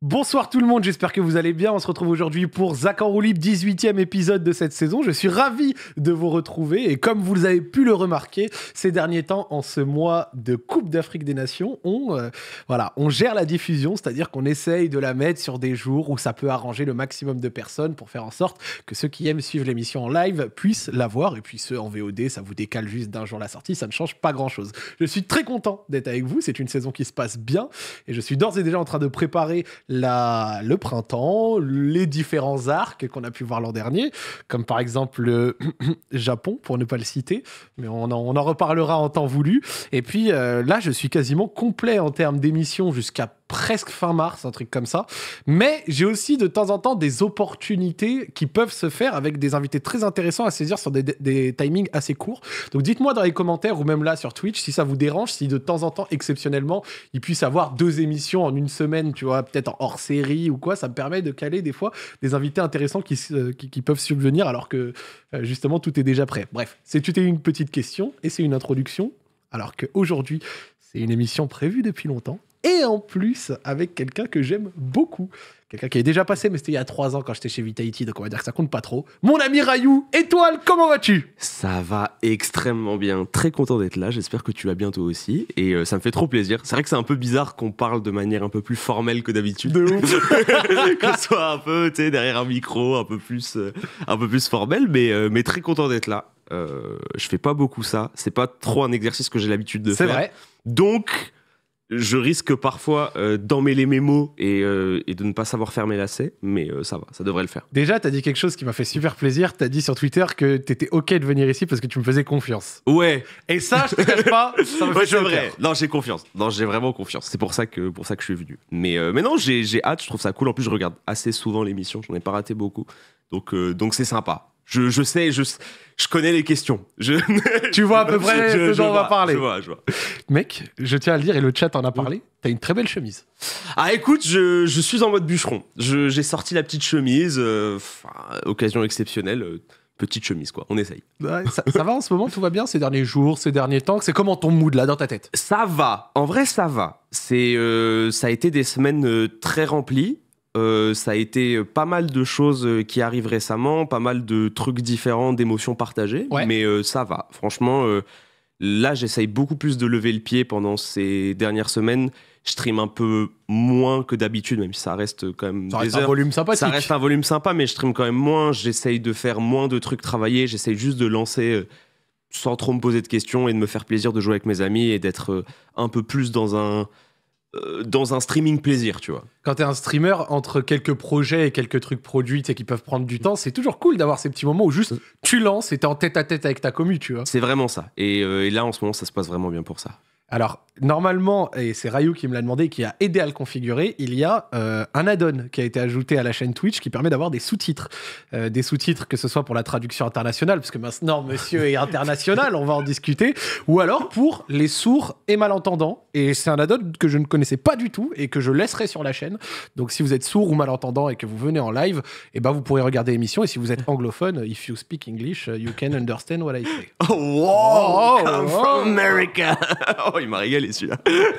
Bonsoir tout le monde, j'espère que vous allez bien. On se retrouve aujourd'hui pour Zach en roue 18e épisode de cette saison. Je suis ravi de vous retrouver et comme vous avez pu le remarquer, ces derniers temps, en ce mois de Coupe d'Afrique des Nations, on, euh, voilà, on gère la diffusion, c'est-à-dire qu'on essaye de la mettre sur des jours où ça peut arranger le maximum de personnes pour faire en sorte que ceux qui aiment suivre l'émission en live puissent la voir et puis ceux en VOD, ça vous décale juste d'un jour la sortie, ça ne change pas grand-chose. Je suis très content d'être avec vous, c'est une saison qui se passe bien et je suis d'ores et déjà en train de préparer le printemps, les différents arcs qu'on a pu voir l'an dernier, comme par exemple le Japon, pour ne pas le citer, mais on en, reparlera en temps voulu. Et puis euh, là, je suis quasiment complet en termes d'émissions jusqu'à presque fin mars, un truc comme ça. Mais j'ai aussi de temps en temps des opportunités qui peuvent se faire avec des invités très intéressants à saisir sur des, timings assez courts. Donc dites-moi dans les commentaires ou même là sur Twitch si ça vous dérange, si de temps en temps, exceptionnellement, il puisse avoir deux émissions en une semaine, tu vois, peut-être en hors série ou quoi. Ça me permet de caler des fois des invités intéressants qui, euh, peuvent subvenir alors que euh, justement tout est déjà prêt. Bref, c'est une petite question et c'est une introduction. Alors qu'aujourd'hui, c'est une émission prévue depuis longtemps et en plus avec quelqu'un que j'aime beaucoup. Quelqu'un qui est déjà passé, mais c'était il y a trois ans quand j'étais chez Vitality, donc on va dire que ça compte pas trop. Mon ami Rayou, étoile, comment vas-tu Ça va extrêmement bien. Très content d'être là. J'espère que tu vas bientôt aussi. Et euh, ça me fait trop plaisir. C'est vrai que c'est un peu bizarre qu'on parle de manière un peu plus formelle que d'habitude. De soit un peu, tu sais, derrière un micro, un peu plus, euh, un peu plus formel, mais, euh, mais très content d'être là. je fais pas beaucoup ça. C'est pas trop un exercice que j'ai l'habitude de faire. C'est vrai. Donc je risque parfois euh, d'emmêler mes mots euh, et, de ne pas savoir faire mes lacets, mais euh, ça va, ça devrait le faire. Déjà, t'as dit quelque chose qui m'a fait super plaisir. T'as dit sur Twitter que t'étais OK de venir ici parce que tu me faisais confiance. Ouais. Et ça, je te cache pas, ça me fait Non, j'ai confiance. Non, j'ai vraiment confiance. C'est pour ça que pour ça que je suis venu. Mais, mais non, j'ai hâte, je trouve ça cool. En plus, je regarde assez souvent l'émission, j'en ai pas raté beaucoup. Donc donc c'est sympa. Je, sais, je, je connais les questions. Tu vois à peu près ce dont on va parler. Je vois, je vois. Mec, je tiens à le dire et le chat en a parlé. T'as une très belle chemise. Ah écoute, je, je suis en mode bûcheron. J'ai sorti la petite chemise, euh, occasion exceptionnelle. Euh, petite chemise, quoi. On essaye. ça, va en ce moment Tout va bien ces derniers jours, ces derniers temps C'est comment ton mood là dans ta tête Ça va. En vrai, ça va. C'est, euh, ça a été des semaines très remplies. Euh, ça a été pas mal de choses euh, qui arrivent récemment, pas mal de trucs différents, d'émotions partagées, mais euh, ça va. Franchement, là, j'essaye beaucoup plus de lever le pied pendant ces dernières semaines. Je stream un peu moins que d'habitude, même si ça reste quand même. Ça reste un volume sympa. Ça reste un volume sympa, mais je stream quand même moins. J'essaye de faire moins de trucs travaillés. J'essaye juste de lancer sans trop me poser de questions et de me faire plaisir de jouer avec mes amis et d'être un peu plus dans un euh, dans un streaming plaisir, tu vois. Quand t'es un streamer, entre quelques projets et quelques trucs produits qui peuvent prendre du temps, c'est toujours cool d'avoir ces petits moments où juste euh. tu lances et t'es en tête à tête avec ta commu, tu vois. C'est vraiment ça. et, euh, là, en ce moment, ça se passe vraiment bien pour ça. Alors, normalement, et c'est Rayou qui me l'a demandé, qui a aidé à le configurer, il y a euh, un add-on qui a été ajouté à la chaîne Twitch qui permet d'avoir des sous-titres. Euh, des sous-titres que ce soit pour la traduction internationale, parce que maintenant monsieur est international, on va en discuter, ou alors pour les sourds et malentendants. Et c'est un add-on que je ne connaissais pas du tout et que je laisserai sur la chaîne. Donc si vous êtes sourd ou malentendant et que vous venez en live, eh ben, vous pourrez regarder l'émission. Et si vous êtes anglophone, if you speak English, you can understand what I say. wow, oh, from oh. America! il m'a régalé celui-là.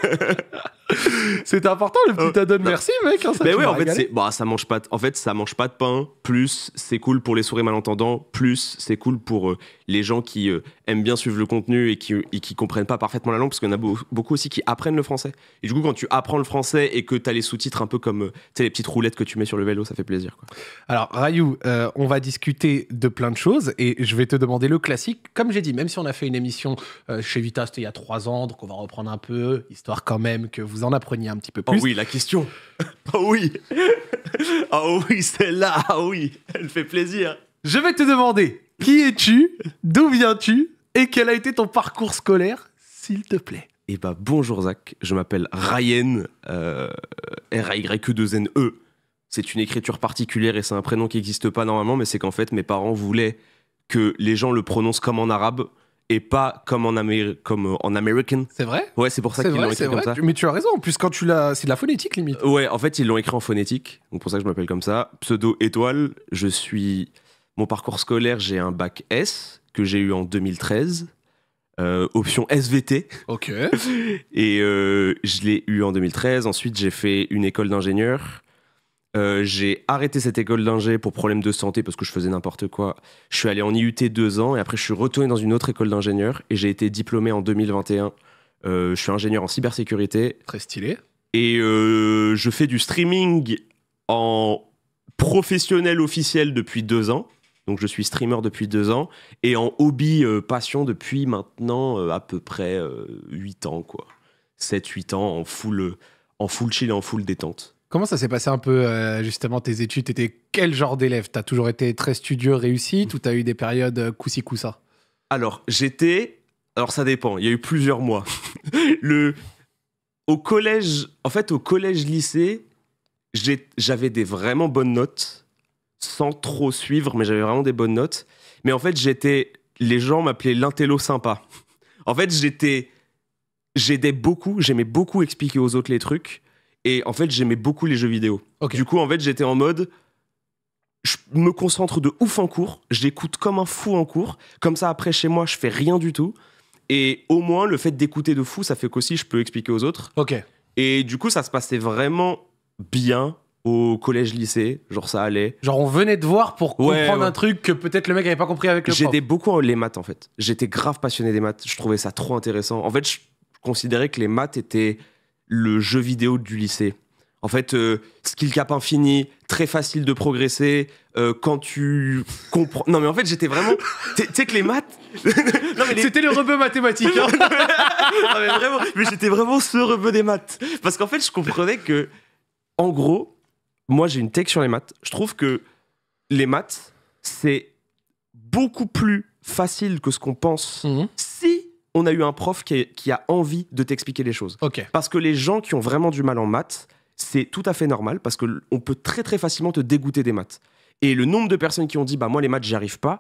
C'est important le petit euh, add-on. Merci mec. Hein, ça, ben en fait, bah, ça mange pas. De... En fait, ça mange pas de pain. Plus c'est cool pour les souris malentendants. Plus c'est cool pour eux les gens qui euh, aiment bien suivre le contenu et qui, ne comprennent pas parfaitement la langue, parce qu'il qu'on a beaucoup aussi qui apprennent le français. Et du coup, quand tu apprends le français et que tu as les sous-titres un peu comme euh, les petites roulettes que tu mets sur le vélo, ça fait plaisir. Alors, Rayou, euh, on va discuter de plein de choses et je vais te demander le classique. Comme j'ai dit, même si on a fait une émission chez Vita, il y a trois ans, donc on va reprendre un peu, histoire quand même que vous en appreniez un petit peu oh plus. Oh oui, la question Oh oui Oh oui, celle-là, oh oui, elle fait plaisir. Je vais te demander qui es-tu D'où viens-tu Et quel a été ton parcours scolaire, s'il te plaît Eh bah bonjour Zach, je m'appelle Ryan, euh, R-A-Y-E-2-N-E. E. C'est une écriture particulière et c'est un prénom qui n'existe pas normalement, mais c'est qu'en fait mes parents voulaient que les gens le prononcent comme en arabe et pas comme en, américain. comme euh, en American. C'est vrai Ouais, c'est pour ça qu'ils l'ont écrit comme ça. Mais tu as raison, en plus quand tu l'as, c'est de la phonétique limite. Ouais, en fait ils l'ont écrit en phonétique, donc pour ça que je m'appelle comme ça. Pseudo étoile, je suis mon parcours scolaire, j'ai un bac S que j'ai eu en 2013. Euh, option SVT. Ok. Et euh, je l'ai eu en 2013. Ensuite, j'ai fait une école d'ingénieur. Euh, j'ai arrêté cette école d'ingé pour problème de santé parce que je faisais n'importe quoi. Je suis allé en IUT deux ans et après, je suis retourné dans une autre école d'ingénieur et j'ai été diplômé en 2021. je suis ingénieur en cybersécurité. Très stylé. Et je fais du streaming en professionnel officiel depuis deux ans. Donc je suis streamer depuis deux ans et en hobby euh, passion depuis maintenant euh, à peu près euh, huit ans, quoi. 7 huit ans en full, en full chill, en full détente. Comment ça s'est passé un peu justement tes études T'étais quel genre d'élève T'as toujours été très studieux, réussi ou ou t'as eu des périodes coussi coussa Alors j'étais, alors ça dépend. Il y a eu plusieurs mois. Le au collège, en fait au collège lycée, j'avais des vraiment bonnes notes sans trop suivre, mais j'avais vraiment des bonnes notes. Mais en fait, j'étais. Les gens m'appelaient l'intello sympa. en fait, j'étais. J'aidais beaucoup, j'aimais beaucoup expliquer aux autres les trucs. Et en fait, j'aimais beaucoup les jeux vidéo. Du coup, en fait, j'étais en mode. Je me concentre de ouf en cours, j'écoute comme un fou en cours. Comme ça, après, chez moi, je fais rien du tout. Et au moins, le fait d'écouter de fou, ça fait qu'aussi, je peux expliquer aux autres. Ok. Et du coup, ça se passait vraiment bien au collège-lycée, genre ça allait. Genre on venait de voir pour comprendre un truc que peut-être le mec avait pas compris avec le prof. J'aidais beaucoup les maths en fait. J'étais grave passionné des maths, je trouvais ça trop intéressant. En fait, je considérais que les maths étaient le jeu vidéo du lycée. En fait, euh, skill cap infini, très facile de progresser. Euh, quand tu comprends. Non, mais en fait, j'étais vraiment. Tu sais que les maths. C'était le rebeu mathématique. Hein. mais vraiment. Mais j'étais vraiment ce rebeu des maths. Parce qu'en fait, je comprenais que, en gros, moi j'ai une tech sur les maths. Je trouve que les maths, c'est beaucoup plus facile que ce qu'on pense mhm. si on a eu un prof qui, a envie de t'expliquer les choses. Parce que les gens qui ont vraiment du mal en maths, c'est tout à fait normal parce qu'on peut très très facilement te dégoûter des maths. Et le nombre de personnes qui ont dit bah moi les maths j'y arrive pas,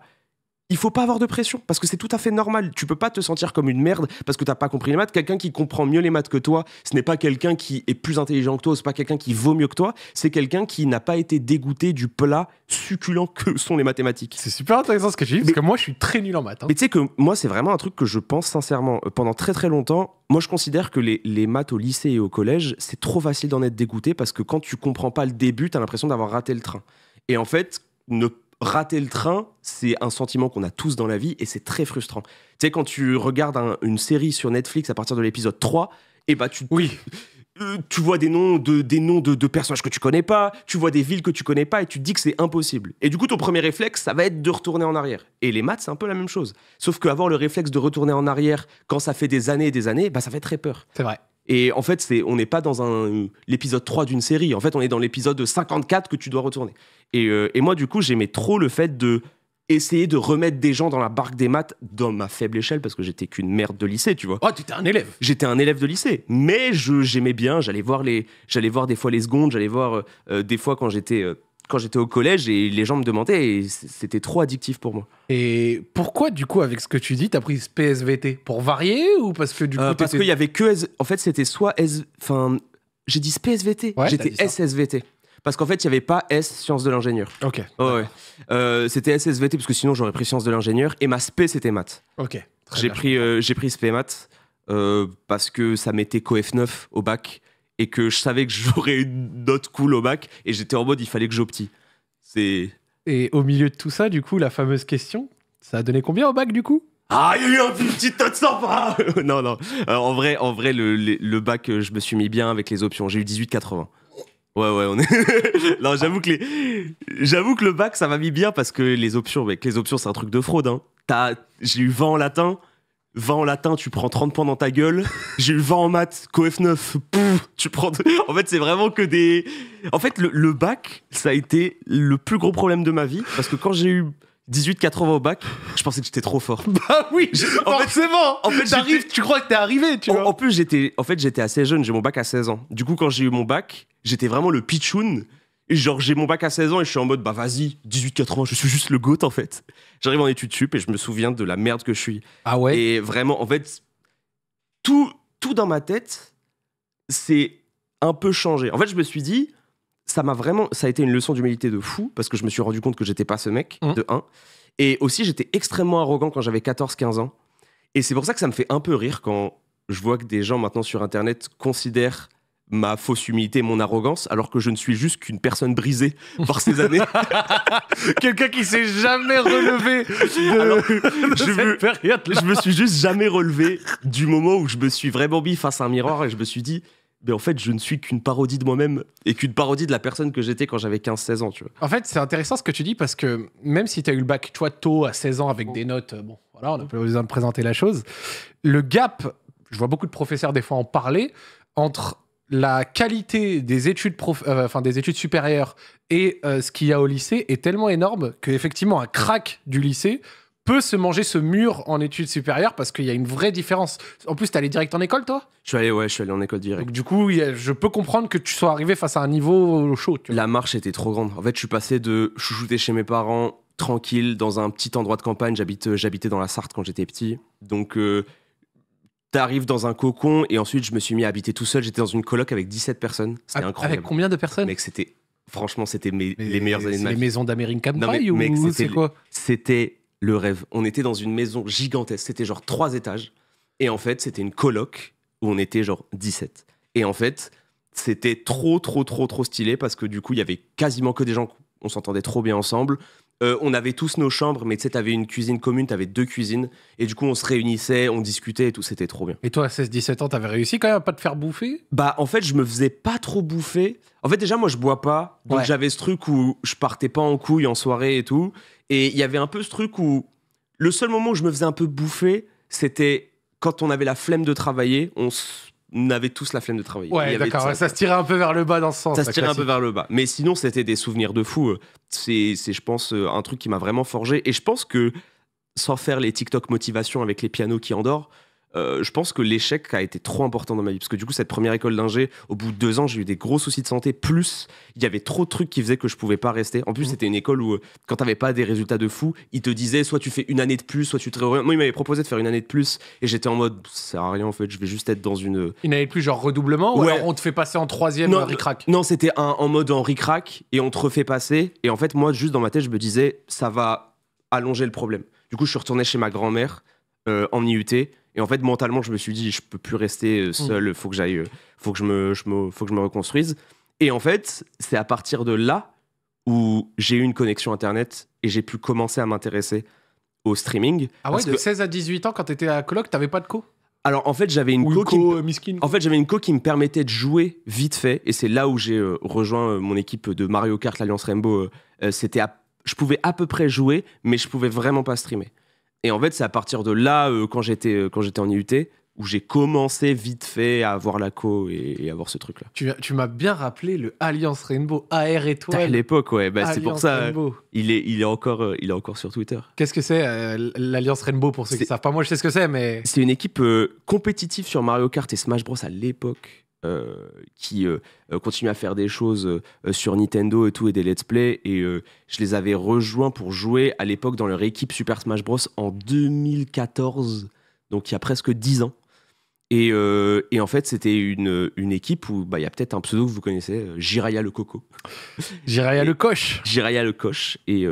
il faut pas avoir de pression parce que c'est tout à fait normal. Tu peux pas te sentir comme une merde parce que t'as pas compris les maths. Quelqu'un qui comprend mieux les maths que toi, ce n'est pas quelqu'un qui est plus intelligent que toi, c'est pas quelqu'un qui vaut mieux que toi, c'est quelqu'un qui n'a pas été dégoûté du plat succulent que sont les mathématiques. C'est super intéressant ce que tu dis parce que moi je suis très nul en maths. Hein. Mais tu sais que moi c'est vraiment un truc que je pense sincèrement euh, pendant très très longtemps. Moi je considère que les, les maths au lycée et au collège c'est trop facile d'en être dégoûté parce que quand tu comprends pas le début, tu as l'impression d'avoir raté le train. Et en fait ne rater le train, c'est un sentiment qu'on a tous dans la vie et c'est très frustrant. Tu sais, quand tu regardes une série sur Netflix à partir de l'épisode 3, et bah tu. Oui! Euh, tu vois des noms, de, des noms de, de, personnages que tu connais pas, tu vois des villes que tu connais pas et tu te dis que c'est impossible. Et du coup, ton premier réflexe, ça va être de retourner en arrière. Et les maths, c'est un peu la même chose. Sauf qu'avoir le réflexe de retourner en arrière quand ça fait des années et des années, bah, ça fait très peur. C'est vrai. Et en fait, c'est, on n'est pas dans un, l'épisode 3 d'une série. En fait, on est dans l'épisode 54 que tu dois retourner. Euh, et, moi, du coup, j'aimais trop le fait de essayer de remettre des gens dans la barque des maths dans ma faible échelle parce que j'étais qu'une merde de lycée, tu vois. Oh, étais un élève. J'étais un élève de lycée, mais je j'aimais bien. J'allais voir les, j'allais voir des fois les secondes, j'allais voir euh, euh, des fois quand j'étais quand j'étais au collège et les gens me demandaient et c'était trop addictif pour moi. Et pourquoi du coup avec ce que tu dis, t'as pris PSVT pour varier ou parce que du euh, coup parce qu'il y avait que en fait c'était soit S enfin j'ai dit PSVT, j'étais SSVT. Parce qu'en fait, il n'y avait pas S, sciences de l'ingénieur. Ok. Oh, ouais. euh, c'était SSVT, parce que sinon, j'aurais pris sciences de l'ingénieur. Et ma SP, c'était maths. Ok. Euh, j'ai pris, j'ai pris SP maths euh, parce que ça mettait COF 9 au bac et que je savais que j'aurais une note cool au bac et j'étais en mode il fallait que j'optie. C'est et au milieu de tout ça, du coup, la fameuse question, ça a donné combien au bac du coup ah, il y a eu petit petite de sympa Non, non. Euh, en vrai, en vrai le, bac, euh, je me suis mis bien avec les options. J'ai eu 18,80. Ouais, ouais, on est... non, j'avoue que, les... j'avoue que le bac, ça m'a mis bien parce que les options, mec, les options, c'est un truc de fraude. Hein. J'ai eu 20 en latin, 20 en latin, tu prends 30 points dans ta gueule. J'ai eu 20 en maths, cof 9, pouf, tu prends. En fait, c'est vraiment que des. En fait, le, bac, ça a été le plus gros problème de ma vie parce que quand j'ai eu 18-80 au bac, je pensais que j'étais trop fort. Bah oui, en forcément. en fait, tu crois que t'es arrivé, tu vois. En plus, j'étais, en fait, j'étais assez jeune. J'ai mon bac à 16 ans. Du coup, quand j'ai eu mon bac, j'étais vraiment le pitchoun genre, j'ai mon bac à 16 ans et je suis en mode, bah vas-y, 18-4 ans, je suis juste le goat en fait. J'arrive en études sup et je me souviens de la merde que je suis. Ah ouais Et vraiment, en fait, tout, tout dans ma tête, c'est un peu changé. En fait, je me suis dit, ça m'a vraiment, ça a été une leçon d'humilité de fou parce que je me suis rendu compte que j'étais pas ce mec, mmh. de 1. Et aussi, j'étais extrêmement arrogant quand j'avais 14-15 ans. Et c'est pour ça que ça me fait un peu rire quand je vois que des gens maintenant sur Internet considèrent ma fausse humilité, mon arrogance, alors que je ne suis juste qu'une personne brisée par ces années. Quelqu'un qui s'est jamais relevé je, cette me, je me suis juste jamais relevé du moment où je me suis vraiment mis face à un miroir et je me suis dit, mais en fait, je ne suis qu'une parodie de moi-même et qu'une parodie de la personne que j'étais quand j'avais 15-16 ans, tu vois. En fait, c'est intéressant ce que tu dis parce que même si tu as eu le bac, toi, tôt, à 16 ans, avec des notes, euh, bon, voilà, on n'a plus besoin de présenter la chose, le gap, je vois beaucoup de professeurs des fois en parler, entre la qualité des études, euh, enfin, des études supérieures et euh, ce qu'il y a au lycée est tellement énorme qu'effectivement, un crack du lycée peut se manger ce mur en études supérieures parce qu'il y a une vraie différence. En plus, t'es allé direct en école, toi Je suis allé, ouais, je suis allé en école direct. du coup, je peux comprendre que tu sois arrivé face à un niveau chaud. La marche était trop grande. En fait, je suis passé de chouchouter chez mes parents tranquille dans un petit endroit de campagne. Euh, j'habitais dans la Sarthe quand j'étais petit. Donc, t'arrives dans un cocon et ensuite je me suis mis à habiter tout seul. J'étais dans une coloc avec 17 personnes. C'était incroyable. Avec combien de personnes c'était franchement c'était les meilleures années de ma vie. Les maisons d'American Pie ou c'est quoi C'était le rêve. On était dans une maison gigantesque, c'était genre trois étages et en fait, c'était une coloc où on était genre 17. Et en fait, c'était trop trop trop trop stylé parce que du coup, il y avait quasiment que des gens on s'entendait trop bien ensemble. Euh, on avait tous nos chambres, mais tu sais, t'avais une cuisine commune, t'avais deux cuisines. Et du coup, on se réunissait, on discutait et tout, c'était trop bien. Et toi, à 16-17 ans, t'avais réussi quand même à pas te faire bouffer Bah, en fait, je me faisais pas trop bouffer. En fait, déjà, moi, je bois pas. Donc, j'avais ce truc où je partais pas en couille en soirée et tout. Et il y avait un peu ce truc où le seul moment où je me faisais un peu bouffer, c'était quand on avait la flemme de travailler. On n'avaient tous la flemme de travailler. Ouais, d'accord, ça, se tirait un peu vers le bas dans ce sens. Ça se tirait un peu vers le bas. Mais sinon, c'était des souvenirs de fou. Euh, c'est, je pense, euh, un truc qui m'a vraiment forgé. Et je pense que, sans faire les TikTok motivation avec les pianos qui endorment, euh, je pense que l'échec a été trop important dans ma vie. Parce que du coup, cette première école d'ingé, au bout de deux ans, j'ai eu des gros soucis de santé. Plus, il y avait trop de trucs qui faisaient que je pouvais pas rester. En plus, mhm. c'était une école où, euh, quand t'avais pas des résultats de fou, ils te disaient soit tu fais une année de plus, soit tu te réorientes. Moi, ils m'avaient proposé de faire une année de plus. Et j'étais en mode, ça sert à rien en fait, je vais juste être dans une. il euh, année plus, genre redoublement Ou alors on te fait passer en troisième non, ricrac Non, c'était en mode en ricrac et on te refait passer. Et en fait, moi, juste dans ma tête, je me disais, ça va allonger le problème. Du coup, je suis retourné chez ma grand-mère en IUT et en fait, mentalement, je me suis dit, je peux plus rester euh, mm. seul, faut que j'aille, euh, faut que je me, me, faut que je me reconstruise. Et en fait, c'est à partir de là où j'ai eu une connexion internet et j'ai pu commencer à m'intéresser au streaming. Ah ouais, de 16 à 18 ans, quand tu étais à coloc, t'avais pas de co alors en fait j'avais une, co, co qui euh, en fait j'avais une co qui me permettait de jouer vite fait et c'est là où j'ai rejoint mon équipe de Mario Kart l'Alliance Rainbow c'était je pouvais à peu près jouer mais je pouvais vraiment pas streamer et en fait, c'est à partir de là, euh, j'étais euh, quand j'étais en IUT, où j'ai commencé vite fait à avoir la co et, à avoir ce truc-là. Tu, tu m'as bien rappelé le Alliance Rainbow AR étoile. À l'époque, ouais, bah, c'est pour ça. Il est, il est encore, euh, il est encore sur Twitter. Qu'est-ce que c'est l'Alliance Rainbow pour ceux qui savent pas Moi, je sais ce que c'est, mais c'est une équipe compétitive sur Mario Kart et Smash Bros à l'époque. Euh, qui euh, euh, continuent à faire des choses sur Nintendo et tout, et des let's play. Et je les avais rejoints pour jouer à l'époque dans leur équipe Super Smash Bros. en 2014, donc il y a presque 10 ans. Et, et, en fait, c'était une, une, équipe où bah, il y a peut-être un pseudo que vous connaissez, Jiraya le Coco. Jiraya le Coche. Jiraya le Coche et,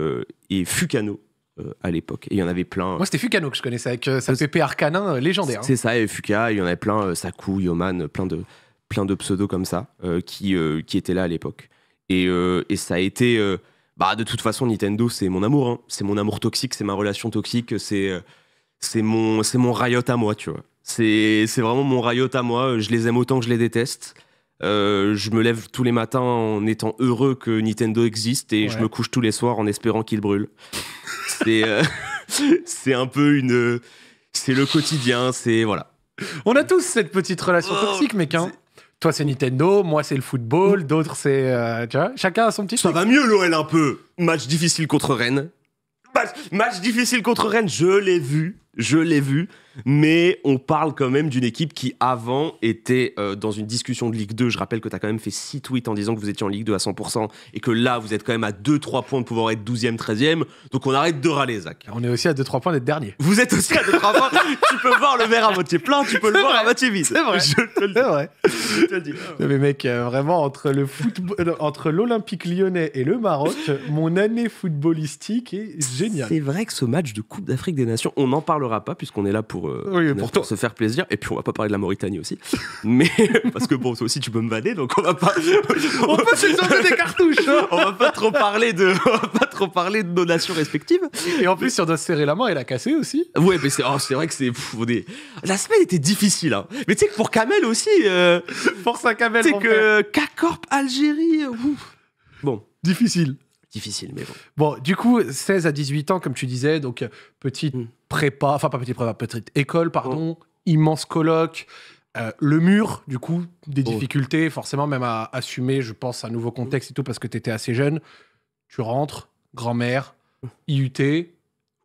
Fukano et à l'époque. Et il y en avait plein. Moi, c'était Fukano que je connaissais avec sa PP Arcanin légendaire. Hein. C'est ça, et Fuka, il y en avait plein, Saku, Yoman, plein de, plein de pseudos comme ça euh, qui, euh, qui étaient là à l'époque. Et, euh, et, ça a été. bah, de toute façon, Nintendo, c'est mon amour. Hein. C'est mon amour toxique, c'est ma relation toxique, c'est c'est mon, mon Riot à moi, tu vois. C'est vraiment mon Riot à moi. Je les aime autant que je les déteste. je me lève tous les matins en étant heureux que Nintendo existe et je me couche tous les soirs en espérant qu'il brûle. c'est un peu une. C'est le quotidien, c'est. Voilà. On a tous cette petite relation toxique, mec. Hein. Toi, c'est Nintendo, moi, c'est le football, mm. d'autres, c'est. Euh, tu vois, chacun a son petit. Ça va mieux l'OL un peu. Match difficile contre Rennes. match difficile contre Rennes, je l'ai vu je l'ai vu, mais on parle quand même d'une équipe qui avant était euh, dans une discussion de Ligue 2. Je rappelle que tu as quand même fait 6 tweets en disant que vous étiez en Ligue 2 à 100% et que là, vous êtes quand même à 2-3 points de pouvoir être 12e, 13e. Donc on arrête de râler, Zach. On est aussi à 2-3 points d'être dernier. Vous êtes aussi à 2-3 points. tu peux voir le verre à moitié plein, tu peux le voir à moitié vide. C'est vrai. Je te le dis. mais mec, euh, vraiment, entre le football, euh, entre l'Olympique lyonnais et le Maroc, mon année footballistique est géniale. C'est vrai que ce match de Coupe d'Afrique des Nations, on en parle pas, puisqu'on est là pour, euh, se faire plaisir. Et puis, on va pas parler de la Mauritanie aussi. mais, parce que bon, toi aussi, tu peux me valer, donc on va pas. on peut se des cartouches hein. On va pas trop parler de. On va pas trop parler de nos nations respectives. Et en plus, si on doit serrer la main et la casser aussi. Ouais, mais c'est oh, vrai que c'est. La semaine était difficile, hein. Mais tu sais que pour Kamel aussi. Euh, Force à Kamel, c'est que. K-Corp Algérie. Bon. Difficile difficile, mais bon. Bon, du coup, 16 à 18 ans, comme tu disais, donc euh, petite, hmm prépa, enfin pas petite prépa, petite école, pardon, oh. immense colloque, euh, le mur, du coup, des oh. difficultés, forcément, même à assumer, je pense, un nouveau contexte et tout, parce que t'étais assez jeune. Tu rentres, grand-mère, mmh. IUT.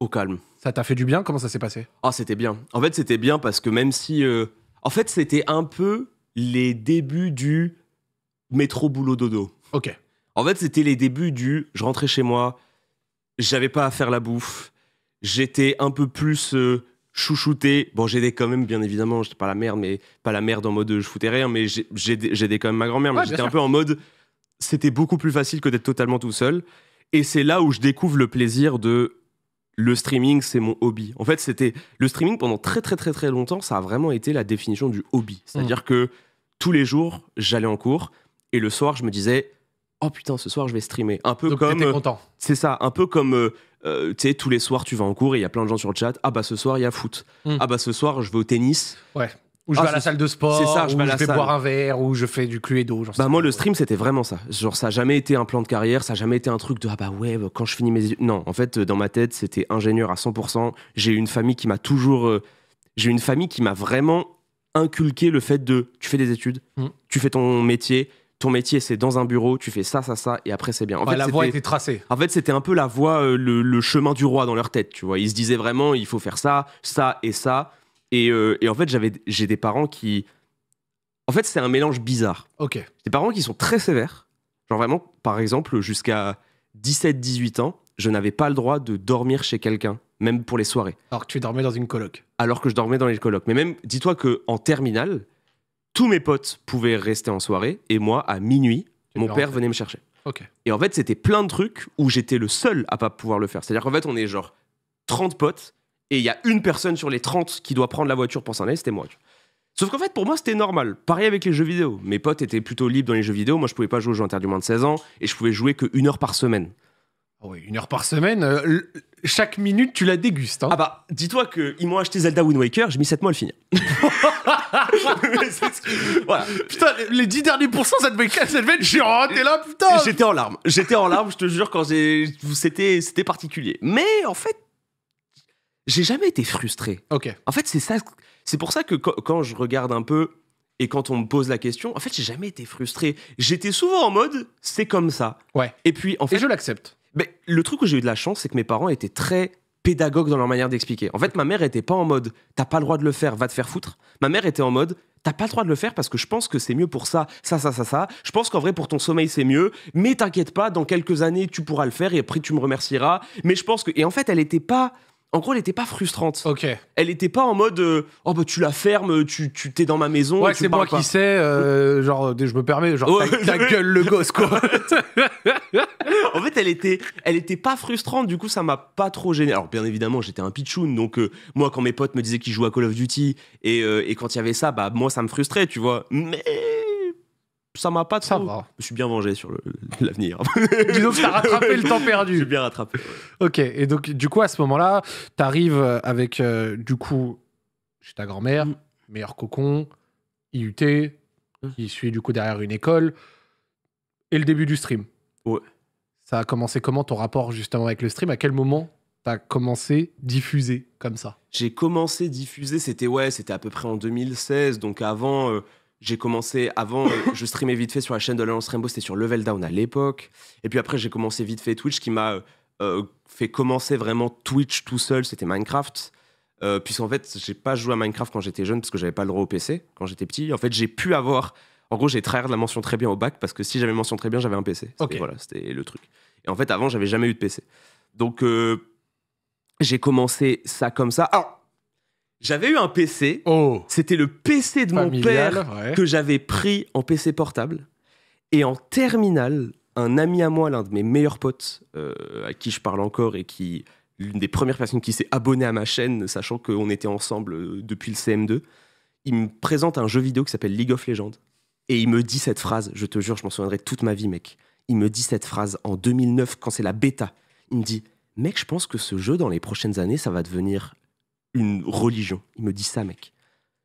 Au calme. Ça t'a fait du bien Comment ça s'est passé Ah, c'était bien. En fait, c'était bien parce que même si. Euh, en fait, c'était un peu les débuts du métro boulot dodo. Ok. En fait, c'était les débuts du. Je rentrais chez moi, j'avais pas à faire la bouffe, j'étais un peu plus euh, chouchouté. Bon, j'aidais quand même, bien évidemment, j'étais pas la merde, mais pas la merde en mode je foutais rien, mais j'aidais quand même ma grand-mère. mais j'étais un peu en mode c'était beaucoup plus facile que d'être totalement tout seul. Et c'est là où je découvre le plaisir de le streaming, c'est mon hobby. En fait, c'était le streaming pendant très très très très longtemps, ça a vraiment été la définition du hobby. C'est-à-dire mmh. que tous les jours, j'allais en cours et le soir, je me disais oh putain, ce soir je vais streamer. Un peu Donc comme C'est ça, un peu comme euh, euh, tu sais, tous les soirs, tu vas en cours et il y a plein de gens sur le chat. Ah bah ce soir, il y a foot. Hmm. Ah bah ce soir, je vais au tennis. Ouais. Ou je ah, vais à la salle de sport, c'est ça, je ou vais, je vais boire un verre, ou je fais du cluedo. Genre bah moi, le stream, c'était vraiment ça. Genre, ça n'a jamais été un plan de carrière, ça n'a jamais été un truc de ah bah ouais, quand je finis mes études. Non, en fait, dans ma tête, c'était ingénieur à 100%. J'ai une famille qui m'a toujours. Euh, j'ai une famille qui m'a vraiment inculqué le fait de tu fais des études, hmm. tu fais ton métier, ton métier, c'est dans un bureau, tu fais ça, ça, ça, et après, c'est bien. En bah, fait, la voie était tracée. En fait, c'était un peu la voie, euh, le, chemin du roi dans leur tête, tu vois. Ils se disaient vraiment, il faut faire ça, ça et ça. Euh, et, en fait, j'avais, j'ai des parents qui. En fait, c'est un mélange bizarre. Ok. Des parents qui sont très sévères. Genre vraiment, par exemple, jusqu'à 17-18 ans, je n'avais pas le droit de dormir chez quelqu'un, même pour les soirées. Alors que tu dormais dans une coloc. Alors que je dormais dans les colocs. Mais même, dis-toi qu'en terminale, tous mes potes pouvaient rester en soirée et moi, à minuit, mon père venait me chercher. Et en fait, c'était plein de trucs où j'étais le seul à pas pouvoir le faire. C'est-à-dire qu'en fait, on est genre 30 potes et il y a une personne sur les 30 qui doit prendre la voiture pour s'en aller, c'était moi. Sauf qu'en fait, pour moi, c'était normal. Pareil avec les jeux vidéo. Mes potes étaient plutôt libres dans les jeux vidéo. Moi, je pouvais pas jouer aux jeux interdits moins de 16 ans et je pouvais jouer qu'une heure par semaine. Ah oui, une heure par semaine. Euh, chaque minute, tu la dégustes. Hein. Ah bah, dis-toi qu'ils m'ont acheté Zelda Wind Waker, j'ai mis 7 mois à le finir. Putain, les 10 derniers pourcents, ça devait être quelle je là, putain J'étais en larmes, j'étais en larmes, je te jure, quand j'ai... C'était, c'était particulier. Mais en fait, j'ai jamais été frustré. Ok. En fait, c'est ça... C'est pour ça que quand je regarde un peu et quand on me pose la question, en fait, j'ai jamais été frustré. J'étais souvent en mode, c'est comme ça. Ouais. Et puis, en fait... Et je l'accepte le truc où j'ai eu de la chance, c'est que mes parents étaient très pédagogues dans leur manière d'expliquer. En fait, ma mère était pas en mode t'as pas le droit de le faire, va te faire foutre. Ma mère était en mode t'as pas le droit de le faire parce que je pense que c'est mieux pour ça, ça, ça, ça, ça. Je pense qu'en vrai, pour ton sommeil, c'est mieux. Mais t'inquiète pas, dans quelques années, tu pourras le faire et après, tu me remercieras. Mais je pense que. Et en fait, elle était pas en gros, elle n'était pas frustrante. Ok. Elle n'était pas en mode euh, oh bah tu la fermes, tu t'es dans ma maison. Ouais, c'est moi qui sais. Euh, genre, je me permets, genre ta, gueule le gosse quoi. en fait, elle était, elle était pas frustrante. Du coup, ça m'a pas trop gêné. Alors bien évidemment, j'étais un pitchoun, donc euh, moi quand mes potes me disaient qu'ils jouaient à Call of Duty et, et quand il y avait ça, bah moi ça me frustrait, tu vois. Mais ça m'a pas trop. Va. Je suis bien vengé sur l'avenir. que t'as rattrapé le temps perdu. Je suis bien rattrapé. Ok, et donc, du coup, à ce moment-là, t'arrives euh, avec, euh, du coup, chez ta grand-mère, mm. meilleur cocon, IUT, mm. qui suit du coup derrière une école, et le début du stream. Ouais. Ça a commencé comment ton rapport justement avec le stream À quel moment t'as commencé diffuser comme ça J'ai commencé diffuser, c'était ouais, c'était à peu près en 2016, donc avant. Euh, j'ai commencé avant, euh, je streamais vite fait sur la chaîne de Lance Rainbow, c'était sur Level Down à l'époque. Et puis après, j'ai commencé vite fait Twitch qui m'a euh, euh, fait commencer vraiment Twitch tout seul, c'était Minecraft. Puisqu'en fait, j'ai pas joué à Minecraft quand j'étais jeune parce que j'avais pas le droit au PC quand j'étais petit. En fait, j'ai pu avoir. En gros, j'ai de la mention très bien au bac parce que si j'avais mention très bien, j'avais un PC. Voilà, c'était le truc. Et en fait, avant, j'avais jamais eu de PC. Donc, j'ai commencé ça comme ça. Alors, j'avais eu un PC. Oh. C'était le PC de mon père que j'avais pris en PC portable. Et en terminal un ami à moi, l'un de mes meilleurs potes, euh, à qui je parle encore et qui l'une des premières personnes qui s'est abonnée à ma chaîne, sachant qu'on était ensemble euh, depuis le CM2, il me présente un jeu vidéo qui s'appelle League of Legends. Et il me dit cette phrase, je te jure, je m'en souviendrai toute ma vie, mec. Il me dit cette phrase en 2009, quand c'est la bêta. Il me dit, mec, je pense que ce jeu, dans les prochaines années, ça va devenir une religion. Il me dit ça, mec.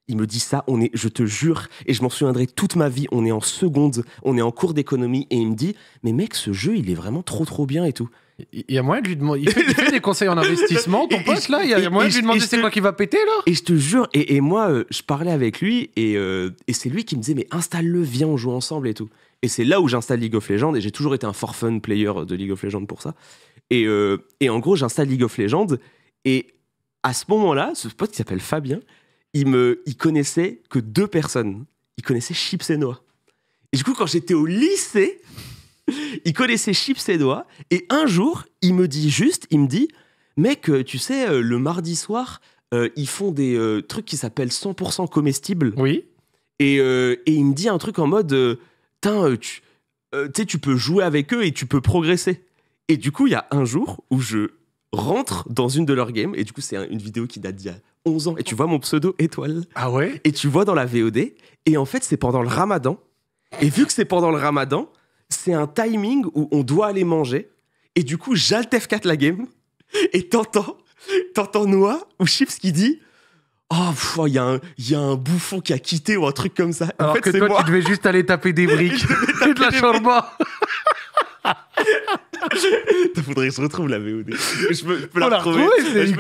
Il me dit ça, on est, je te jure, et je m'en souviendrai toute ma vie, on est en seconde, on est en cours d'économie, et il me dit, mais mec, ce jeu, il est vraiment trop trop bien et tout. Il y a moyen de lui demander. Il fait, des conseils en investissement, ton pote, là Il y a moyen de lui demander c'est quoi qui va péter, là Et je te jure, et, moi, euh, je parlais avec lui, euh, et, c'est lui qui me disait, mais installe-le, viens, on joue ensemble et tout. Et c'est là où j'installe League of Legends, et j'ai toujours été un for fun player de League of Legends pour ça. Et, euh, et en gros, j'installe League of Legends, et à ce moment-là, ce pote qui s'appelle Fabien, il me, il connaissait que deux personnes. Il connaissait Chips et Noix. Et du coup, quand j'étais au lycée, il connaissait Chips et Noix. Et un jour, il me dit juste, il me dit, mec, euh, tu sais, euh, le mardi soir, euh, ils font des trucs qui s'appellent 100% comestibles. Oui. Et, et, il me dit un truc en mode, tu, tu peux jouer avec eux et tu peux progresser. Et du coup, il y a un jour où je rentre dans une de leurs games. Et du coup, c'est une vidéo qui date d'il y a 11 ans. Et tu vois mon pseudo étoile. Ah ouais Et tu vois dans la VOD. Et en fait, c'est pendant le ramadan. Et vu que c'est pendant le ramadan, c'est un timing où on doit aller manger. Et du coup, j'alte 4 la game. Et t'entends, t'entends Noah ou Chips qui dit Oh, il y, a un bouffon qui a quitté ou un truc comme ça. Alors que toi, tu devais juste aller taper des briques. de la charba. Il faudrait que je retrouve la VOD. Je peux, la retrouver. C'est je,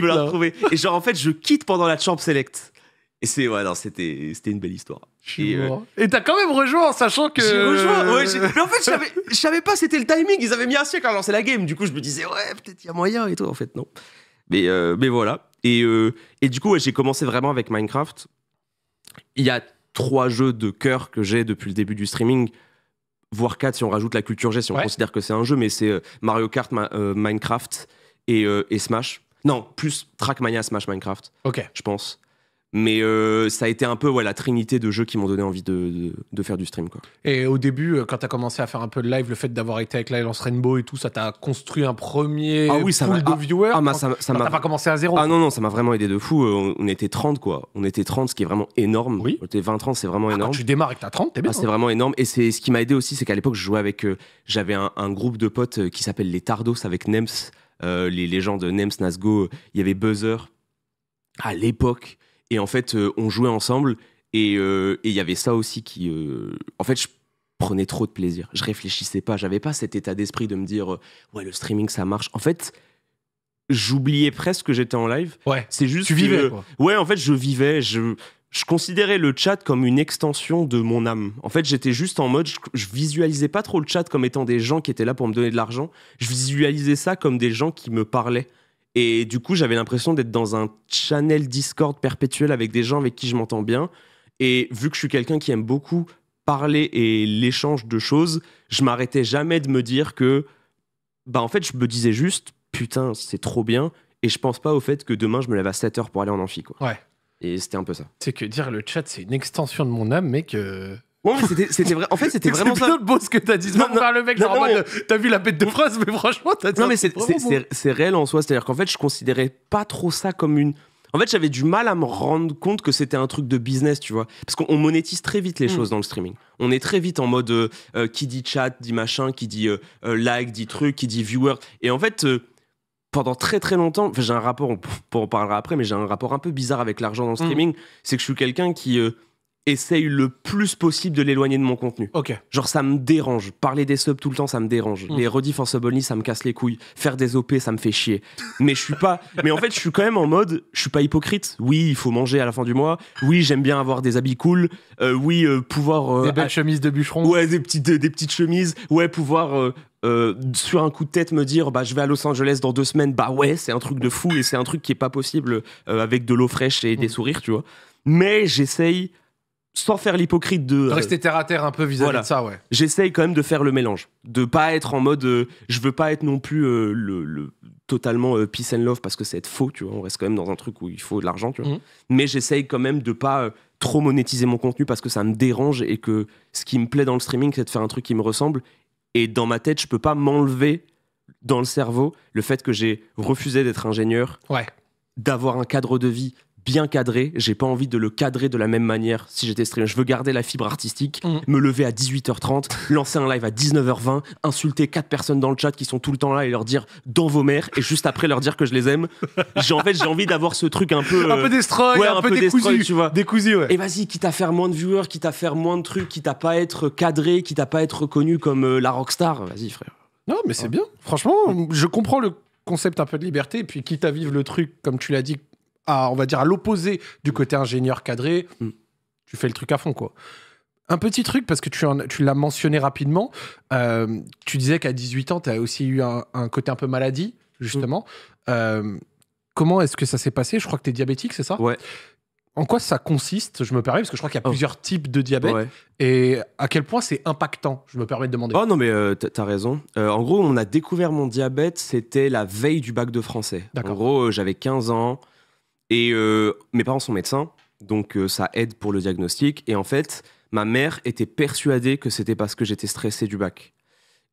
peux, la retrouver. Et genre, en fait, je quitte pendant la Champ Select. Et c'est, ouais, c'était, c'était une belle histoire. Euh, et t'as quand même rejoint en sachant que. J'ai rejoint, Mais en fait, je savais pas, c'était le timing. Ils avaient mis un siècle à lancer la game. Du coup, je me disais, ouais, peut-être il y a moyen et tout. En fait, non. Mais, euh, mais voilà. Et, euh, et du coup, j'ai commencé vraiment avec Minecraft. Il y a trois jeux de cœur que j'ai depuis le début du streaming voire 4 si on rajoute la culture G, si on considère que c'est un jeu, mais c'est euh, Mario Kart, euh, Minecraft et, euh, et Smash. Non, plus Trackmania, Smash, Minecraft. Ok. Je pense. Mais euh, ça a été un peu ouais, la trinité de jeux qui m'ont donné envie de, de, faire du stream. Quoi. Et au début, euh, quand tu as commencé à faire un peu de live, le fait d'avoir été avec Lance Rainbow et tout, ça t'a construit un premier ah oui, ça pool de ah, viewers ah, ça, ça t'as pas commencé à zéro. Ah non, non, ça m'a vraiment aidé de fou. Euh, on était 30, quoi. On était 30, ce qui est vraiment énorme. Oui. 20 ans, c'est vraiment ah, énorme. Quand tu démarres avec ta 30, t'es bien. c'est hein. vraiment énorme. Et c'est ce qui m'a aidé aussi, c'est qu'à l'époque, je jouais avec. J'avais un, groupe de potes qui s'appelle les Tardos avec Nems. les, les gens de Nems, Nasgo, il y avait Buzzer. À l'époque, et en fait, euh, on jouait ensemble. Euh, et il y avait ça aussi qui. Euh, en fait, je prenais trop de plaisir. Je réfléchissais pas. J'avais pas cet état d'esprit de me dire ouais, le streaming, ça marche. En fait, j'oubliais presque que j'étais en live. Ouais. C'est juste. Tu vivais. Ouais, en fait, je vivais. Je, je considérais le chat comme une extension de mon âme. En fait, j'étais juste en mode, je, je, visualisais pas trop le chat comme étant des gens qui étaient là pour me donner de l'argent. Je visualisais ça comme des gens qui me parlaient. Et du coup, j'avais l'impression d'être dans un channel Discord perpétuel avec des gens avec qui je m'entends bien. Et vu que je suis quelqu'un qui aime beaucoup parler et l'échange de choses, je m'arrêtais jamais de me dire que, bah en fait, je me disais juste, putain, c'est trop bien. Et je pense pas au fait que demain, je me lève à 7 heures pour aller en amphi. Quoi. Ouais. Et c'était un peu ça. C'est que dire le chat, c'est une extension de mon âme, mec. Ouais, c'était vrai. En fait, c'était vraiment ça. C'est beau ce que t'as dit. Non, non, le mec, t'as vu la bête de phrase, mais franchement, t'as dit. Non, mais c'est c'est réel en soi. C'est-à-dire qu'en fait, je considérais pas trop ça comme une. En fait, j'avais du mal à me rendre compte que c'était un truc de business, tu vois. Parce qu'on monétise très vite les hmm. choses dans le streaming. On est très vite en mode euh, euh, qui dit chat, dit machin, qui dit euh, like, dit truc, qui dit viewer. Et en fait, pendant très très longtemps, j'ai un rapport, on, en parlera après, mais j'ai un rapport un peu bizarre avec l'argent dans le hmm. streaming. C'est que je suis quelqu'un qui essaye le plus possible de l'éloigner de mon contenu. Genre, ça me dérange. Parler des subs tout le temps, ça me dérange. Hmm. Les rediff en sub only, ça me casse les couilles. Faire des OP, ça me fait chier. mais je suis pas. Mais en fait, je suis quand même en mode, je suis pas hypocrite. Oui, il faut manger à la fin du mois. Oui, j'aime bien avoir des habits cool. Euh, oui, euh, pouvoir. Euh, des belles ah, chemises de bûcheron. Ouais, des petites, des, petites chemises. Ouais, pouvoir. sur un coup de tête me dire bah je vais à Los Angeles dans deux semaines bah ouais c'est un truc de fou et c'est un truc qui est pas possible avec de l'eau fraîche et des hmm. sourires tu vois mais j'essaye sans faire l'hypocrite de. Euh, rester terre à terre un peu vis-à-vis de ça, ouais. J'essaye quand même de faire le mélange. De pas être en mode. Euh, je veux pas être non plus euh, le, totalement peace and love parce que c'est être faux, tu vois. On reste quand même dans un truc où il faut de l'argent, tu vois. Mhm. Mais j'essaye quand même de pas trop monétiser mon contenu parce que ça me dérange et que ce qui me plaît dans le streaming, c'est de faire un truc qui me ressemble. Et dans ma tête, je peux pas m'enlever dans le cerveau le fait que j'ai refusé d'être ingénieur. Ouais. D'avoir un cadre de vie bien cadré. J'ai pas envie de le cadrer de la même manière si j'étais streamer. Je veux garder la fibre artistique, mm. me lever à 18h30, lancer un live à 19h20, insulter quatre personnes dans le chat qui sont tout le temps là et leur dire dans vos mères et juste après leur dire que je les aime. J'ai en fait j'ai envie d'avoir ce truc un peu un peu destroy, un, peu, décousu, tu vois. Décousu, ouais. Et vas-y, quitte à faire moins de viewers, quitte à faire moins de trucs, quitte à pas être cadré, quitte à pas être reconnu comme euh, la rockstar, vas-y frère. Non, mais c'est bien. Franchement, je comprends le concept un peu de liberté, et puis quitte à vivre le truc, comme tu l'as dit, on va dire, à l'opposé du mm. côté ingénieur cadré, mm. tu fais le truc à fond, quoi. Un petit truc, parce que tu, tu l'as mentionné rapidement, euh, tu disais qu'à 18 ans, tu as aussi eu un, côté un peu maladie, justement. Mm. Euh, comment est-ce que ça s'est passé Je crois que tu es diabétique, c'est ça Ouais. En quoi ça consiste Je me permets, parce que je crois qu'il y a oh. plusieurs types de diabète. Et à quel point c'est impactant Je me permets de demander. Oh non, mais euh, tu t'as raison. en gros, on a découvert mon diabète, c'était la veille du bac de français. En gros, j'avais 15 ans. Et euh, mes parents sont médecins, donc euh, ça aide pour le diagnostic. Et en fait, ma mère était persuadée que c'était parce que j'étais stressé du bac.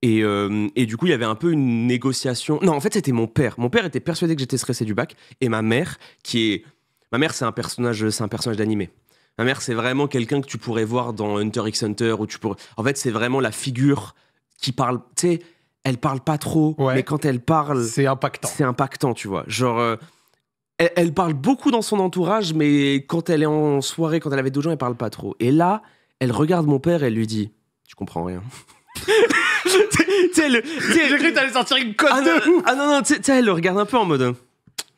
Et, euh, et, du coup, il y avait un peu une négociation. Non, en fait, c'était mon père. Mon père était persuadé que j'étais stressé du bac. Et ma mère, qui est. Ma mère, c'est un personnage, c'est un personnage d'animé. Ma mère, c'est vraiment quelqu'un que tu pourrais voir dans Hunter x Hunter. Ou tu pourrais... En fait, c'est vraiment la figure qui parle. Tu sais, elle parle pas trop, mais quand elle parle. C'est impactant. C'est impactant, tu vois. Genre elle, parle beaucoup dans son entourage, mais quand elle est en soirée, quand elle avait deux gens, elle parle pas trop. Et là, elle regarde mon père et elle lui dit tu comprends rien. J'ai cru que t'allais sortir une cote ah, non, ah non, sais, elle le regarde un peu en mode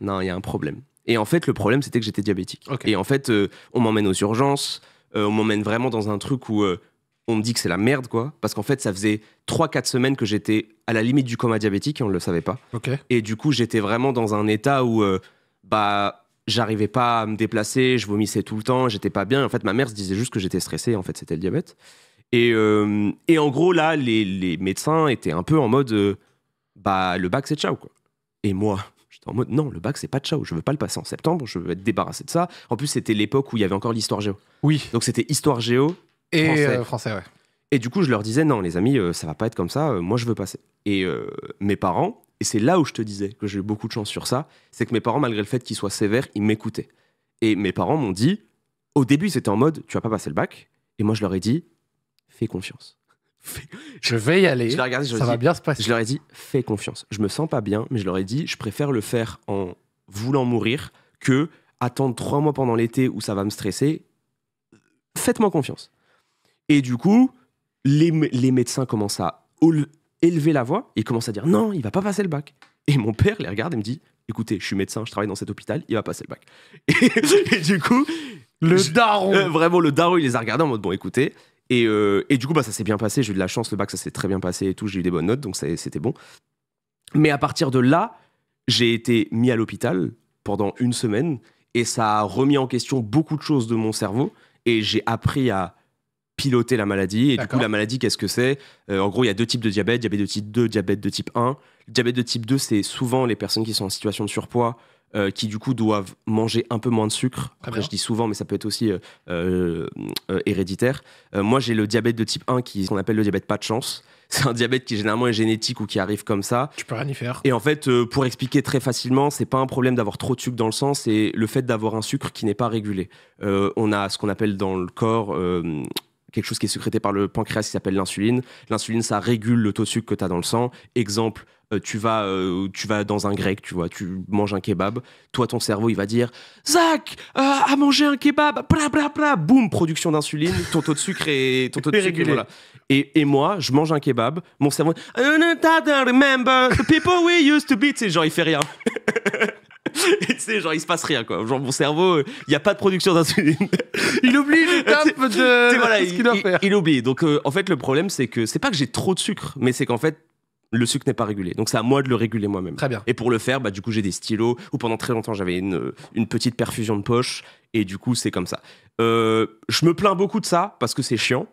Non, il y a un problème. Et en fait, le problème, c'était que j'étais diabétique. Et en fait, euh, on m'emmène aux urgences, euh, on m'emmène vraiment dans un truc où euh, on me dit que c'est la merde, quoi. Parce qu'en fait, ça faisait 3-4 semaines que j'étais à la limite du coma diabétique et on ne le savait pas. Et du coup, j'étais vraiment dans un état où bah j'arrivais pas à me déplacer, je vomissais tout le temps, j'étais pas bien. En fait, ma mère se disait juste que j'étais stressé, en fait, c'était le diabète. Et, euh, et, en gros, là, les, médecins étaient un peu en mode euh, bah le bac c'est ciao quoi. Et moi, j'étais en mode non, le bac c'est pas ciao, je veux pas le passer en septembre, je veux être débarrassé de ça. En plus, c'était l'époque où il y avait encore l'histoire géo. Oui. Donc c'était histoire géo et euh, français. français ouais. Et du coup, je leur disais non, les amis, ça va pas être comme ça, moi je veux passer. Et mes parents, et c'est là où je te disais que j'ai eu beaucoup de chance sur ça, c'est que mes parents, malgré le fait qu'ils soient sévères, ils m'écoutaient. Et mes parents m'ont dit, au début, c'était en mode, tu vas pas passer le bac. Et moi, je leur ai dit, fais confiance. Je vais y aller. Je leur ai dit ça va bien se passer. Je leur ai dit, fais confiance. Je me sens pas bien, mais je leur ai dit, je préfère le faire en voulant mourir que attendre trois mois pendant l'été où ça va me stresser. Faites-moi confiance. Et du coup, les, les médecins commencent à élever la voix il commence à dire non, il va pas passer le bac. Et mon père les regarde et me dit écoutez, je suis médecin, je travaille dans cet hôpital, il va passer le bac. Et, du coup, le daron, euh, vraiment le daron, il les a regardés en mode bon, écoutez. Et, euh, du coup, bah, ça s'est bien passé. J'ai eu de la chance, le bac, ça s'est très bien passé et tout. J'ai eu des bonnes notes, donc c'était bon. Mais à partir de là, j'ai été mis à l'hôpital pendant une semaine et ça a remis en question beaucoup de choses de mon cerveau et j'ai appris à piloter la maladie. Et du coup, la maladie, qu'est-ce que c'est euh, En gros, il y a deux types de diabète, diabète de type 2, diabète de type 1. Le diabète de type 2, c'est souvent les personnes qui sont en situation de surpoids, euh, qui du coup doivent manger un peu moins de sucre. Après, je dis souvent, mais ça peut être aussi euh, héréditaire. moi, j'ai le diabète de type 1, qui, qu'on appelle le diabète pas de chance. C'est un diabète qui généralement est génétique ou qui arrive comme ça. Tu peux rien y faire. Et en fait, pour expliquer très facilement, c'est pas un problème d'avoir trop de sucre dans le sang, c'est le fait d'avoir un sucre qui n'est pas régulé. on a ce qu'on appelle dans le corps quelque chose qui est sécrété par le pancréas qui s'appelle l'insuline. L'insuline, ça régule le taux de sucre que tu as dans le sang. Exemple, euh, tu vas, euh, tu vas dans un grec, tu vois, tu manges un kebab. Toi, ton cerveau, il va dire Zach a euh, mangé un kebab, bla bla bla, boum, production d'insuline, ton taux de sucre est ton taux de Et, moi, je mange un kebab, mon cerveau, remember the people we used to beat !» tu genre, il fait rien. et tu sais, genre, il se passe rien, quoi. Genre, mon cerveau, il n'y a pas de production d'insuline. il oublie l'étape de. Voilà, il, qu'il doit faire. il, oublie. Donc, euh, en fait, le problème, c'est que c'est pas que j'ai trop de sucre, mais c'est qu'en fait, le sucre n'est pas régulé. Donc c'est à moi de le réguler moi-même. Très bien. Et pour le faire, bah, du coup, j'ai des stylos, ou pendant très longtemps, j'avais une, euh, une, petite perfusion de poche, et du coup, c'est comme ça. Euh, je me plains beaucoup de ça, parce que c'est chiant,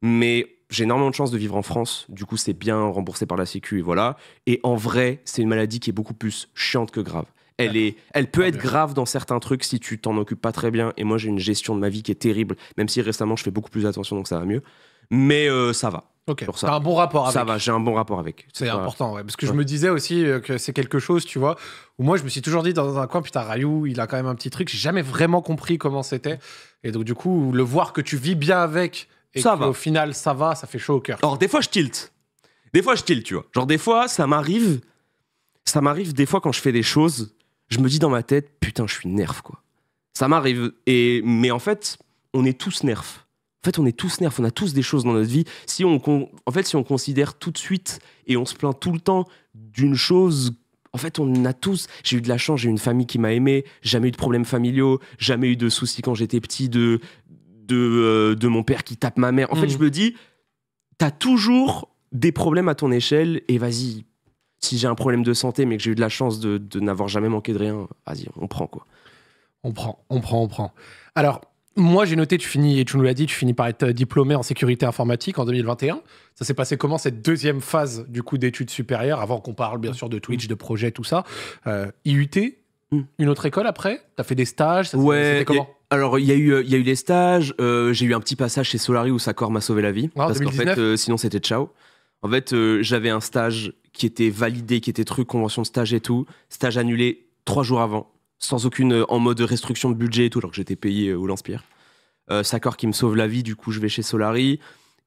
mais j'ai énormément de chance de vivre en France, du coup, c'est bien remboursé par la Sécu, et voilà. Et en vrai, c'est une maladie qui est beaucoup plus chiante que grave. Elle, elle peut ah, être grave dans certains trucs si tu t'en occupes pas très bien. Et moi, j'ai une gestion de ma vie qui est terrible, même si récemment, je fais beaucoup plus attention, donc ça va mieux. Mais euh, ça va. Ok. ça. un bon rapport avec. Ça va, j'ai un bon rapport avec. C'est important, ouais. Parce que je me disais aussi euh, que c'est quelque chose, tu vois, où moi, je me suis toujours dit dans un coin, putain, Rayou, il a quand même un petit truc. J'ai jamais vraiment compris comment c'était. Et donc, du coup, le voir que tu vis bien avec et qu'au au final, ça va, ça fait chaud au cœur. Alors, des fois, je tilte. Des fois, je tilte, tu vois. Genre, des fois, ça m'arrive. Ça m'arrive des fois quand je fais des choses je me dis dans ma tête, putain, je suis nerf, quoi. Ça m'arrive. Et, mais en fait, on est tous nerfs. En fait, on est tous nerfs, on a tous des choses dans notre vie. Si on, en fait, si on considère tout de suite et on se plaint tout le temps d'une chose, en fait, on a tous. J'ai eu de la chance, j'ai une famille qui m'a aimé, jamais eu de problèmes familiaux, jamais eu de soucis quand j'étais petit de, de, euh, de, mon père qui tape ma mère. En fait, mm. je me dis, t'as toujours des problèmes à ton échelle et vas-y, si j'ai un problème de santé, mais que j'ai eu de la chance de, n'avoir jamais manqué de rien, vas-y, on prend quoi. On prend, on prend, on prend. Alors, moi, j'ai noté, tu finis, et tu nous l'as dit, tu finis par être euh, diplômé en sécurité informatique en 2021. Ça s'est passé comment cette deuxième phase du coup d'études supérieures, avant qu'on parle bien sûr de Twitch, de projets, tout ça euh, IUT, mm. une autre école après T'as fait des stages Ouais. comment alors, il y, a eu, y a eu stages, euh, j'ai eu un petit passage chez Solari où Saccor m'a sauvé la vie. Ah, parce qu'en fait, sinon, c'était ciao. En fait, j'avais un stage qui était validé, qui était truc, convention de stage et tout. Stage annulé trois jours avant, sans aucune euh, en mode restriction de budget et tout, alors que j'étais payé euh, au Lanspire. Euh, Saccord qui me sauve la vie, du coup je vais chez Solari.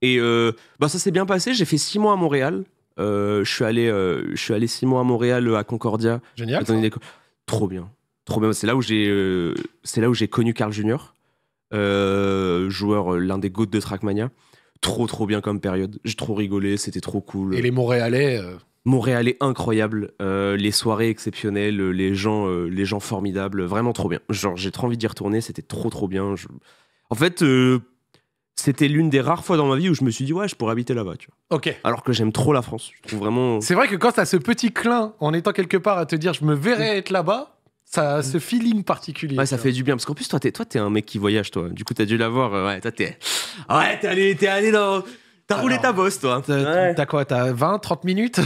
Et euh, bah, ça s'est bien passé, j'ai fait six mois à Montréal. je suis allé, je suis allé six mois à Montréal à Concordia. Génial. Trop bien, trop bien. C'est là où j'ai, c'est là où j'ai connu Carl Junior, joueur l'un des goats de Trackmania. Trop trop bien comme période. J'ai trop rigolé, c'était trop cool. Et les Montréalais. Montréal est incroyable, euh, les soirées exceptionnelles, euh, les gens, euh, les gens formidables, vraiment trop bien. Genre j'ai trop envie d'y retourner, c'était trop trop bien. En fait, c'était l'une des rares fois dans ma vie où je me suis dit ouais, je pourrais habiter là-bas, tu vois. Ok. Alors que j'aime trop la France, je trouve vraiment. C'est vrai que quand t'as ce petit clin en étant quelque part à te dire je me verrais mm. être là-bas. Ça, mm. ce feeling particulier. Ouais, ça fait du bien. Parce qu'en plus, toi, t'es, toi, es un mec qui voyage, toi. Du coup, t'as dû l'avoir. ouais, t'es. Ouais, allé, t'es allé dans T'as roulé ta bosse, toi. T'as quoi T'as 20, 30 minutes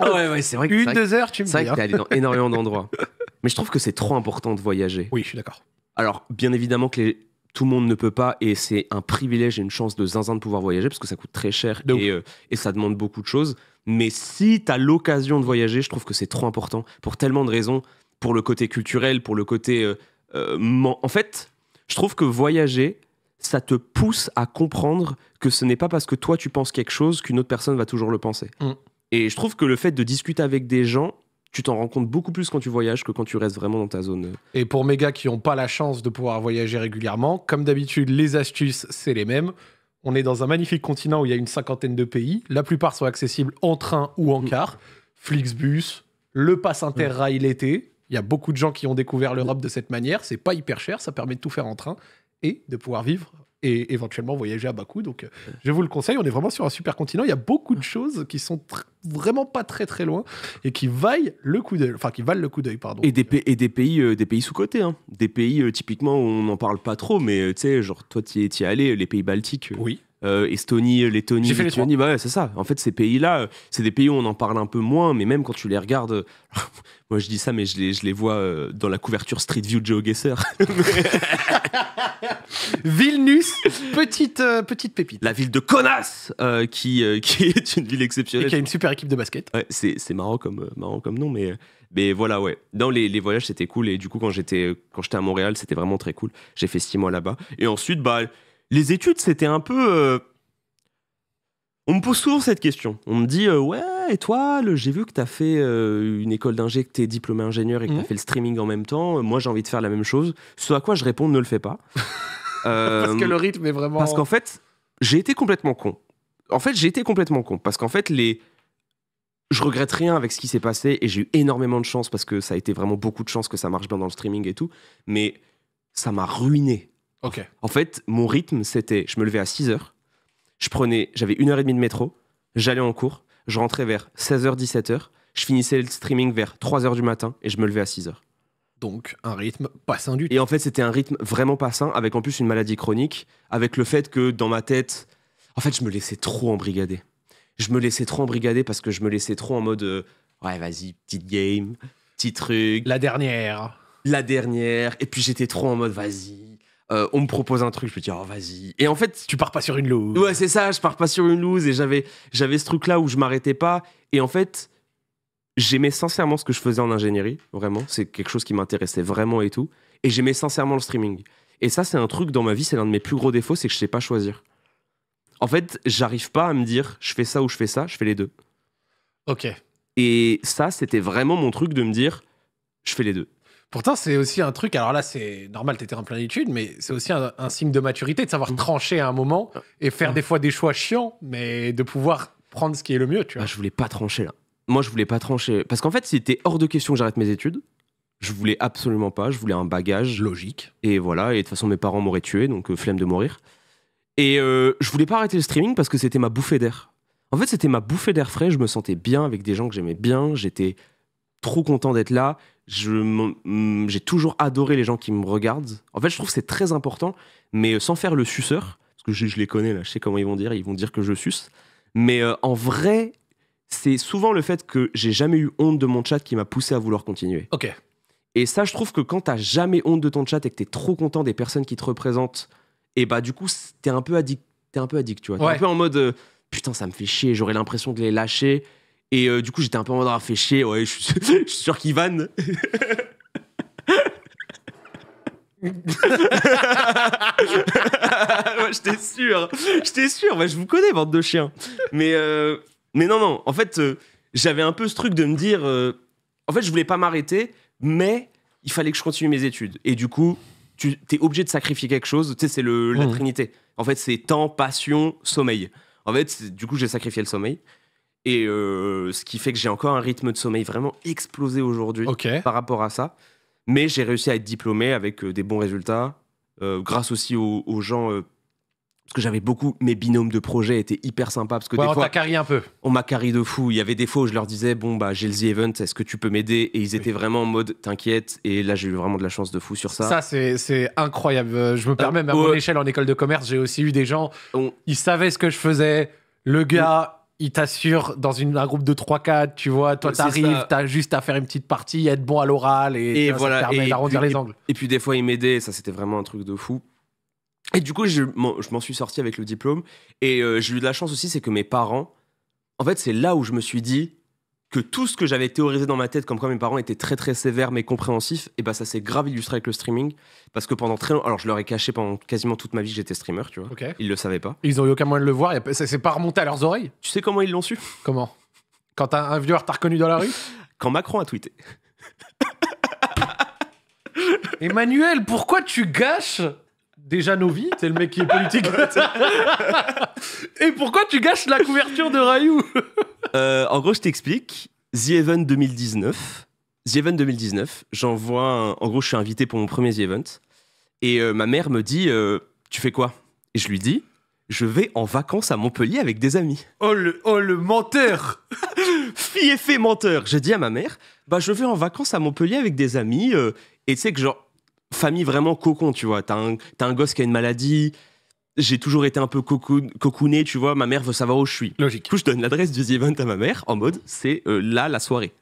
ah ouais, ouais, c'est vrai. Une, deux heures, tu me dis. C'est vrai que t'es allé dans énormément d'endroits. Mais je trouve que c'est trop important de voyager. Oui, je suis d'accord. Alors, bien évidemment que tout le monde ne peut pas, et c'est un privilège et une chance de zinzin de pouvoir voyager, parce que ça coûte très cher euh, et, ça demande beaucoup de choses. Mais si t'as l'occasion de voyager, je trouve que c'est trop important, pour tellement de raisons, pour le côté culturel, pour le côté... Euh, euh, en fait, je trouve que voyager, ça te pousse à comprendre que ce n'est pas parce que toi tu penses quelque chose qu'une autre personne va toujours le penser. Mm. Et je trouve que le fait de discuter avec des gens, tu t'en rends compte beaucoup plus quand tu voyages que quand tu restes vraiment dans ta zone. Et pour mes gars qui n'ont pas la chance de pouvoir voyager régulièrement, comme d'habitude, les astuces, c'est les mêmes. On est dans un magnifique continent où il y a une cinquantaine de pays. La plupart sont accessibles en train ou en mm. car. Flixbus, le pass interrail mm. l'été. Il y a beaucoup de gens qui ont découvert l'Europe de cette manière. C'est pas hyper cher, ça permet de tout faire en train de pouvoir vivre et éventuellement voyager à Bakou. Donc, euh, je vous le conseille. On est vraiment sur un super continent. Il y a beaucoup de mm. choses qui sont vraiment pas très très loin et qui valent le coup d'œil. Enfin, qui valent le coup d'œil, pardon. Et des, et des pays, euh, des pays sous cotés hein. Des pays euh, typiquement où on n'en parle pas trop, mais tu sais, genre toi, tu es allé, les pays baltiques. oui. Euh, Estonie, Lettonie, Lettonie, bah c'est ça. En fait, ces pays-là, euh, c'est des pays où on en parle un peu moins, mais même quand tu les regardes, euh, moi je dis ça, mais je les, vois dans la couverture Street View de GeoGuessr. Vilnius, petite, petite pépite. La ville de Connasse, qui, qui est une ville exceptionnelle. Et qui a une super équipe de basket. c'est marrant comme, marrant comme nom, mais. Mais voilà, ouais. Dans les, voyages, c'était cool. Et du coup, quand j'étais, quand j'étais à Montréal, c'était vraiment très cool. J'ai fait six mois là-bas. Et ensuite, bah, les études, c'était un peu. Euh, on me pose souvent cette question. On me dit euh, ouais et toi j'ai vu que tu as fait euh, une école d'ingé, que tu diplômé ingénieur et que mmh. fait le streaming en même temps. Moi, j'ai envie de faire la même chose. Ce à quoi je réponds Ne le fais pas. parce que le rythme est vraiment. Parce qu'en fait, j'ai été complètement con. En fait, j'ai été complètement con. Parce qu'en fait, les je regrette rien avec ce qui s'est passé et j'ai eu énormément de chance parce que ça a été vraiment beaucoup de chance que ça marche bien dans le streaming et tout. Mais ça m'a ruiné en fait, mon rythme, c'était je me levais à 6 h, je prenais, j'avais une heure et demie de métro, j'allais en cours, je rentrais vers 16h, 17h, je finissais le streaming vers 3h du matin et je me levais à 6h. Donc, un rythme pas sain du tout. Et en fait, c'était un rythme vraiment pas sain, avec en plus une maladie chronique, avec le fait que dans ma tête, en fait, je me laissais trop embrigader. Je me laissais trop embrigader parce que je me laissais trop en mode euh, ouais, vas-y, petite game, petit truc. La dernière. La dernière. Et puis j'étais trop en mode vas-y, euh, on me propose un truc, je me dis, oh vas-y. Et en fait. Tu pars pas sur une loose. Ouais, c'est ça, je pars pas sur une loose. Et j'avais, j'avais ce truc-là où je m'arrêtais pas. Et en fait, j'aimais sincèrement ce que je faisais en ingénierie, vraiment. C'est quelque chose qui m'intéressait vraiment et tout. Et j'aimais sincèrement le streaming. Et ça, c'est un truc dans ma vie, c'est l'un de mes plus gros défauts, c'est que je sais pas choisir. En fait, j'arrive pas à me dire, je fais ça ou je fais ça, je fais les deux. Ok. Et ça, c'était vraiment mon truc de me dire, je fais les deux. Pourtant, c'est aussi un truc. Alors là, c'est normal, t'étais en plein étude, mais c'est aussi un, signe de maturité de savoir mm. trancher à un moment ah. et faire mm. des fois des choix chiants, mais de pouvoir prendre ce qui est le mieux, tu vois. Ah, je voulais pas trancher là. Moi, je voulais pas trancher. Parce qu'en fait, c'était hors de question que j'arrête mes études. Je voulais absolument pas. Je voulais un bagage. Logique. Et voilà. Et de toute façon, mes parents m'auraient tué, donc euh, flemme de mourir. Et euh, je voulais pas arrêter le streaming parce que c'était ma bouffée d'air. En fait, c'était ma bouffée d'air frais. Je me sentais bien avec des gens que j'aimais bien. J'étais trop content d'être là. Mm, j'ai toujours adoré les gens qui me regardent. En fait, je trouve que c'est très important, mais euh, sans faire le suceur, parce que je, les connais, là, je sais comment ils vont dire, ils vont dire que je suce. Mais euh, en vrai, c'est souvent le fait que j'ai jamais eu honte de mon chat qui m'a poussé à vouloir continuer. Ok. Et ça, je trouve que quand t'as jamais honte de ton chat et que t'es trop content des personnes qui te représentent, et bah du coup, t'es un peu addict, t'es un peu addict, tu vois. T'es un peu en mode euh, putain, ça me fait chier, j'aurais l'impression de les lâcher. Et euh, du coup, j'étais un peu en mode, ah, chier, ouais, je suis, sûr qu'il vanne. j'étais sûr, j'étais sûr, je vous connais, bande de chiens. Mais, euh, mais non, non, en fait, euh, j'avais un peu ce truc de me dire, en fait, je voulais pas m'arrêter, mais il fallait que je continue mes études. Et du coup, tu es obligé de sacrifier quelque chose, tu sais, c'est le, la mmh. trinité. En fait, c'est temps, passion, sommeil. En fait, du coup, j'ai sacrifié le sommeil. Et euh, ce qui fait que j'ai encore un rythme de sommeil vraiment explosé aujourd'hui par rapport à ça. Mais j'ai réussi à être diplômé avec euh, des bons résultats, euh, grâce aussi aux, gens. parce que j'avais beaucoup, mes binômes de projet étaient hyper sympas. Parce que on m'a carré un peu. On m'a carré de fou. Il y avait des fois où je leur disais, bon, bah, j'ai le Event, est-ce que tu peux m'aider Et ils étaient vraiment en mode, t'inquiète. Et là, j'ai eu vraiment de la chance de fou sur ça. Ça, c'est incroyable. Je me permets, mais à mon échelle en école de commerce, j'ai aussi eu des gens, ils savaient ce que je faisais. Le gars, il t'assure dans un groupe de 3-4, tu vois, toi t'arrives, t'as juste à faire une petite partie, être bon à l'oral et, voilà, ça permet d'arrondir les angles. Et, puis des fois, il m'aidait, ça c'était vraiment un truc de fou. Et du coup, je m'en suis sorti avec le diplôme et euh, j'ai eu de la chance aussi, c'est que mes parents, en fait, c'est là où je me suis dit, tout ce que j'avais théorisé dans ma tête, comme quoi mes parents étaient très très sévères mais compréhensifs, et eh bah ben, ça s'est grave illustré avec le streaming. Parce que pendant très longtemps, alors je leur ai caché pendant quasiment toute ma vie que j'étais streamer, tu vois. Ils le savaient pas. Ils ont eu aucun moyen de le voir, ça s'est pas remonté à leurs oreilles. Tu sais comment ils l'ont su Comment Quand un, un viewer t'a reconnu dans la rue Quand Macron a tweeté. Emmanuel, pourquoi tu gâches déjà nos vies, c'est le mec qui est politique. Et pourquoi tu gâches la couverture de Rayou euh, En gros, je t'explique. The Event 2019. The Event 2019, j'envoie. En gros, je suis invité pour mon premier The Event. Et euh, ma mère me dit euh, Tu fais quoi Et je lui dis Je vais en vacances à Montpellier avec des amis. Oh le, oh, le menteur Fille fait menteur J'ai dit à ma mère Bah, je vais en vacances à Montpellier avec des amis. et tu sais que genre famille vraiment cocon, tu vois. T'as un, un gosse qui a une maladie. J'ai toujours été un peu cocooné, tu vois. Ma mère veut savoir où je suis. Logique. Du coup, je donne l'adresse du The Event à ma mère en mode c'est euh, là la soirée.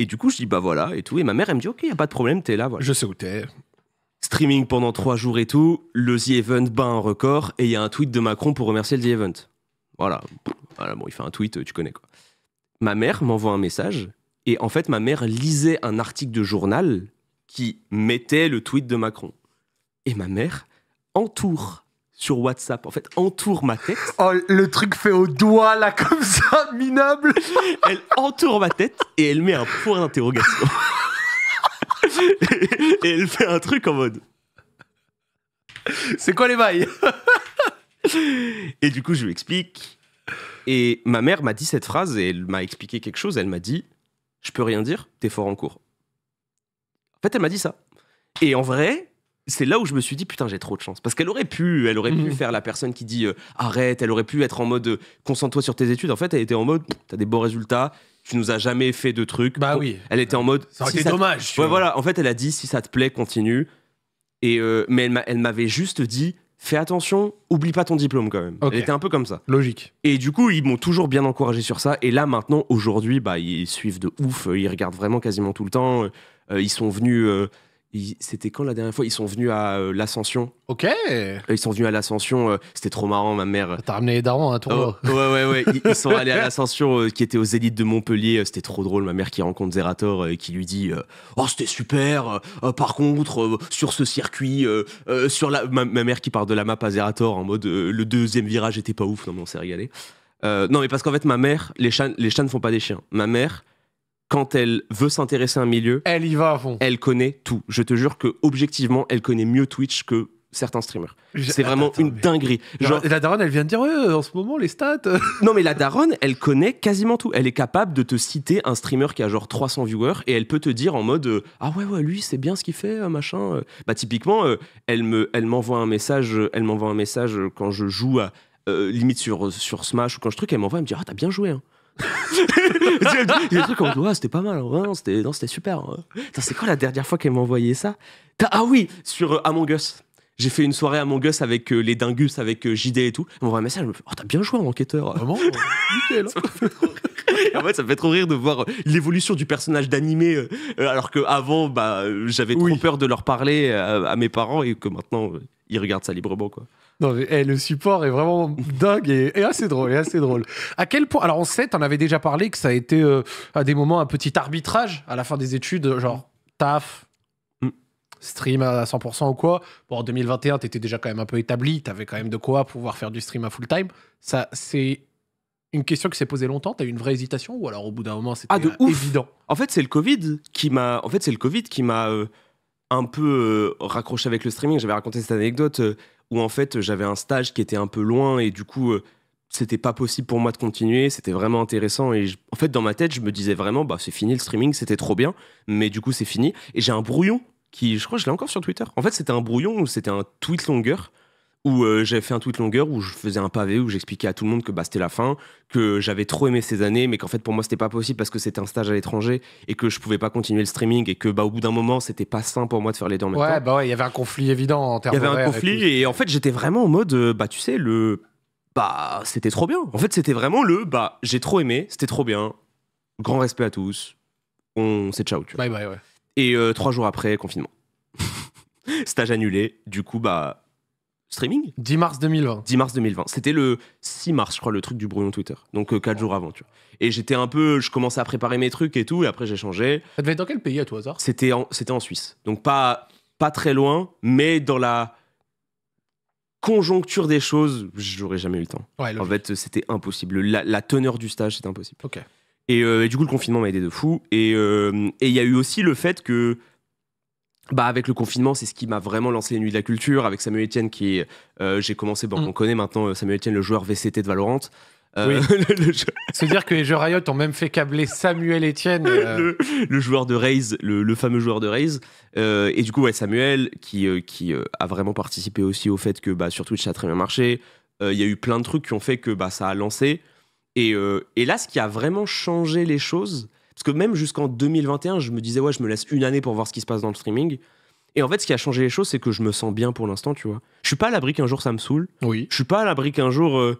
Et du coup, je dis bah voilà et tout. Et ma mère, elle me dit ok, y a pas de problème, t'es là. Voilà. Je sais où t'es. Streaming pendant trois jours et tout. Le The Event bat un record et il y a un tweet de Macron pour remercier le The Event. Voilà. voilà bon, il fait un tweet, euh, tu connais quoi. Ma mère m'envoie un message et en fait, ma mère lisait un article de journal qui mettait le tweet de Macron. Et ma mère entoure sur WhatsApp, en fait, entoure ma tête. Oh, le truc fait au doigt, là, comme ça, minable. elle entoure ma tête et elle met un point d'interrogation. et, elle fait un truc en mode. C'est quoi les bails Et du coup, je lui explique. Et ma mère m'a dit cette phrase et elle m'a expliqué quelque chose. Elle m'a dit Je peux rien dire, t'es fort en cours. En fait, elle m'a dit ça. Et en vrai, c'est là où je me suis dit putain j'ai trop de chance parce qu'elle aurait pu elle aurait pu mm. faire la personne qui dit euh, arrête elle aurait pu être en mode euh, concentre-toi sur tes études en fait elle était en mode t'as des beaux résultats tu nous as jamais fait de trucs bah oui elle était en mode c'est dommage voilà en fait elle a dit si ça te plaît continue et euh, mais elle m'avait juste dit fais attention oublie pas ton diplôme quand même elle était un peu comme ça logique et du coup ils m'ont toujours bien encouragé sur ça et là maintenant aujourd'hui bah ils suivent de ouf ils regardent vraiment quasiment tout le temps euh, ils sont venus. Euh, c'était quand la dernière fois Ils sont venus à euh, l'Ascension. Ok. ils sont venus à l'Ascension. c'était trop marrant, ma mère. T'as ramené les darons, à hein, toi. Oh, ouais, ouais, ouais. ils, sont allés à l'Ascension, qui était aux élites de Montpellier. C'était trop drôle. Ma mère qui rencontre Zerator et qui lui dit Oh, c'était super. par contre, sur ce circuit, sur la. Ma, mère qui part de la map à Zerator en mode Le deuxième virage était pas ouf. Non, mais on s'est régalé. non, mais parce qu'en fait, ma mère, les les chats ne font pas des chiens. Ma mère, quand elle veut s'intéresser à un milieu, elle y va à fond. Elle connaît tout. Je te jure que objectivement, elle connaît mieux Twitch que certains streamers. C'est vraiment une dinguerie. La daronne, elle vient de dire euh, en ce moment les stats. non mais la daronne, elle connaît quasiment tout. Elle est capable de te citer un streamer qui a genre 300 viewers et elle peut te dire en mode euh, ah ouais lui c'est bien ce qu'il fait euh, machin. Bah typiquement, elle me elle m'envoie un message, elle m'envoie un message quand je joue à limite sur, sur Smash ou quand je truc, elle m'envoie, elle me dit Ah, t'as bien joué. Hein il y a des trucs c'était pas mal, c'était, super. c'est quoi la dernière fois qu'elle m'a envoyé ça Ah oui, sur euh, Among Us. J'ai fait une soirée Among Us avec euh, les Dingus, avec euh, JD et tout. Elle m'envoie un message, elle me fait, oh, t'as bien joué en enquêteur. Vraiment hein. en fait, ça me fait trop rire de voir l'évolution du personnage d'animé, alors qu'avant, bah, j'avais trop peur de leur parler à mes parents et que maintenant, ils regardent ça librement, quoi. Non, mais, eh, le support est vraiment dingue et, assez drôle, et assez drôle. À quel point Alors on sait, on avait déjà parlé que ça a été euh, à des moments un petit arbitrage à la fin des études, genre taf, mm. stream à 100% ou quoi. Bon, en 2021, t'étais déjà quand même un peu établi, t'avais quand même de quoi pouvoir faire du stream à full time. Ça, c'est une question qui s'est posée longtemps. T'as eu une vraie hésitation ou alors au bout d'un moment, c'était ah, évident. En fait, c'est le Covid qui m'a. En fait, c'est le Covid qui m'a euh, un peu euh, raccroché avec le streaming. J'avais raconté cette anecdote où en fait j'avais un stage qui était un peu loin et du coup euh, c'était pas possible pour moi de continuer, c'était vraiment intéressant et en fait dans ma tête je me disais vraiment bah c'est fini le streaming, c'était trop bien, mais du coup c'est fini et j'ai un brouillon qui je crois que je l'ai encore sur Twitter. En fait c'était un brouillon ou c'était un tweet longueur où euh, j'avais fait un tweet longueur où je faisais un pavé où j'expliquais à tout le monde que bah, c'était la fin, que j'avais trop aimé ces années, mais qu'en fait pour moi c'était pas possible parce que c'était un stage à l'étranger et que je pouvais pas continuer le streaming et que bah, au bout d'un moment c'était pas sain pour moi de faire les deux en même ouais, Bah ouais, il y avait un conflit évident en termes Il y avait un conflit et, en fait j'étais vraiment en mode, euh, bah tu sais, le. Bah c'était trop bien. En fait c'était vraiment le bah j'ai trop aimé, c'était trop bien. Grand respect à tous. On sait ciao. Tu Bye bye, ouais. Et euh, trois jours après, confinement. stage annulé. Du coup, bah streaming 10 mars 2020. 10 mars 2020. C'était le 6 mars, je crois, le truc du brouillon Twitter. Donc euh, quatre oh. jours avant, Et j'étais un peu. Je commençais à préparer mes trucs et tout, et après j'ai changé. Ça devait être dans quel pays à tout hasard C'était en, en Suisse. Donc pas, pas très loin, mais dans la conjoncture des choses, j'aurais jamais eu le temps. en fait, c'était impossible. La, teneur du stage, c'était impossible. Ok. Euh, et, du coup, le confinement m'a aidé de fou. Et euh, il y a eu aussi le fait que bah avec le confinement, c'est ce qui m'a vraiment lancé les nuits de la culture. Avec Samuel Etienne, qui euh, j'ai commencé, bon, mm. on connaît maintenant euh, Samuel Etienne, le joueur VCT de Valorant. cest euh, oui. dire que les jeux Riot ont même fait câbler Samuel Etienne. Le, joueur de Raze, le, fameux joueur de Raze. et du coup, ouais, Samuel, qui, qui a vraiment participé aussi au fait que bah, sur Twitch, ça a très bien marché. Il y a eu plein de trucs qui ont fait que bah, ça a lancé. Et, et là, ce qui a vraiment changé les choses, parce que même jusqu'en 2021, je me disais, ouais, je me laisse une année pour voir ce qui se passe dans le streaming. Et en fait, ce qui a changé les choses, c'est que je me sens bien pour l'instant, tu vois. Je suis pas à l'abri qu'un jour ça me saoule. Oui. Je suis pas à l'abri qu'un jour. Euh,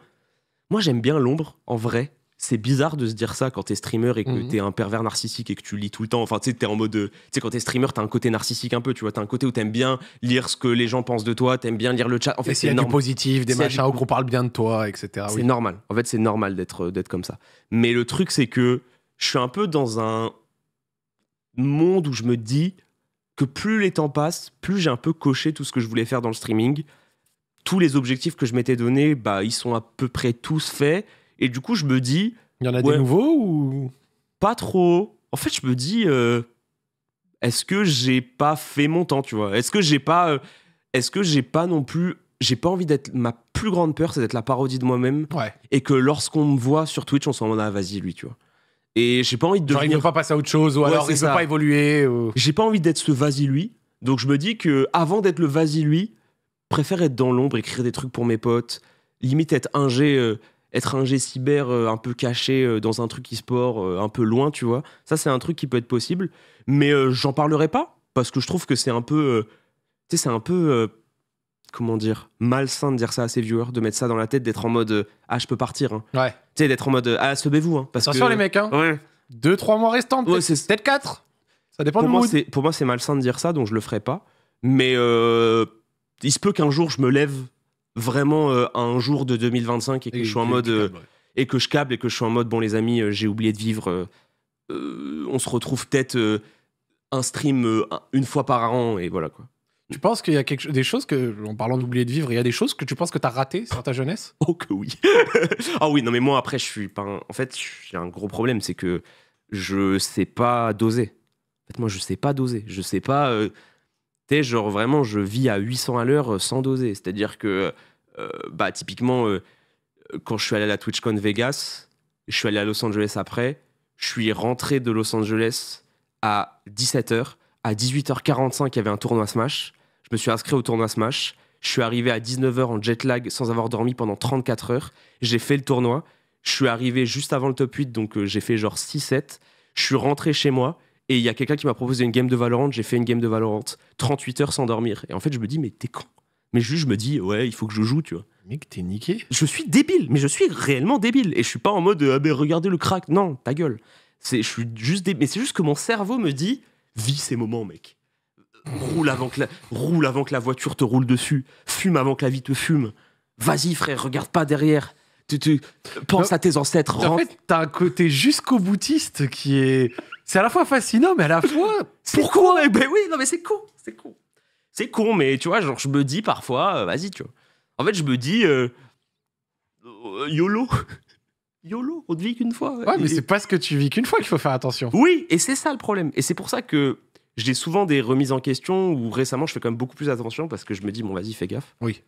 moi, j'aime bien l'ombre, en vrai. C'est bizarre de se dire ça quand t'es streamer et que tu mhm. es t'es un pervers narcissique et que tu lis tout le temps. Enfin, tu sais, t'es en mode. De... Euh, tu sais, quand t'es streamer, t'as un côté narcissique un peu, tu vois. T'as un côté où t'aimes bien lire ce que les gens pensent de toi, t'aimes bien lire le chat. En fait, c'est normal. positif, des machins, où on parle bien de toi, etc. C'est normal. En fait, c'est normal euh, d'être comme ça. Mais le truc, c'est que je suis un peu dans un monde où je me dis que plus les temps passent, plus j'ai un peu coché tout ce que je voulais faire dans le streaming. Tous les objectifs que je m'étais donné, bah, ils sont à peu près tous faits. Et du coup, je me dis. Il y en a des nouveaux ou. Pas trop. En fait, je me dis. Euh, est-ce que j'ai pas fait mon temps, tu vois Est-ce que j'ai pas. Euh, est-ce que j'ai pas non plus j'ai pas envie d'être. Ma plus grande peur, c'est d'être la parodie de moi-même. Et que lorsqu'on me voit sur Twitch, on se a, ah, vas-y, lui, tu vois. Et j'ai pas envie de devenir... Genre, il pas passer à autre chose, ou alors il veut pas évoluer. J'ai pas envie d'être ce vas-y lui. Donc, je me dis que avant d'être le vas-y lui, préfère être dans l'ombre, écrire des trucs pour mes potes. Limite, être un G euh, être cyber euh, un peu caché euh, dans un truc e-sport un peu loin, tu vois. Ça, c'est un truc qui peut être possible. Mais j'en parlerai pas, parce que je trouve que c'est un peu. tu sais, c'est un peu comment dire, malsain de dire ça à ses viewers, de mettre ça dans la tête, d'être en mode euh, ah je peux partir. Hein. Ouais. Tu sais, d'être en mode euh, ah sauvez-vous. Hein, Attention les mecs. Hein. Ouais. Deux, trois mois restants, peut-être quatre. Ça dépend pour de moi, c'est Pour moi, c'est malsain de dire ça, donc je le ferai pas. Mais euh, il se peut qu'un jour je me lève vraiment à un jour de 2025 et que je sois en mode et que je câble et que je suis en mode bon les amis, j'ai oublié de vivre. on se retrouve peut-être un stream une fois par an et voilà quoi. Tu penses qu'il y a quelque... des choses que, en parlant d'oublier de vivre, il y a des choses que tu penses que tu as ratées sur ta jeunesse Oh que oui Ah oui, non mais moi après, je suis pas... En fait, j'ai un gros problème, c'est que je sais pas doser. En fait, moi, je sais pas doser. Je sais pas... Euh... Tu sais, genre vraiment, je vis à 800 à l'heure euh, sans doser. C'est-à-dire que, euh, bah typiquement, euh, quand je suis allé à la TwitchCon Vegas, je suis allé à Los Angeles après, je suis rentré de Los Angeles à 17h. À 18h45, il y avait un tournoi Smash. Je me suis inscrit au tournoi Smash. Je suis arrivé à 19h en jet lag sans avoir dormi pendant 34 heures. J'ai fait le tournoi. Je suis arrivé juste avant le top 8, donc euh, j'ai fait genre 6-7. Je suis rentré chez moi et il y a quelqu'un qui m'a proposé une game de Valorant. J'ai fait une game de Valorant. 38 heures sans dormir. Et en fait, je me dis, mais t'es con. Mais juste, je me dis, ouais, il faut que je joue, tu vois. Mec, t'es niqué. Je suis débile, mais je suis réellement débile. Et je suis pas en mode, euh, ah ben, regardez le crack. Non, ta gueule. Je suis juste débile. Mais c'est juste que mon cerveau me dit, vis ces moments, mec roule avant, que la, roule avant que la voiture te roule dessus, fume avant que la vie te fume. Vas-y frère, regarde pas derrière. Tu, à tes ancêtres. En fait, t'as un côté jusqu'au boutiste qui est. C'est à la fois fascinant, mais à la fois. Pourquoi eh ben oui, non mais c'est con, c'est con, c'est con. Mais tu vois, genre je me dis parfois, euh, vas-y, tu vois. En fait, je me dis euh, euh, yolo. YOLO, on ne vit qu'une fois. Ouais, mais c'est pas ce que tu vis qu'une fois qu'il faut faire attention. Oui, et c'est ça le problème. Et c'est pour ça que j'ai souvent des remises en question où récemment je fais quand même beaucoup plus attention parce que je me dis, bon, vas-y, fais gaffe. Oui.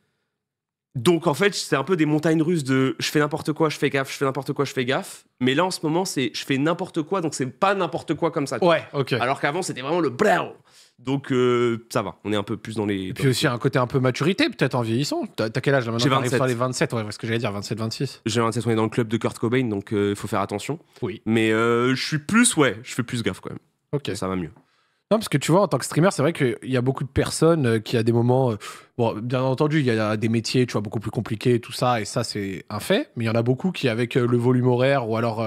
Donc en fait, c'est un peu des montagnes russes de je fais n'importe quoi, je fais gaffe, je fais n'importe quoi, je fais gaffe. Mais là en ce moment, c'est je fais n'importe quoi, donc c'est pas n'importe quoi comme ça. Ouais, ok. Alors qu'avant, c'était vraiment le bravo. Donc euh, ça va, on est un peu plus dans les. Et puis aussi un côté un peu maturité, peut-être en vieillissant. T'as quel âge là maintenant J'ai 27. les 27, ouais, parce que j'allais dire 27-26. J'ai 27, on est dans le club de Kurt Cobain, donc il euh, faut faire attention. Oui. Mais euh, je suis plus, ouais, je fais plus gaffe quand même. Ok. ça va mieux. Non, parce que tu vois, en tant que streamer, c'est vrai qu'il y a beaucoup de personnes euh, qui, à des moments. Euh, bon, bien entendu, il y a des métiers, tu vois, beaucoup plus compliqués, tout ça, et ça, c'est un fait. Mais il y en a beaucoup qui, avec euh, le volume horaire ou alors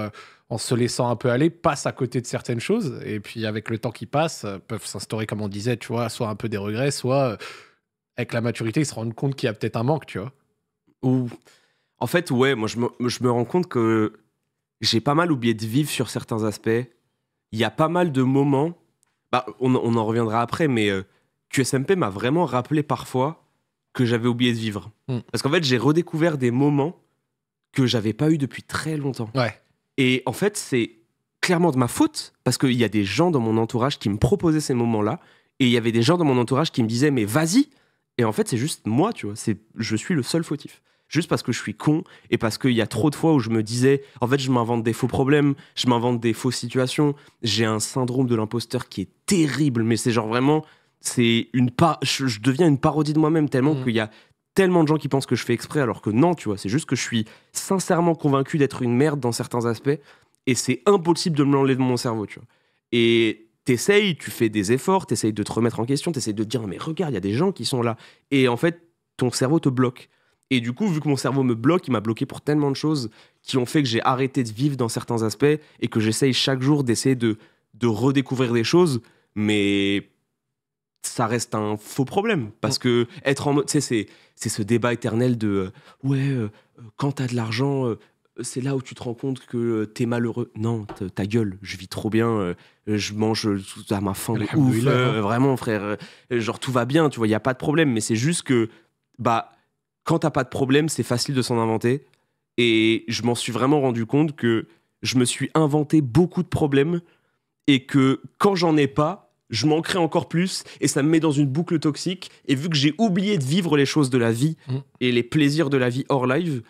en se laissant un peu aller, passent à côté de certaines choses. Et puis, avec le temps qui passe, peuvent s'instaurer, comme on disait, tu vois, soit un peu des regrets, soit avec la maturité, ils se rendent compte qu'il y a peut-être un manque, tu vois. Ou. En fait, ouais, moi, je me, je me rends compte que j'ai pas mal oublié de vivre sur certains aspects. Il y a pas mal de moments bah, on, en reviendra après, mais euh, QSMP m'a vraiment rappelé parfois que j'avais oublié de vivre. Hmm. Parce qu'en fait, j'ai redécouvert des moments que j'avais pas eu depuis très longtemps. Et en fait, c'est clairement de ma faute parce qu'il y a des gens dans mon entourage qui me proposaient ces moments-là et il y avait des gens dans mon entourage qui me disaient mais vas-y. Et en fait, c'est juste moi, tu vois. je suis le seul fautif juste parce que je suis con et parce qu'il y a trop de fois où je me disais, en fait, je m'invente des faux problèmes, je m'invente des fausses situations. J'ai un syndrome de l'imposteur qui est terrible, mais c'est genre vraiment, c'est une je, deviens une parodie de moi-même tellement mmh. qu'il y a tellement de gens qui pensent que je fais exprès alors que non, tu vois, c'est juste que je suis sincèrement convaincu d'être une merde dans certains aspects et c'est impossible de me l'enlever de mon cerveau, tu vois. Et t'essayes, tu fais des efforts, t'essayes de te remettre en question, t'essayes de te dire, mais regarde, il y a des gens qui sont là. Et en fait, ton cerveau te bloque. Et du coup, vu que mon cerveau me bloque, il m'a bloqué pour tellement de choses qui ont fait que j'ai arrêté de vivre dans certains aspects et que j'essaye chaque jour d'essayer de, de redécouvrir des choses, mais ça reste un faux problème. Parce que être en mode, tu sais, c'est ce débat éternel de euh, ouais, euh, euh, quand t'as de l'argent, c'est là où tu te rends compte que t'es malheureux. Non, ta gueule, je vis trop bien, je mange à ma faim hein. vraiment frère, genre tout va bien, tu vois, il n'y a pas de problème, mais c'est juste que bah quand t'as pas de problème, c'est facile de s'en inventer. Et je m'en suis vraiment rendu compte que je me suis inventé beaucoup de problèmes et que quand j'en ai pas, je m'en crée encore plus et ça me met dans une boucle toxique. Et vu que j'ai oublié de vivre les choses de la vie mmh. et les plaisirs de la vie hors live,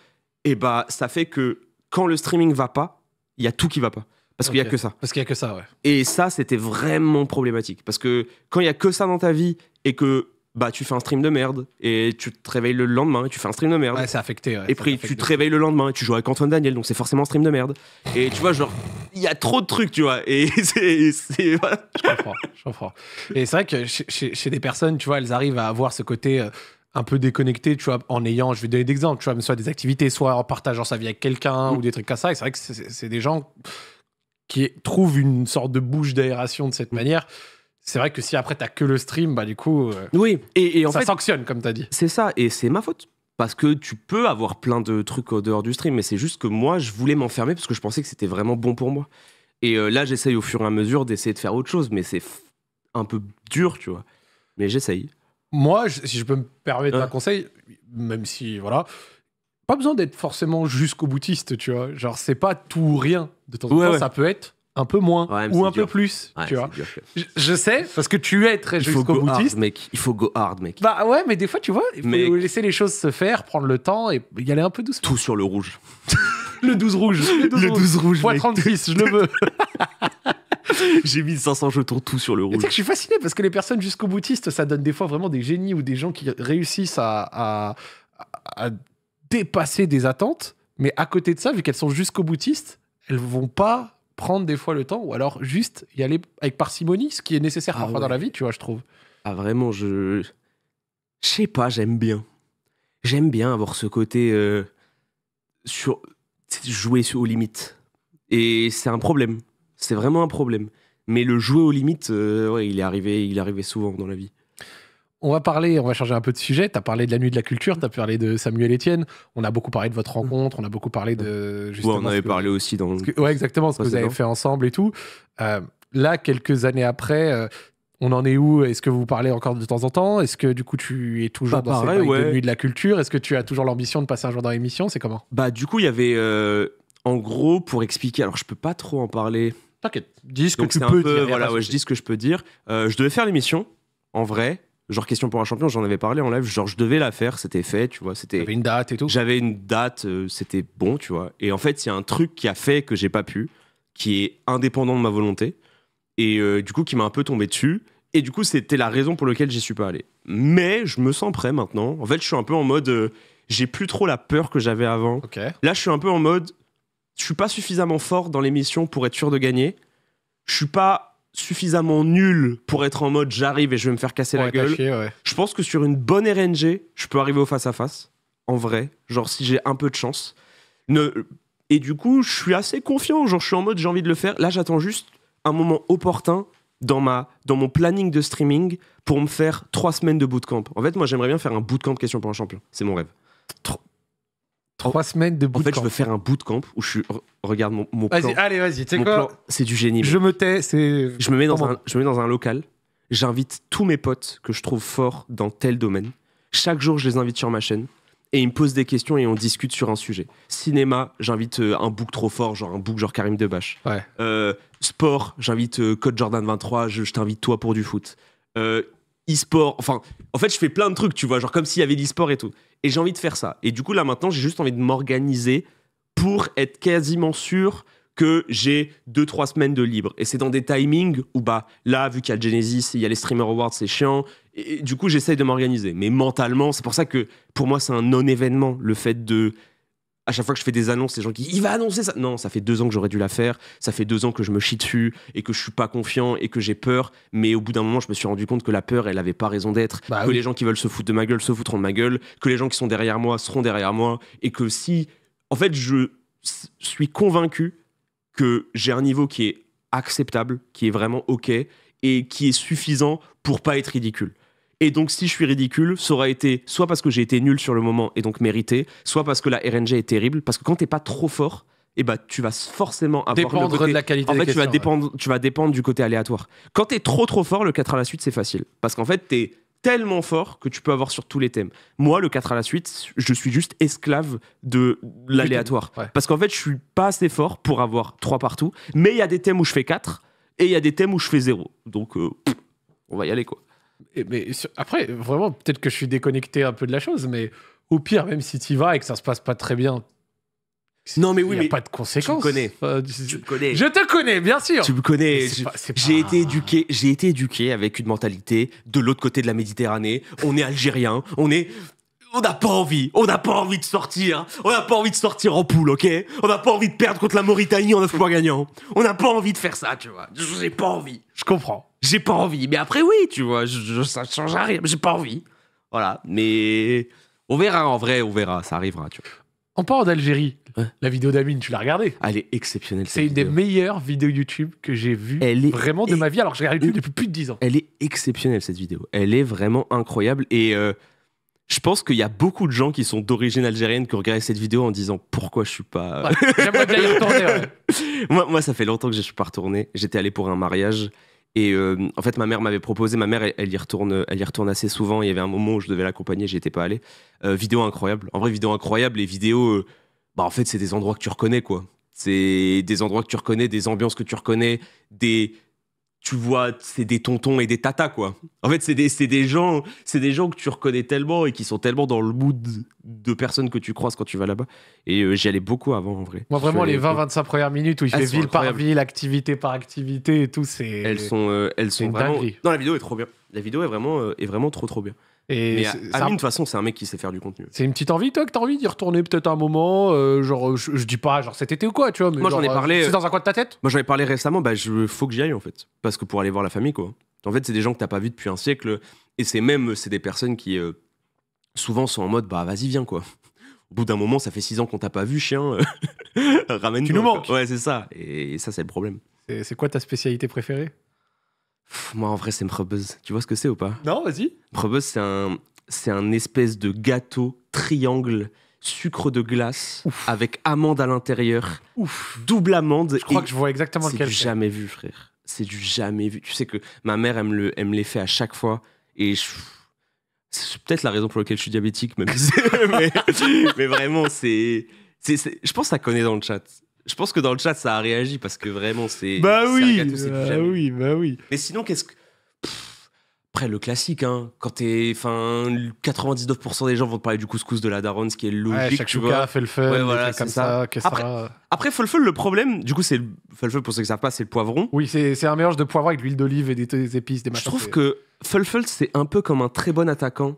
et eh bah ça fait que quand le streaming va pas, il y a tout qui va pas. Parce qu'il y a que ça. Parce qu'il y a que ça, ouais. Et ça, c'était vraiment problématique. Parce que quand il y a que ça dans ta vie et que bah tu fais un stream de merde et tu te réveilles le lendemain et tu fais un stream de merde. Ouais, c'est affecté. et puis tu te réveilles le lendemain et tu joues avec Antoine Daniel, donc c'est forcément un stream de merde. Et tu vois, genre, il y a trop de trucs, tu vois. Et c'est. Je comprends, je comprends. Et c'est vrai que chez, des personnes, tu vois, elles arrivent à avoir ce côté. Euh, un peu déconnecté, tu vois, en ayant, je vais donner d'exemples, tu vois, soit des activités, soit en partageant sa vie avec quelqu'un mm. ou des trucs comme ça. Et c'est vrai que c'est des gens qui trouvent une sorte de bouche d'aération de cette mm. manière c'est vrai que si après t'as que le stream, bah du coup, euh, oui. Et, et en ça sanctionne comme t'as dit. C'est ça, et c'est ma faute. Parce que tu peux avoir plein de trucs au dehors du stream, mais c'est juste que moi, je voulais m'enfermer parce que je pensais que c'était vraiment bon pour moi. Et euh, là, j'essaye au fur et à mesure d'essayer de faire autre chose, mais c'est un peu dur, tu vois. Mais j'essaye. Moi, si je peux me permettre un conseil, même si, voilà, pas besoin d'être forcément jusqu'au boutiste, tu vois. Genre, c'est pas tout ou rien. De temps en temps, ça peut être un peu moins ou un peu plus, tu vois. je, sais parce que tu es très jusqu'au boutiste, mec. Il faut go hard, mec. Bah ouais, mais des fois, tu vois, il faut laisser les choses se faire, prendre le temps et y aller un peu doucement. Tout sur le rouge. le 12 rouge. Le 12, le rouge. je le veux. J'ai mis 500 jetons tout sur le rouge. Tu sais que je suis fasciné parce que les personnes jusqu'au boutiste, ça donne des fois vraiment des génies ou des gens qui réussissent à, dépasser des attentes. Mais à côté de ça, vu qu'elles sont jusqu'au boutiste, elles vont pas prendre des fois le temps ou alors juste y aller avec parcimonie, ce qui est nécessaire ah parfois dans la vie, tu vois, je trouve. Ah vraiment, je... sais pas, j'aime bien. J'aime bien avoir ce côté euh, sur jouer aux limites. Et c'est un problème. C'est vraiment un problème. Mais le jouer aux limites, euh, il est arrivé, il est arrivé souvent dans la vie on va parler, on va changer un peu de sujet. Tu as parlé de la nuit de la culture, tu as parlé de Samuel Etienne, on a beaucoup parlé de votre mm. rencontre, on a beaucoup parlé de. on avait parlé aussi dans. ouais, exactement, ce que vous avez fait ensemble et tout. Euh, là, quelques années après, euh, on en est où Est-ce que vous parlez encore de temps en temps Est-ce que du coup tu es toujours dans cette de nuit de la culture Est-ce que tu as toujours l'ambition de passer un jour dans l'émission C'est comment Bah, du coup, il y avait. Euh, en gros, pour expliquer, alors je peux pas trop en parler. T'inquiète, dis ce que tu peux Voilà, je dis ce que je peux dire. je devais faire l'émission, en vrai, Genre question pour un champion, j'en avais parlé en live, genre je devais la faire, c'était fait, tu vois, c'était J'avais une date et tout. J'avais une date, euh, c'était bon, tu vois. Et en fait, il y a un truc qui a fait que j'ai pas pu, qui est indépendant de ma volonté et euh, du coup qui m'a un peu tombé dessus et du coup c'était la raison pour laquelle j'y suis pas allé. Mais je me sens prêt maintenant. En fait, je suis un peu en mode euh, j'ai plus trop la peur que j'avais avant. Là, je suis un peu en mode je suis pas suffisamment fort dans l'émission pour être sûr de gagner. Je suis pas suffisamment nul pour être en mode j'arrive et je vais me faire casser la gueule. Je pense que sur une bonne RNG, je peux arriver au face à face en vrai, genre si j'ai un peu de chance. Et du coup, je suis assez confiant, genre je suis en mode j'ai envie de le faire. Là, j'attends juste un moment opportun dans ma dans mon planning de streaming pour me faire trois semaines de bootcamp. En fait, moi, j'aimerais bien faire un bootcamp question pour un champion. C'est mon rêve. Trois semaines de bootcamp. En fait, je veux faire un bootcamp où je suis. Regarde mon, mon vas y Allez, vas-y, tu quoi C'est du génie. Je me tais, c'est. Je, me mets dans un, je mets dans un local, j'invite tous mes potes que je trouve forts dans tel domaine. Chaque jour, je les invite sur ma chaîne et ils me posent des questions et on discute sur un sujet. Cinéma, j'invite euh, un book trop fort, genre un book genre Karim Debache. Ouais. Euh, sport, j'invite euh, Code Jordan 23, je, t'invite toi pour du foot. e-sport, enfin, en fait, je fais plein de trucs, tu vois, genre comme s'il y avait l'e-sport et tout. Et j'ai envie de faire ça. Et du coup, là maintenant, j'ai juste envie de m'organiser pour être quasiment sûr que j'ai deux trois semaines de libre. Et c'est dans des timings où, bah, là, vu qu'il y a Genesis, il y a les Streamer Awards, c'est chiant. du coup, j'essaye de m'organiser. Mais mentalement, c'est pour ça que pour moi, c'est un non-événement, le fait de à chaque fois que je fais des annonces, les gens qui il va annoncer ça. Non, ça fait deux ans que j'aurais dû la faire. Ça fait deux ans que je me chie dessus et que je suis pas confiant et que j'ai peur. Mais au bout d'un moment, je me suis rendu compte que la peur, elle avait pas raison d'être. Bah que les gens qui veulent se foutre de ma gueule se foutront de ma gueule. Que les gens qui sont derrière moi seront derrière moi. Et que si, en fait, je suis convaincu que j'ai un niveau qui est acceptable, qui est vraiment ok et qui est suffisant pour pas être ridicule. Et donc, si je suis ridicule, ça aura été soit parce que j'ai été nul sur le moment et donc mérité, soit parce que la RNG est terrible. Parce que quand t'es pas trop fort, et eh ben, tu vas forcément avoir dépendre de la qualité. En fait, tu vas dépendre, tu vas dépendre du côté aléatoire. Quand t'es trop trop fort, le 4 à la suite c'est facile parce qu'en fait t'es tellement fort que tu peux avoir sur tous les thèmes. Moi, le 4 à la suite, je suis juste esclave de l'aléatoire. Parce qu'en fait, je suis pas assez fort pour avoir 3 partout. Mais il y a des thèmes où je fais 4 et il y a des thèmes où je fais 0. Donc, euh, on va y aller quoi mais après, vraiment, peut-être que je suis déconnecté un peu de la chose, mais au pire, même si tu vas et que ça se passe pas très bien, non mais oui, a mais pas de conséquences. Tu me connais. Je te connais, bien sûr. Tu me connais. J'ai été éduqué, j'ai été éduqué avec une mentalité de l'autre côté de la Méditerranée. On est algérien, on est on n'a pas envie, on n'a pas envie de sortir, on n'a pas envie de sortir en poule, ok On n'a pas envie de perdre contre la Mauritanie en 9 points gagnants. On n'a pas envie de faire ça, tu vois. J'ai pas envie. Je comprends j'ai pas envie. Mais après, oui, tu vois, ça change rien. J'ai pas envie. Voilà. Mais on verra, en vrai, on verra. Ça arrivera, tu vois. En parlant d'Algérie, la vidéo d'Amine, tu l'as regardée ah, Elle est exceptionnelle. C'est une des meilleures vidéos YouTube que j'ai vues vraiment de ma vie, alors que je regarde YouTube depuis plus de 10 ans. Elle est exceptionnelle, cette vidéo. Elle est vraiment incroyable. Et euh, je pense qu'il y a beaucoup de gens qui sont d'origine algérienne qui regardent cette vidéo en disant pourquoi je suis pas. J'aimerais bien y retourner. moi, moi, ça fait longtemps que je suis pas retourné. J'étais allé pour un mariage et euh, en fait, ma mère m'avait proposé, ma mère, elle, y retourne, elle y retourne assez souvent. Il y avait un moment où je devais l'accompagner, j'y étais pas allé. Euh, vidéo incroyable. En vrai, vidéo incroyable. Les vidéos, euh, bah en fait, c'est des endroits que tu reconnais, quoi. C'est des endroits que tu reconnais, des ambiances que tu reconnais, des, tu vois, c'est des tontons et des tatas, quoi. En fait, c'est des, gens, c'est des gens que tu reconnais tellement et qui sont tellement dans le mood de personnes que tu croises quand tu vas là-bas. Et euh, j'y allais beaucoup avant, en vrai. Moi, vraiment, les 20-25 premières minutes où il ah, fait ville par ville, activité par activité et tout, c'est. Elles sont, euh, elles sont vraiment. Non, la vidéo est trop bien. La vidéo est vraiment, euh, est vraiment trop, trop bien. Et Amine, de toute façon, c'est un mec qui sait faire du contenu. C'est une petite envie, toi, que t'as envie d'y retourner peut-être un moment, euh, genre, je, dis pas, genre cet été ou quoi, tu vois. Mais moi, j'en ai euh, parlé. c'est euh, dans un coin de ta tête Moi, j'en ai parlé récemment, bah, je, faut que j'y aille, en fait. Parce que pour aller voir la famille, quoi. En fait, c'est des gens que t'as pas vu depuis un siècle. Et c'est même, c'est des personnes qui, souvent, sont en mode, bah, vas-y, viens, quoi. Au bout d'un moment, ça fait six ans qu'on t'a pas vu, chien. Ramène-nous. Tu nous manques. Ouais, c'est ça. Et ça, c'est le problème. C'est quoi ta spécialité préférée moi, en vrai, c'est Mrebuzz. Tu vois ce que c'est ou pas Non, vas-y. Mrebuzz, c'est un, c'est un espèce de gâteau triangle sucre de glace avec amande à l'intérieur. Ouf. Double amande. Je crois que je vois exactement lequel. C'est du jamais vu, frère. C'est du jamais vu. Tu sais que ma mère, elle me, le, aime les fait à chaque fois. Et c'est peut-être la raison pour laquelle je suis diabétique, même. mais, mais, vraiment, c'est. Je pense que ça connaît dans le chat. Je pense que dans le chat, ça a réagi parce que vraiment, c'est. Bah oui, bah oui, bah oui. Mais sinon, qu'est-ce que. après, le classique, hein, quand t'es. Enfin, 99% des gens vont te parler du couscous de la daronne, ce qui est logique. Ouais, tu vois. fait le feu, comme ça. Après, après Fulful, le problème, du coup, c'est. Le... Fulful, pour ceux qui savent pas, c'est le poivron. Oui, c'est un mélange de poivron avec de l'huile d'olive et des, épices, des machins. Je trouve que Fulful, c'est un peu comme un très bon attaquant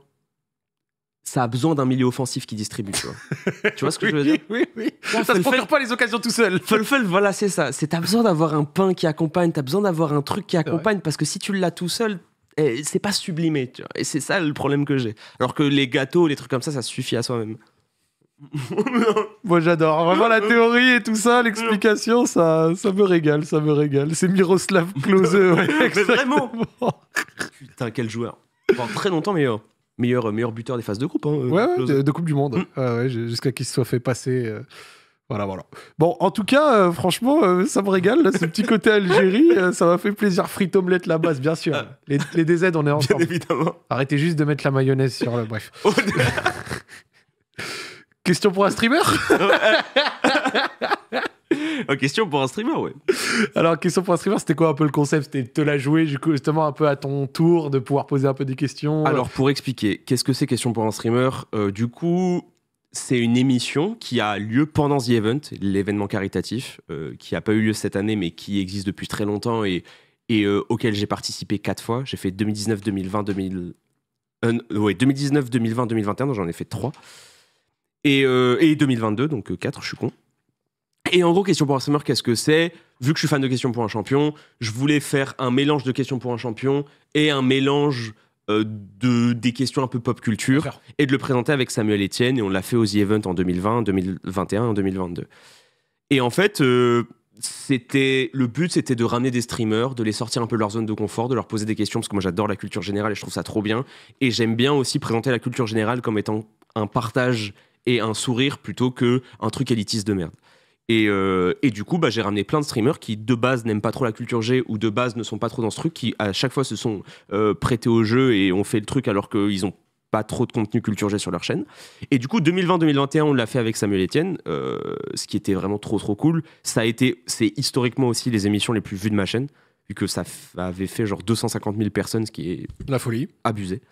ça a besoin d'un milieu offensif qui distribue. Tu vois, tu vois ce que je veux dire Oui, oui. ça ne procure pas les occasions tout seul. Fulful, voilà, c'est ça. C'est t'as besoin d'avoir un pain qui accompagne, t'as besoin d'avoir un truc qui accompagne, parce que si tu l'as tout seul, eh, c'est pas sublimé. Tu vois. Et c'est ça le problème que j'ai. Alors que les gâteaux, les trucs comme ça, ça suffit à soi-même. Moi j'adore vraiment la théorie et tout ça, l'explication, ça, ça me régale, ça me régale. C'est Miroslav Klose. Ouais, Mais vraiment. Putain quel joueur. Pendant très longtemps mais... Oh meilleur, euh, meilleur buteur des phases de groupe. Hein, euh, ouais, de, Coupe du Monde. Mm. Euh, jusqu'à qu'il se soit fait passer. Voilà, voilà. Bon, en tout cas, franchement, ça me régale, ce petit côté Algérie. ça m'a fait plaisir. Frites, omelette, la base, bien sûr. Ah. Les, les, DZ, on est ensemble. évidemment. Arrêtez juste de mettre la mayonnaise sur le. Bref. Oh, Question pour un streamer Oh, question pour un streamer, ouais. Alors, question pour un streamer, c'était quoi un peu le concept C'était te la jouer, justement, un peu à ton tour, de pouvoir poser un peu des questions. Alors, pour expliquer, qu'est-ce que c'est question pour un streamer euh, Du coup, c'est une émission qui a lieu pendant The Event, l'événement caritatif, euh, qui n'a pas eu lieu cette année, mais qui existe depuis très longtemps et, euh, auquel j'ai participé quatre fois. J'ai fait 2019, 2020, 2000... ouais, 2019, 2020, 2021, donc j'en ai fait trois. Et, et 2022, donc quatre, je suis con. Et en gros, question pour un summer, qu'est-ce que c'est Vu que je suis fan de questions pour un champion, je voulais faire un mélange de questions pour un champion et un mélange euh, de, des questions un peu pop culture et de le présenter avec Samuel Etienne. Et on l'a fait aux The Event en 2020, 2021, en 2022. Et en fait, euh, c'était le but, c'était de ramener des streamers, de les sortir un peu de leur zone de confort, de leur poser des questions, parce que moi j'adore la culture générale et je trouve ça trop bien. Et j'aime bien aussi présenter la culture générale comme étant un partage et un sourire plutôt que un truc élitiste de merde. Euh, et, du coup, bah, j'ai ramené plein de streamers qui, de base, n'aiment pas trop la culture G ou de base ne sont pas trop dans ce truc, qui à chaque fois se sont euh, prêtés au jeu et ont fait le truc alors qu'ils n'ont pas trop de contenu culture G sur leur chaîne. Et du coup, 2020-2021, on l'a fait avec Samuel Etienne, euh, ce qui était vraiment trop trop cool. Ça a été, c'est historiquement aussi les émissions les plus vues de ma chaîne, vu que ça avait fait genre 250 000 personnes, ce qui est la folie, abusé.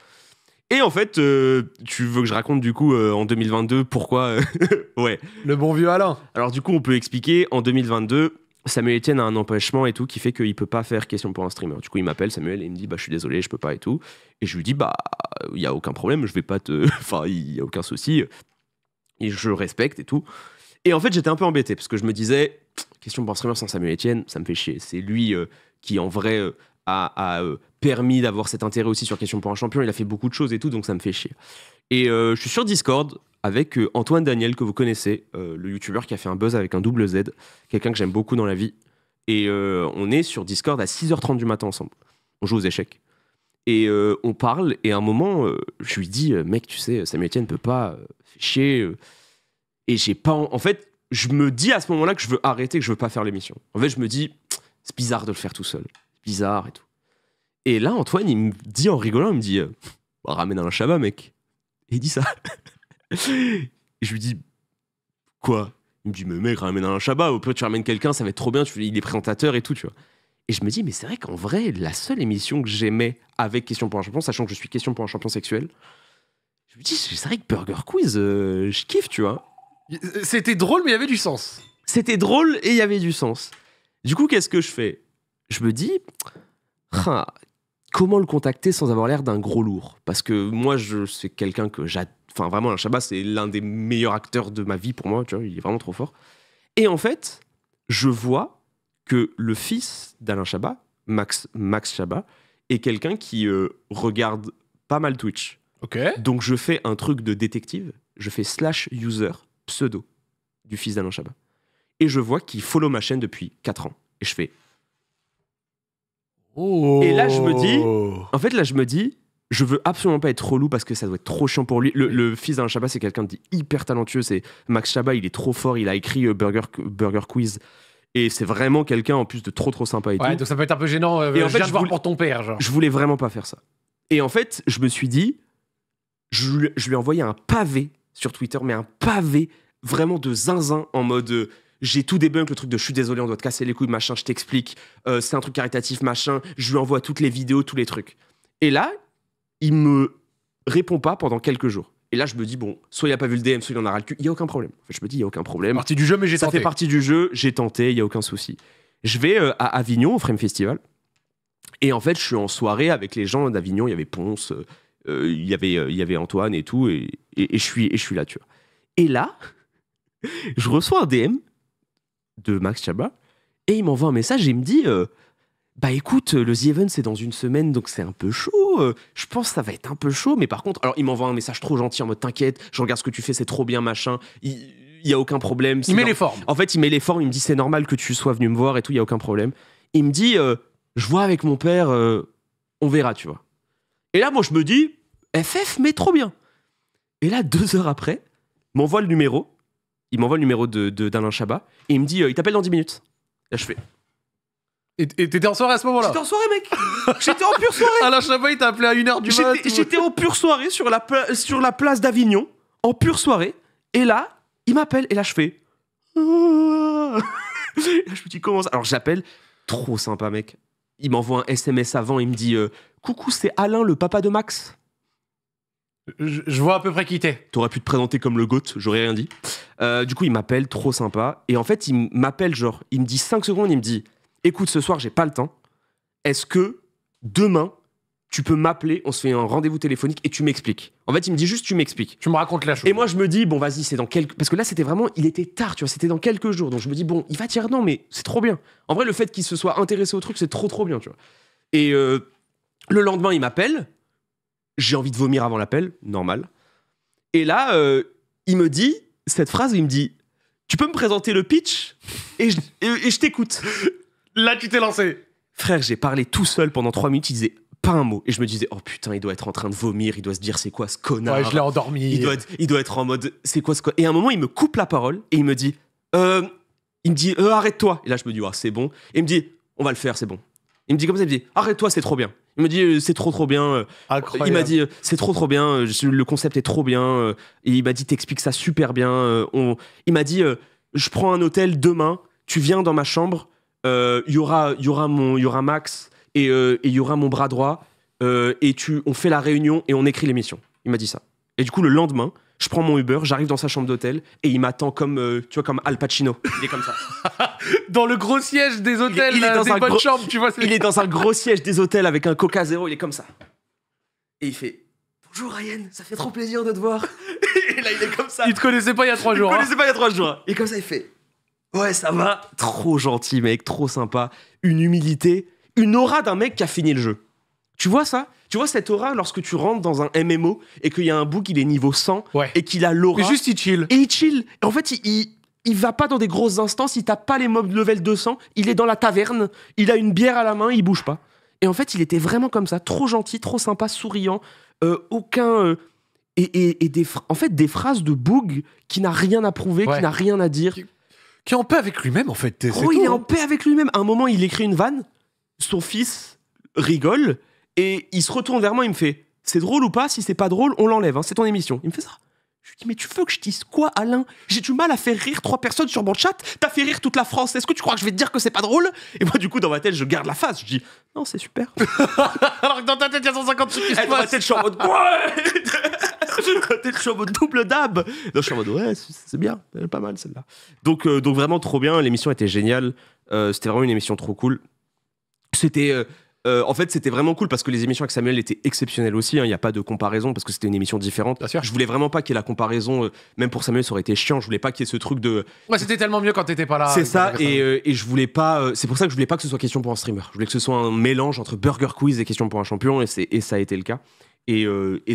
Et en fait, euh, tu veux que je raconte du coup euh, en 2022 pourquoi euh, Ouais. Le bon vieux Alain. Alors du coup, on peut expliquer en 2022. Samuel Etienne a un empêchement et tout qui fait qu'il peut pas faire question pour un streamer. Du coup, il m'appelle Samuel et il me dit bah je suis désolé, je peux pas et tout. Et je lui dis bah il y a aucun problème, je vais pas te, enfin il y a aucun souci, et je respecte et tout. Et en fait, j'étais un peu embêté parce que je me disais question pour un streamer sans Samuel Etienne, ça me fait chier. C'est lui qui en vrai a, euh, permis d'avoir cet intérêt aussi sur Question pour un champion. Il a fait beaucoup de choses et tout, donc ça me fait chier. Et euh, je suis sur Discord avec euh, Antoine Daniel, que vous connaissez, le youtubeur qui a fait un buzz avec un double Z, quelqu'un que j'aime beaucoup dans la vie. Et on est sur Discord à 6h30 du matin ensemble. On joue aux échecs. Et on parle, et à un moment, je lui dis, mec, tu sais, Samuel Etienne peut pas chier. et j'ai pas. en fait, je me dis à ce moment-là que je veux arrêter, que je veux pas faire l'émission. En fait, je me dis, c'est bizarre de le faire tout seul bizarre et tout. Et là, Antoine, il me dit en rigolant, il me dit euh, bah, Ramène un Shabbat, mec. Et il dit ça. et je lui dis Quoi Il me dit Mais mec, ramène un Shabbat, au pire, tu ramènes quelqu'un, ça va être trop bien, tu, il est présentateur et tout, tu vois. Et je me dis Mais c'est vrai qu'en vrai, la seule émission que j'aimais avec Question pour un champion, sachant que je suis Question pour un champion sexuel, je me dis C'est vrai que Burger Quiz, euh, je kiffe, tu vois. Euh, c'était drôle, mais il y avait du sens. C'était drôle et il y avait du sens. Du coup, qu'est-ce que je fais je me dis, hein, comment le contacter sans avoir l'air d'un gros lourd Parce que moi, je c'est quelqu'un que j'adore. Enfin, vraiment, Alain Chabat, c'est l'un des meilleurs acteurs de ma vie pour moi. Tu vois, il est vraiment trop fort. Et en fait, je vois que le fils d'Alain Chabat, Max, Max Chabat, est quelqu'un qui euh, regarde pas mal Twitch. Ok. Donc, je fais un truc de détective. Je fais slash user pseudo du fils d'Alain Chabat. Et je vois qu'il follow ma chaîne depuis 4 ans. Et je fais et là, je me dis, oh. en fait, là, je me dis, je veux absolument pas être relou parce que ça doit être trop chiant pour lui. Le, fils d'un Chabat, c'est quelqu'un de hyper talentueux. C'est Max Chabat, il est trop fort. Il a écrit euh, Burger, Burger Quiz. Et c'est vraiment quelqu'un en plus de trop trop sympa ouais, Donc ça peut être un peu gênant. Euh, et en fait, je, pour ton père. Je voulais vraiment pas faire ça. Et en fait, je me suis dit, je, je lui ai envoyé un pavé sur Twitter, mais un pavé vraiment de zinzin en mode euh, j'ai tout débunk le truc de je suis désolé, on doit te casser les couilles, machin, je t'explique, euh, c'est un truc caritatif, machin, je lui envoie toutes les vidéos, tous les trucs. Et là, il me répond pas pendant quelques jours. Et là, je me dis, bon, soit il a pas vu le DM, soit il en a ras le cul, il y a aucun problème. je me dis, il y a aucun problème. Partie du jeu, mais j'ai tenté. Ça fait partie du jeu, j'ai tenté, il y a aucun souci. Je vais euh, à Avignon au Frame Festival. Et en fait, je suis en soirée avec les gens d'Avignon, il y avait Ponce, euh, il, y avait, il y avait Antoine et tout, et, je suis, et je suis là, tu vois. Et là, je reçois un DM de Max Chabat, Et il m'envoie un message et il me dit euh, Bah écoute, euh, le The Event c'est dans une semaine donc c'est un peu chaud. Euh, je pense que ça va être un peu chaud, mais par contre, alors il m'envoie un message trop gentil en mode T'inquiète, je regarde ce que tu fais, c'est trop bien, machin. Il, y a aucun problème. Il met l'effort En fait, il met les formes, il me dit C'est normal que tu sois venu me voir et tout, il y a aucun problème. Il me dit Je vois avec mon père, on verra, tu vois. Et là, moi je me dis FF, mais trop bien. Et là, deux heures après, m'envoie le numéro il m'envoie le numéro d'Alain de, d'Alain Chabat et il me dit euh, il t'appelle dans 10 minutes. Là, je fais. Et t'étais en soirée à ce moment-là J'étais en soirée, mec J'étais en pure soirée Alain Chabat, il t'a appelé à 1h du matin. J'étais- en pure soirée sur la, sur la place d'Avignon, en pure soirée, et là, il m'appelle, et là, je fais. là, je me dis, comment ça Alors, j'appelle, trop sympa, mec. Il m'envoie un SMS avant, il me dit euh, Coucou, c'est Alain, le papa de Max. Je, vois à peu près qui t'es. T'aurais pu te présenter comme le GOAT, j'aurais rien dit. Euh, du coup, il m'appelle, trop sympa. Et en fait, il m'appelle, genre, il me dit 5 secondes, il me dit Écoute, ce soir, j'ai pas le temps. Est-ce que demain, tu peux m'appeler, on se fait un rendez-vous téléphonique et tu m'expliques. En fait, il me dit juste, tu m'expliques. Tu me racontes la chose. Et moi, je me dis, bon, vas-y, c'est dans quelques. Parce que là, c'était vraiment, il était tard, tu vois, c'était dans quelques jours. Donc, je me dis, bon, il va dire non, mais c'est trop bien. En vrai, le fait qu'il se soit intéressé au truc, c'est trop, trop bien, tu vois. Et euh, le lendemain, il m'appelle. J'ai envie de vomir avant l'appel, normal. Et là, euh, il me dit, cette phrase, il me dit Tu peux me présenter le pitch et je, t'écoute. Là, tu t'es lancé. Frère, j'ai parlé tout seul pendant trois minutes. Il disait pas un mot. Et je me disais, oh putain, il doit être en train de vomir, il doit se dire, c'est quoi ce connard Ouais, je l'ai endormi. Il doit, être, en mode, c'est quoi ce connard Et à un moment, il me coupe la parole et il me dit, euh, il me dit, euh, arrête-toi. Et là, je me dis, ah, c'est bon. Et il me dit, on va le faire, c'est bon. Il me dit comme ça, il me dit, arrête-toi, c'est trop bien. Il m'a dit euh, c'est trop trop bien. Euh. Il m'a dit euh, c'est trop trop bien. Le concept est trop bien. il m'a dit t'expliques ça super bien. On... Il m'a dit je prends un hôtel demain. Tu viens dans ma chambre. Il y aura y aura y aura Max et il y aura mon bras droit. et tu on fait la réunion et on écrit l'émission. Il m'a dit ça. Et du coup le lendemain je prends mon Uber, j'arrive dans sa chambre d'hôtel et il m'attend comme, euh, tu vois, comme Al Pacino. Il est comme ça. dans le gros siège des hôtels, il est, dans des tu vois. Il est dans un gros siège des hôtels avec un Coca Zéro, il est comme ça. Et il fait Bonjour Ryan, ça fait trop plaisir de te voir. et là, il est comme ça. Il te connaissait pas il y a trois jours. Il te hein. connaissait pas il y a trois jours. Et hein. comme ça, il fait Ouais, ça va. Trop gentil, mec, trop sympa. Une humilité, une aura d'un mec qui a fini le jeu. Tu vois ça tu vois cette aura lorsque tu rentres dans un MMO et qu'il y a un Boog, il est niveau 100 et qu'il a l'aura. juste il chill. Et il chill. en fait, il, il va pas dans des grosses instances, il tape pas les mobs level 200, il est dans la taverne, il a une bière à la main, il bouge pas. Et en fait, il était vraiment comme ça, trop gentil, trop sympa, souriant, euh, aucun. Euh, et, des, en fait, des phrases de Boog qui n'a rien à prouver, qui n'a rien à dire. Qui, est en paix avec lui-même, en fait. Oui, il est en hein. paix avec lui-même. À un moment, il écrit une vanne, son fils rigole, et il se retourne vers moi, il me fait C'est drôle ou pas Si c'est pas drôle, on l'enlève, hein, c'est ton émission. Il me fait ça. Je lui dis, mais tu veux que je dise quoi, Alain J'ai du mal à faire rire trois personnes sur mon chat. T'as fait rire toute la France. Est-ce que tu crois que je vais te dire que c'est pas drôle Et moi, du coup, dans ma tête, je garde la face. Je dis, non, c'est super. Alors que dans ta tête, il y a 150 trucs qui se passent. Dans ma tête, je suis en mode, ouais je suis double dab. Non, je suis en mode, ouais, c'est bien. pas mal, celle-là. Donc, euh, donc, vraiment trop bien. L'émission était géniale. Euh, c'était vraiment une émission trop cool. C'était. Euh, euh, en fait, c'était vraiment cool parce que les émissions avec Samuel étaient exceptionnelles aussi. Hein. Il n'y a pas de comparaison parce que c'était une émission différente. Je sûr. Je voulais vraiment pas qu'il y ait la comparaison. Euh, même pour Samuel, ça aurait été chiant. Je voulais pas qu'il y ait ce truc de. Moi, c'était tellement mieux quand tu t'étais pas là. C'est ça. Euh, et, je voulais pas. c'est pour ça que je voulais pas que ce soit question pour un streamer. Je voulais que ce soit un mélange entre Burger Quiz et question pour un champion. Et, ça a été le cas. Et,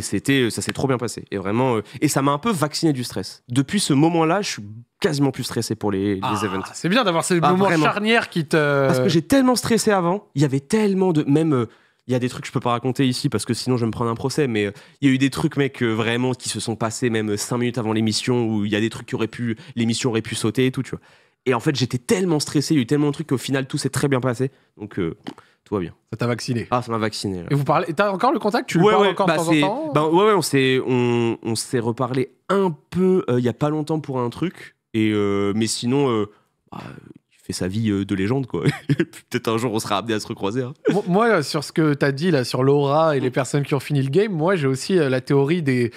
c'était, ça s'est trop bien passé. Et vraiment, et ça m'a un peu vacciné du stress. Depuis ce moment-là, je suis quasiment plus stressé pour les, ah, events. C'est bien d'avoir ces ah, moments charnières qui te. Parce que j'ai tellement stressé avant, il y avait tellement de. Même. Euh, il y a des trucs que je peux pas raconter ici parce que sinon je vais me prendre un procès, mais euh, il y a eu des trucs, mec, euh, vraiment qui se sont passés même 5 minutes avant l'émission où il y a des trucs qui auraient pu, l'émission aurait pu sauter et tout, tu vois. Et en fait, j'étais tellement stressé, il y a eu tellement de trucs qu'au final tout s'est très bien passé. Donc, tout va bien. Ça t'a vacciné. Ah, ça m'a vacciné. Et vous parlez, t'as encore le contact Tu le parles encore de bah, temps en temps ben, Ouais, on s'est, on, reparlé un peu il y a pas longtemps pour un truc. Et, euh, mais sinon, euh, bah, il fait sa vie euh, de légende, quoi. Peut-être un jour, on sera amené à se recroiser. Hein. Moi, sur ce que tu as dit, là, sur l'aura et les mm. personnes qui ont fini le game, moi, j'ai aussi la théorie des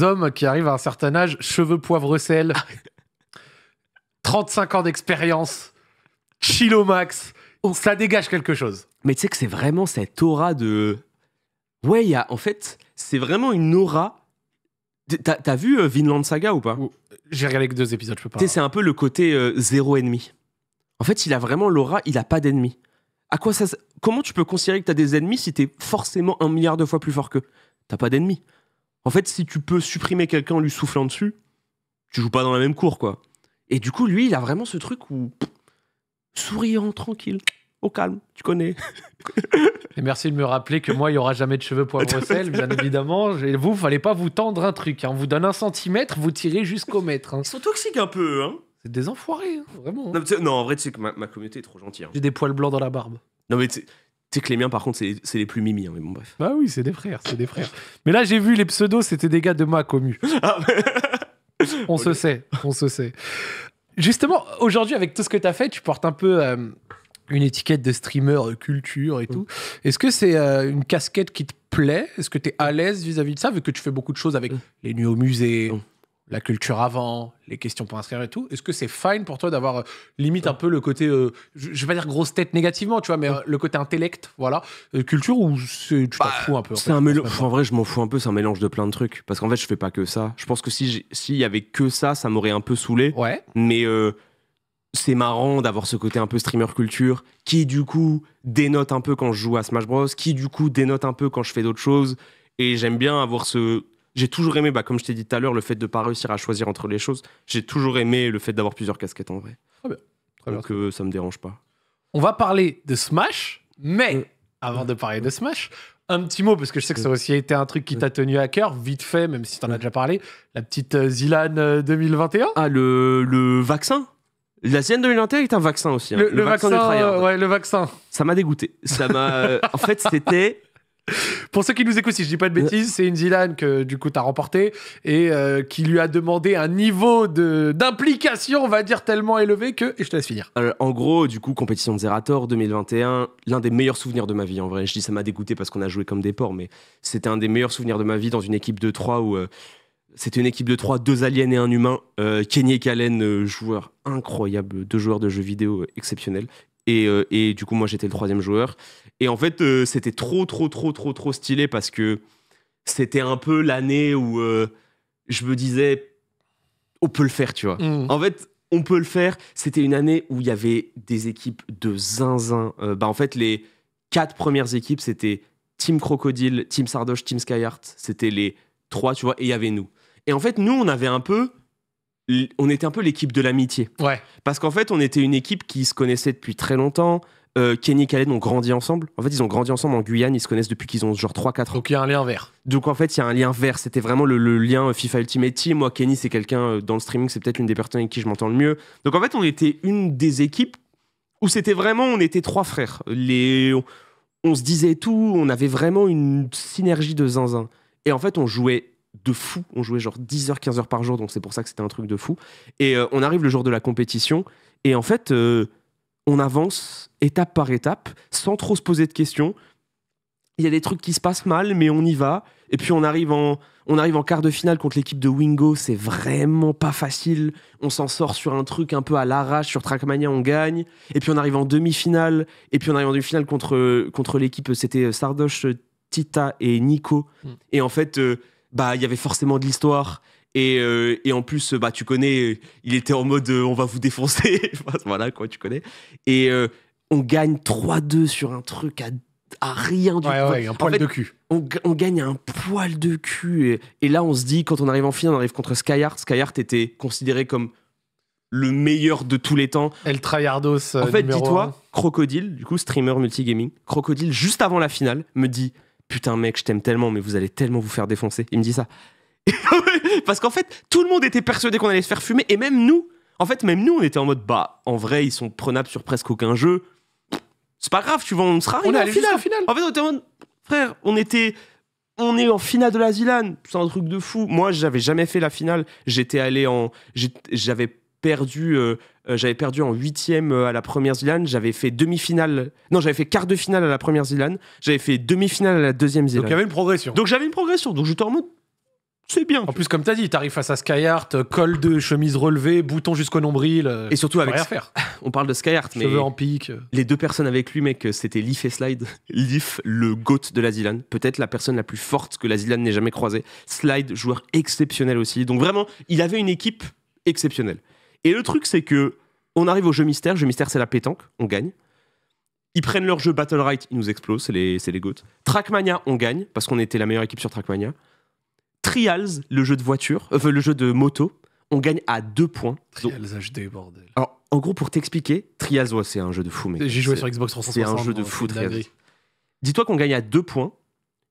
hommes qui arrivent à un certain âge, cheveux poivre sel, 35 ans d'expérience, chill au max, ça dégage quelque chose. Mais tu sais que c'est vraiment cette aura de... Ouais, en fait, c'est vraiment une aura T'as vu euh, Vinland Saga ou pas J'ai regardé que deux épisodes, je peux pas. C'est un peu le côté euh, zéro ennemi. En fait, il a vraiment l'aura, il a pas d'ennemi. À quoi ça Comment tu peux considérer que t'as des ennemis si t'es forcément un milliard de fois plus fort que T'as pas d'ennemis. En fait, si tu peux supprimer quelqu'un en lui soufflant dessus, tu joues pas dans la même cour, quoi. Et du coup, lui, il a vraiment ce truc où souriant, tranquille calme, tu connais. Et merci de me rappeler que moi, il n'y aura jamais de cheveux poivre sel, bien évidemment. Et vous, fallait pas vous tendre un truc. Hein. On vous donne un centimètre, vous tirez jusqu'au mètre. Ils hein. sont toxiques un peu, hein. C'est des enfoirés, hein, vraiment. Non, en vrai, tu sais que ma, communauté est trop gentille. J'ai des poils blancs dans la barbe. Non, mais tu sais que les miens, par contre, c'est les plus mimi, mais bon, bref. Bah oui, c'est des frères, c'est des frères. Mais là, j'ai vu les pseudos, c'était des gars de ma commu. Ah on se sait, on se sait. Justement, aujourd'hui, avec tout ce que tu as fait, tu portes un peu euh, une étiquette de streamer euh, culture et mm. tout. Est-ce que c'est euh, une casquette qui te plaît Est-ce que tu es à l'aise vis-à-vis de ça, vu que tu fais beaucoup de choses avec mm. les nuits au musée mm. la culture avant, les questions pour inscrire et tout. Est-ce que c'est fine pour toi d'avoir euh, limite un peu le côté, je, vais pas dire grosse tête négativement, tu vois, mais le côté intellect, voilà, culture ou tu t'en bah, fous un peu C'est en en vrai, je m'en fous un peu. C'est un mélange de plein de trucs parce qu'en fait, je fais pas que ça. Je pense que si s'il y avait que ça, ça m'aurait un peu saoulé. Ouais. Mais c'est marrant d'avoir ce côté un peu streamer culture qui du coup dénote un peu quand je joue à Smash Bros, qui du coup dénote un peu quand je fais d'autres choses. Et j'aime bien avoir ce... J'ai toujours aimé, bah, comme je t'ai dit tout à l'heure, le fait de ne pas réussir à choisir entre les choses. J'ai toujours aimé le fait d'avoir plusieurs casquettes en vrai. Très bien. Donc euh, ça me dérange pas. On va parler de Smash, mais mm. avant de parler de Smash, un petit mot, parce que je sais que ça a aussi été un truc qui t'a tenu à cœur, vite fait, même si tu en as mm. déjà parlé, la petite euh, Zilan 2021. Euh, ah, le vaccin la sienne 2021 est un vaccin aussi. Hein. Le, vaccin, euh, ouais, le vaccin. Ça m'a dégoûté. Ça m'a. Euh, en fait, c'était. Pour ceux qui nous écoutent, si je dis pas de euh. bêtises, c'est une Zilane que du coup t'as remporté et qui lui a demandé un niveau de d'implication, on va dire tellement élevé que et je te laisse finir. en gros, du coup, compétition de Zerator 2021, l'un des meilleurs souvenirs de ma vie en vrai. Je dis ça m'a dégoûté parce qu'on a joué comme des porcs, mais c'était un des meilleurs souvenirs de ma vie dans une équipe de 3 où c'était une équipe de trois, deux aliens et un humain. Euh, Kenny et Kalen, euh, joueur incroyable, deux joueurs de jeux vidéo euh, exceptionnels. Et, euh, et, du coup, moi, j'étais le troisième joueur. Et en fait, c'était trop, trop, trop, trop, trop stylé parce que c'était un peu l'année où je me disais, on peut le faire, tu vois. Mm. En fait, on peut le faire. C'était une année où il y avait des équipes de zinzin. bah, en fait, les quatre premières équipes, c'était Team Crocodile, Team Sardoche, Team Skyheart. C'était les trois, tu vois, et il y avait nous. Et en fait, nous, on avait un peu. On était un peu l'équipe de l'amitié. Ouais. Parce qu'en fait, on était une équipe qui se connaissait depuis très longtemps. Euh, Kenny et Khaled ont grandi ensemble. En fait, ils ont grandi ensemble en Guyane. Ils se connaissent depuis qu'ils ont genre 3-4 ans. Donc il y a un lien vert. Donc en fait, il y a un lien vert. C'était vraiment le, lien euh, FIFA Ultimate Team. Moi, Kenny, c'est quelqu'un euh, dans le streaming. C'est peut-être une des personnes avec qui je m'entends le mieux. Donc en fait, on était une des équipes où c'était vraiment, on était trois frères. Les, on, on se disait tout. On avait vraiment une synergie de zinzin. Et en fait, on jouait de fou. On jouait genre 10h, 15h par jour, donc c'est pour ça que c'était un truc de fou. Et euh, on arrive le jour de la compétition, et en fait, euh, on avance étape par étape, sans trop se poser de questions. Il y a des trucs qui se passent mal, mais on y va. Et puis on arrive en, on arrive en quart de finale contre l'équipe de Wingo, c'est vraiment pas facile. On s'en sort sur un truc un peu à l'arrache, sur Trackmania on gagne. Et puis on arrive en demi-finale, et puis on arrive en demi-finale contre, contre l'équipe, c'était Sardoche, Tita et Nico. Hmm. Et en fait... Euh, bah, il y avait forcément de l'histoire. Euh, et, en plus, bah, tu connais, il était en mode euh, on va vous défoncer. voilà, quoi, tu connais. Et euh, on gagne 3-2 sur un truc à, rien du tout. de cul. On, gagne un poil de cul. Et, là, on se dit, quand on arrive en finale, on arrive contre Skyhart. Skyhart était considéré comme le meilleur de tous les temps. El Tryhardos. En fait, dis-toi, Crocodile, du coup, streamer multigaming, Crocodile, juste avant la finale, me dit Putain, mec, je t'aime tellement, mais vous allez tellement vous faire défoncer. Il me dit ça. Parce qu'en fait, tout le monde était persuadé qu'on allait se faire fumer, et même nous. En fait, même nous, on était en mode, bah, en vrai, ils sont prenables sur presque aucun jeu. C'est pas grave, tu vois, on sera arrivé en finale. finale. En fait, on était en frère, on était. On est en finale de la Zilane, c'est un truc de fou. Moi, j'avais jamais fait la finale. J'étais allé en. J'avais perdu, euh, euh, j'avais perdu en huitième euh, à la première Zilane, j'avais fait demi-finale, non, j'avais fait quart de finale à la première Zilane, j'avais fait demi-finale à la deuxième Zilane. Donc il y avait une progression. Donc j'avais une progression, donc je te remonte. c'est bien. En plus, comme tu as dit, arrives face à Skyheart, col de chemise relevée, bouton jusqu'au nombril. Et surtout avec. faire. On parle de Skyheart, mais. Cheveux en pique. Les deux personnes avec lui, mec, c'était Leaf et Slide. Leaf, le goat de la Zilane. Peut-être la personne la plus forte que la Zilane n'ait jamais croisée. Slide, joueur exceptionnel aussi. Donc vraiment, il avait une équipe exceptionnelle. Et le truc, c'est que on arrive au jeu mystère. Jeu mystère, c'est la pétanque. On gagne. Ils prennent leur jeu Battle Right, ils nous explosent, c'est les, les Trackmania, on gagne, parce qu'on était la meilleure équipe sur Trackmania. Trials, le jeu de voiture, euh, le jeu de moto, on gagne à deux points. Trials HD, bordel. Alors, en gros, pour t'expliquer, Trials, c'est un jeu de fou, mec. J'ai joué sur Xbox 360. C'est un jeu de fou, Dis-toi qu'on gagne à deux points.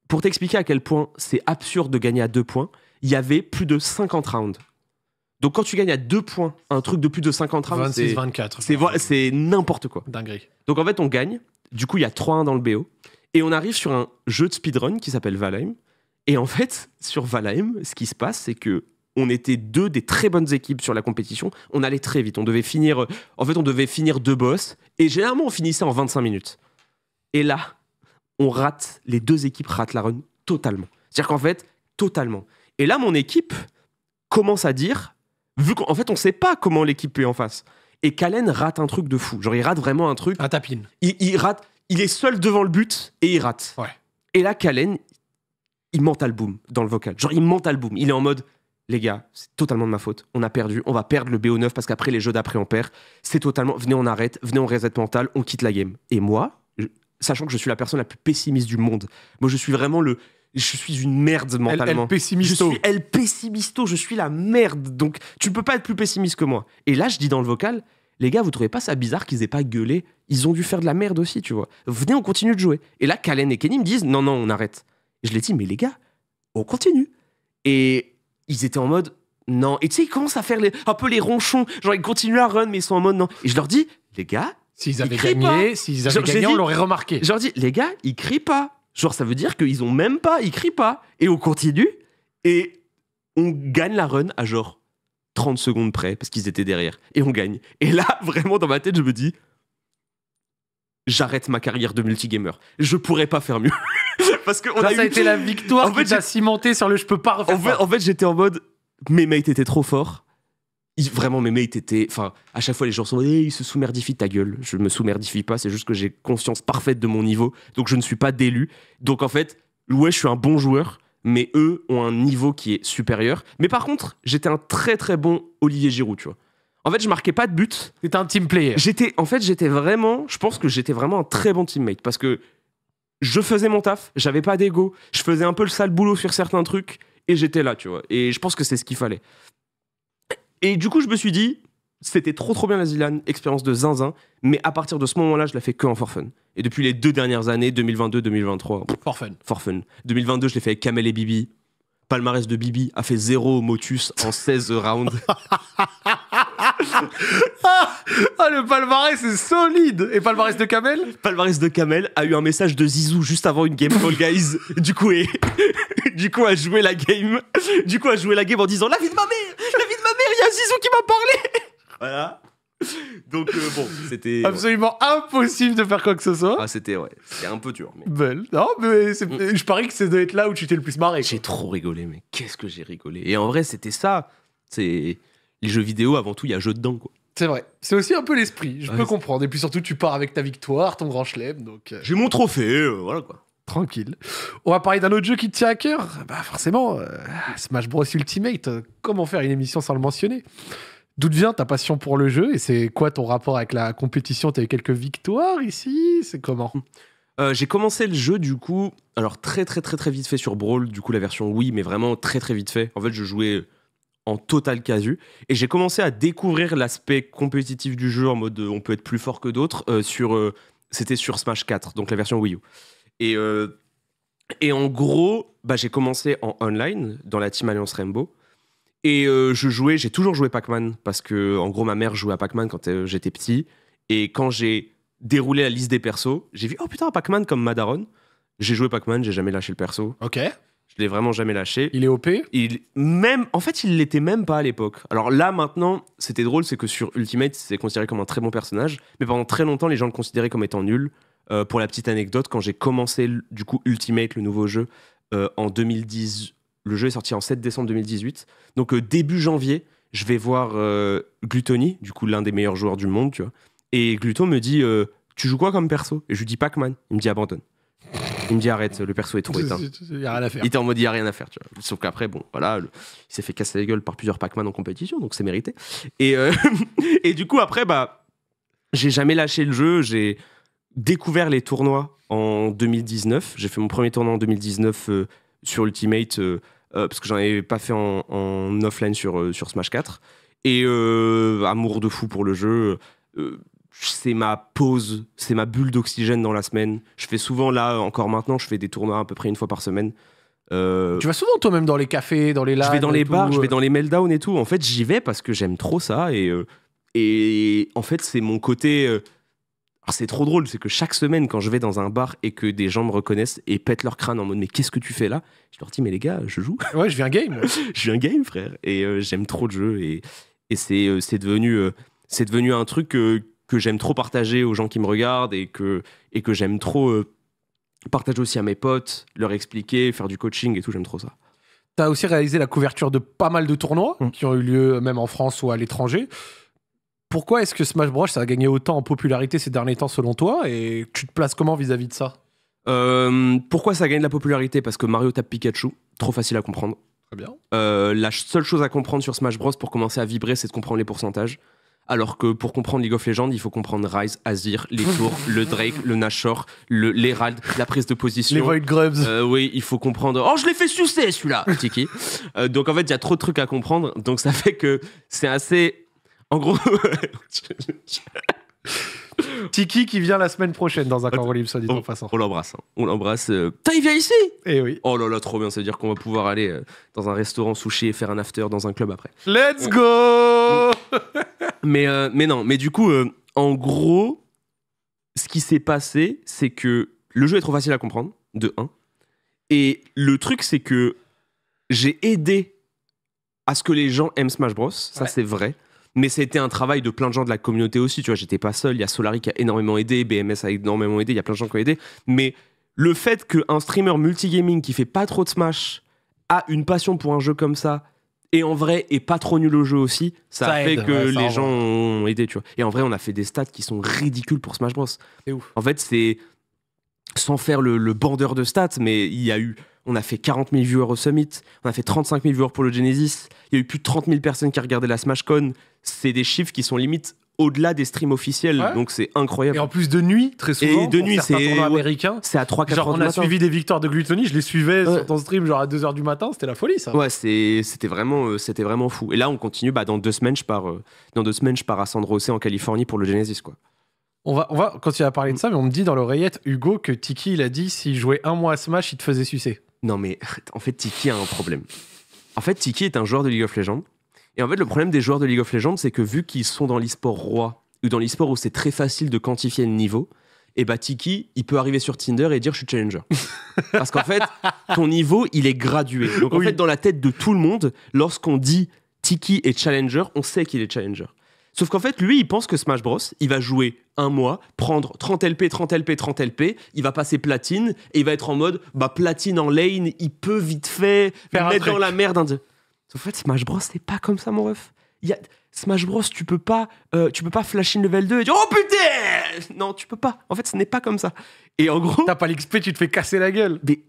Pour t'expliquer à quel point c'est absurde de gagner à deux points, il y avait plus de 50 rounds donc quand tu gagnes à deux points un truc de plus de 50 rounds, c'est n'importe quoi. Dinguerie. Donc en fait, on gagne. Du coup, il y a 3-1 dans le BO et on arrive sur un jeu de speedrun qui s'appelle Valheim. Et en fait, sur Valheim, ce qui se passe, c'est que on était deux des très bonnes équipes sur la compétition. On allait très vite. On devait finir. Euh, en fait, on devait finir deux boss. Et généralement, on finissait en 25 minutes. Et là, on rate. Les deux équipes ratent la run totalement. C'est-à-dire qu'en fait, totalement. Et là, mon équipe commence à dire vu qu'en fait, on ne sait pas comment l'équipe est en face. Et Kalen rate un truc de fou. Genre, il rate vraiment un truc. Un tapine. Il, rate. Il est seul devant le but et il rate. Et là, Kalen, il mental boom dans le vocal. Genre, il mental boom. Il est en mode, les gars, c'est totalement de ma faute. On a perdu. On va perdre le BO9 parce qu'après, les jeux d'après, on perd. C'est totalement. Venez, on arrête. Venez, on reset mental. On quitte la game. Et moi, sachant que je suis la personne la plus pessimiste du monde, moi, je suis vraiment le je suis une merde mentalement. El, pessimisto. Je suis elle je suis la merde. Donc tu peux pas être plus pessimiste que moi. Et là, je dis dans le vocal, les gars, vous trouvez pas ça bizarre qu'ils aient pas gueulé Ils ont dû faire de la merde aussi, tu vois. Venez, on continue de jouer. Et là, Kalen et Kenny me disent, non, non, on arrête. je les dis, mais les gars, on continue. Et ils étaient en mode, non. Et tu sais, ils commencent à faire les, un peu les ronchons. Genre, ils continuent à run, mais ils sont en mode, non. Et je leur dis, les gars, S'ils avaient, avaient gagné, s'ils avaient gagné, on l'aurait remarqué. Je leur dis, les gars, ils crient pas. Genre, ça veut dire qu'ils ont même pas, ils crient pas. Et on continue. Et on gagne la run à genre 30 secondes près, parce qu'ils étaient derrière. Et on gagne. Et là, vraiment, dans ma tête, je me dis j'arrête ma carrière de multigamer. Je pourrais pas faire mieux. parce que on ça, a ça a été la victoire en fait, t'a cimenté sur le je peux pas refaire. En fait, en fait j'étais en mode mes mates étaient trop forts vraiment, mes mates étaient. Enfin, à chaque fois, les gens sont. ils eh, ils se soumerdifie ta gueule. Je me soumerdifie pas. C'est juste que j'ai conscience parfaite de mon niveau. Donc, je ne suis pas d'élu. Donc, en fait, ouais, je suis un bon joueur. Mais eux ont un niveau qui est supérieur. Mais par contre, j'étais un très très bon Olivier Giroud, tu vois. En fait, je marquais pas de but. c'était un team player. J'étais, en fait, j'étais vraiment. Je pense que j'étais vraiment un très bon teammate parce que je faisais mon taf. J'avais pas d'ego. Je faisais un peu le sale boulot sur certains trucs et j'étais là, tu vois. Et je pense que c'est ce qu'il fallait. Et du coup, je me suis dit, c'était trop trop bien la Zilan, expérience de zinzin, mais à partir de ce moment-là, je la fais que en forfun. Et depuis les deux dernières années, 2022-2023. forfun. fun. 2022, je l'ai fait avec Kamel et Bibi. Palmarès de Bibi a fait 0 Motus en 16 rounds. ah, le palmarès est solide Et palmarès de Kamel Palmarès de Kamel a eu un message de Zizou juste avant une game Fall Guys. du coup, et, du coup, a joué la game. Du coup, a joué la game en disant La vie de ma mère il y a Zizou qui m'a parlé Voilà. Donc euh, bon, c'était absolument impossible de faire quoi que ce soit. Ah, c'était ouais, c'était un peu dur. Mais... Belle. Non, mais mm. je parie que c'est de être là où tu t'es le plus marré. J'ai trop rigolé, mais qu'est-ce que j'ai rigolé. Et en vrai, c'était ça. C'est les jeux vidéo avant tout, il y a jeu dedans quoi. C'est vrai. C'est aussi un peu l'esprit. Je peux comprendre. Et puis surtout, tu pars avec ta victoire, ton grand chelem. Donc euh. j'ai mon trophée, euh, voilà quoi tranquille. On va parler d'un autre jeu qui te tient à cœur. Bah, forcément, euh, Smash Bros Ultimate, comment faire une émission sans le mentionner D'où vient ta passion pour le jeu et c'est quoi ton rapport avec la compétition T'as eu quelques victoires ici C'est comment euh, j'ai commencé le jeu du coup, alors très très très très vite fait sur Brawl, du coup la version Wii, mais vraiment très très vite fait. En fait, je jouais en total casu et j'ai commencé à découvrir l'aspect compétitif du jeu en mode euh, on peut être plus fort que d'autres sur c'était sur Smash 4, donc la version Wii U. Et, euh, et en gros, bah, j'ai commencé en online dans la team Alliance Rainbow. Et euh, je jouais, j'ai toujours joué Pac-Man parce que, en gros, ma mère jouait à Pac-Man quand euh, j'étais petit. Et quand j'ai déroulé la liste des persos, j'ai vu, oh putain, Pac-Man comme Madaron. J'ai joué Pac-Man, j'ai jamais lâché le perso. Ok. Je l'ai vraiment jamais lâché. Il est OP il, même, En fait, il l'était même pas à l'époque. Alors là, maintenant, c'était drôle, c'est que sur Ultimate, c'est considéré comme un très bon personnage. Mais pendant très longtemps, les gens le considéraient comme étant nul. Euh, pour la petite anecdote, quand j'ai commencé du coup Ultimate, le nouveau jeu, euh, en 2010, le jeu est sorti en 7 décembre 2018. Donc euh, début janvier, je vais voir Gluttony, du coup l'un des meilleurs joueurs du monde, tu vois. Et Gluto me dit, tu joues quoi comme perso Et je lui dis Pac-Man. Il me dit abandonne. Il me dit arrête, le perso est trop éteint. Il a rien à faire. Il était en mode il n'y a rien à faire. Tu vois. Sauf qu'après, bon, voilà, il s'est fait casser la gueule par plusieurs Pac-Man en compétition, donc c'est mérité. Et, et du coup, après, bah, j'ai jamais lâché le jeu. J'ai découvert les tournois en 2019. J'ai fait mon premier tournoi en 2019 euh, sur Ultimate, euh, euh, parce que j'en avais pas fait en, offline sur, sur Smash 4. Et amour de fou pour le jeu. c'est ma pause, c'est ma bulle d'oxygène dans la semaine. Je fais souvent là, encore maintenant, je fais des tournois à peu près une fois par semaine. tu vas souvent toi-même dans les cafés, dans les Je vais dans les bars, je vais dans les meltdowns et tout. En fait, j'y vais parce que j'aime trop ça. Et, et en fait, c'est mon côté c'est trop drôle, c'est que chaque semaine, quand je vais dans un bar et que des gens me reconnaissent et pètent leur crâne en mode mais qu'est-ce que tu fais là Je leur dis mais les gars, je joue. Ouais, je viens game. je viens game, frère. Et euh, j'aime trop le jeu. Et, euh, euh, c'est, devenu, un truc que j'aime trop partager aux gens qui me regardent et que, j'aime trop partager aussi à mes potes, leur expliquer, faire du coaching et tout. J'aime trop ça. Tu as aussi réalisé la couverture de pas mal de tournois mm. qui ont eu lieu même en France ou à l'étranger pourquoi est-ce que Smash Bros ça a gagné autant en popularité ces derniers temps selon toi et tu te places comment vis-à-vis de ça euh, Pourquoi ça gagne de la popularité Parce que Mario tape Pikachu, trop facile à comprendre. Très bien. Euh, la seule chose à comprendre sur Smash Bros pour commencer à vibrer, c'est de comprendre les pourcentages. Alors que pour comprendre League of Legends, il faut comprendre Rise, Azir, les tours, le Drake, le Nashor, l'Herald, la prise de position. Les Void Grubs. Euh, oui, il faut comprendre. Oh, je l'ai fait sucer celui-là, Tiki. donc en fait, il y a trop de trucs à comprendre. Donc ça fait que c'est assez en gros. Tiki qui vient la semaine prochaine dans un camp libre, dit en passant. On l'embrasse. Hein. On l'embrasse. Euh. il vient ici Eh oui. Oh là là, trop bien. Ça veut dire qu'on va pouvoir aller euh, dans un restaurant souché et faire un after dans un club après. Let's go mais, euh, mais non, mais du coup, en gros, ce qui s'est passé, c'est que le jeu est trop facile à comprendre, de 1. Et le truc, c'est que j'ai aidé à ce que les gens aiment Smash Bros. Ça, c'est vrai. Mais c'était un travail de plein de gens de la communauté aussi. Tu vois, j'étais pas seul. Il y a Solari qui a énormément aidé, BMS a énormément aidé. Il y a plein de gens qui ont aidé. Mais le fait qu'un streamer multigaming qui fait pas trop de Smash a une passion pour un jeu comme ça et en vrai est pas trop nul au jeu aussi, ça, fait que les gens ont aidé, tu vois. Et en vrai, on a fait des stats qui sont ridicules pour Smash Bros. C'est ouf. En fait, c'est sans faire le, le bandeur de stats, mais il y a eu on a fait 40 000 viewers au Summit, on a fait 35 000 viewers pour le Genesis, il y a eu plus de 30 000 personnes qui regardaient la Smash Con. C'est des chiffres qui sont limite au-delà des streams officiels, donc c'est incroyable. Et en plus de nuit, très souvent. Et de nuit, c'est américain. C'est à 3 4 Genre, on a suivi des victoires de Gluttony, je les suivais sur ton stream genre à 2h du matin, c'était la folie ça. Ouais, c'était vraiment euh, vraiment fou. Et là, on continue bah, dans deux semaines, je pars euh, dans deux semaines, je pars à San en Californie pour le Genesis quoi. On va, on va continuer à parler de ça, mais on me dit dans l'oreillette, Hugo, que Tiki, il a dit s'il jouait un mois à Smash, il te faisait sucer. Non, mais en fait, Tiki a un problème. En fait, Tiki est un joueur de League of Legends. Et en fait, le problème des joueurs de League of Legends, c'est que vu qu'ils sont dans le roi, ou dans l'e-sport où c'est très facile de quantifier le niveau, et eh bah ben, Tiki, il peut arriver sur Tinder et dire je suis challenger. Parce qu'en fait, ton niveau, il est gradué. Donc en fait, dans la tête de tout le monde, lorsqu'on dit Tiki est challenger, on sait qu'il est challenger. Sauf qu'en fait, lui, il pense que Smash Bros, il va jouer un mois, prendre 30 LP, 30 LP, 30 LP, il va passer platine et il va être en mode bah platine en lane, il peut vite fait mettre dans la merde. Un... Sauf en fait, Smash Bros, c'est pas comme ça, mon ref. Y a... Smash Bros, tu peux pas, euh, tu peux pas flash in level 2 et dire oh putain, non, tu peux pas. En fait, ce n'est pas comme ça. Et en gros, t'as pas l'XP, tu te fais casser la gueule. Mais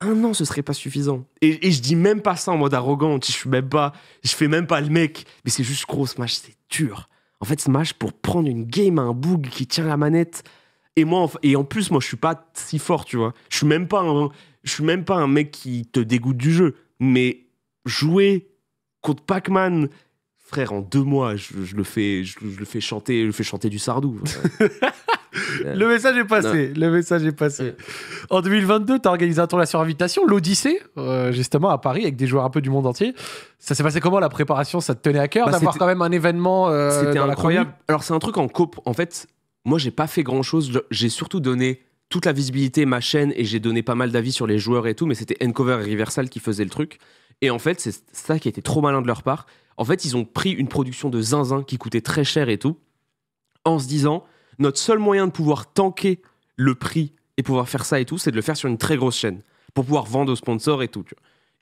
un an, ce serait pas suffisant. Et, je dis même pas ça en mode arrogant Je suis même pas, je fais même pas le mec. Mais c'est juste gros, match c'est dur. En fait, ce match pour prendre une game à un bug qui tient la manette. Et moi, et en plus, moi, je suis pas si fort, tu vois. Je suis même pas je suis même pas un mec qui te dégoûte du jeu. Mais jouer contre Pac-Man, frère, en deux mois, je, le fais, je, le fais chanter, je le fais chanter du Sardou. Le message est passé. Le message est passé. En 2022, tu as organisé un sur invitation, l'Odyssée, euh, justement à Paris, avec des joueurs un peu du monde entier. Ça s'est passé comment la préparation Ça te tenait à cœur bah, d'avoir quand même un événement euh, C'était incroyable. Alors, c'est un truc en coupe. En fait, moi, j'ai pas fait grand chose. J'ai surtout donné toute la visibilité, ma chaîne, et j'ai donné pas mal d'avis sur les joueurs et tout, mais c'était Encover et Riversal qui faisaient le truc. Et en fait, c'est ça qui était trop malin de leur part. En fait, ils ont pris une production de zinzin qui coûtait très cher et tout, en se disant notre seul moyen de pouvoir tanker le prix et pouvoir faire ça et tout, c'est de le faire sur une très grosse chaîne pour pouvoir vendre aux sponsors et tout.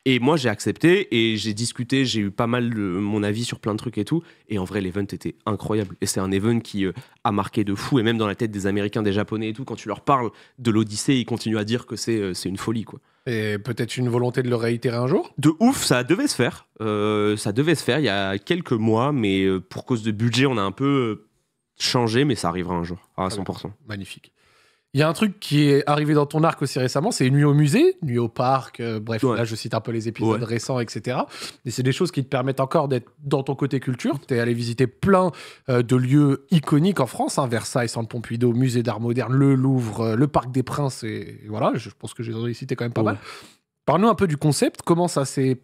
Et moi, j'ai accepté et j'ai discuté, j'ai eu pas mal de mon avis sur plein de trucs et tout. Et en vrai, l'event était incroyable. Et c'est un event qui euh, a marqué de fou. Et même dans la tête des Américains, des Japonais et tout, quand tu leur parles de l'Odyssée, ils continuent à dire que c'est euh, une folie, quoi. Et peut-être une volonté de le réitérer un jour De ouf, ça devait se faire. Euh, ça devait se faire il y a quelques mois, mais pour cause de budget, on a un peu changer, mais ça arrivera un jour, à 100%. Ah magnifique. Il y a un truc qui est arrivé dans ton arc aussi récemment, c'est nuit au musée, nuit au parc, euh, bref, là je cite un peu les épisodes récents, etc. mais c'est des choses qui te permettent encore d'être dans ton côté culture. Tu es allé visiter plein euh, de lieux iconiques en France, hein, Versailles, Centre Pompidou, Musée d'Art Moderne, le Louvre, euh, le Parc des Princes, et, voilà, je pense que j'ai cité quand même pas mal. Parle-nous un peu du concept, comment ça s'est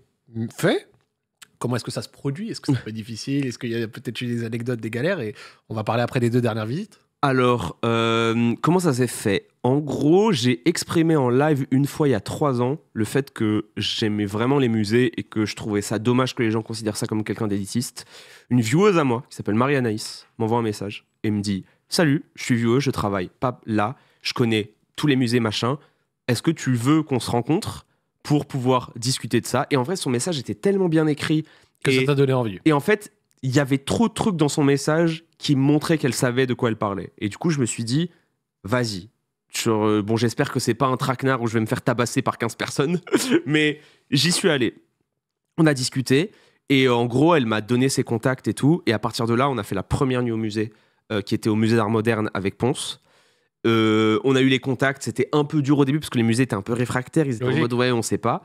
fait comment est-ce que ça se produit Est-ce que c'est un peu difficile Est-ce qu'il y a peut-être eu des anecdotes, des galères Et on va parler après des deux dernières visites. Alors, euh, comment ça s'est fait En gros, j'ai exprimé en live une fois il y a trois ans le fait que j'aimais vraiment les musées et que je trouvais ça dommage que les gens considèrent ça comme quelqu'un d'élitiste. Une vieweuse à moi, qui s'appelle Marie-Anaïs, m'envoie un message et me dit Salut, je suis vieux je travaille pas là, je connais tous les musées, machin. Est-ce que tu veux qu'on se rencontre pour pouvoir discuter de ça. Et en vrai, son message était tellement bien écrit. Que ça t'a donné envie. Et en fait, il y avait trop de trucs dans son message qui montraient qu'elle savait de quoi elle parlait. Et du coup, je me suis dit, vas-y. Euh, bon, j'espère que c'est pas un traquenard où je vais me faire tabasser par 15 personnes, mais j'y suis allé. On a discuté, et euh, en gros, elle m'a donné ses contacts et tout. Et à partir de là, on a fait la première nuit au musée, euh, qui était au musée d'art moderne avec Ponce. Euh, on a eu les contacts, c'était un peu dur au début parce que les musées étaient un peu réfractaires, ils étaient en mode ouais, on sait pas.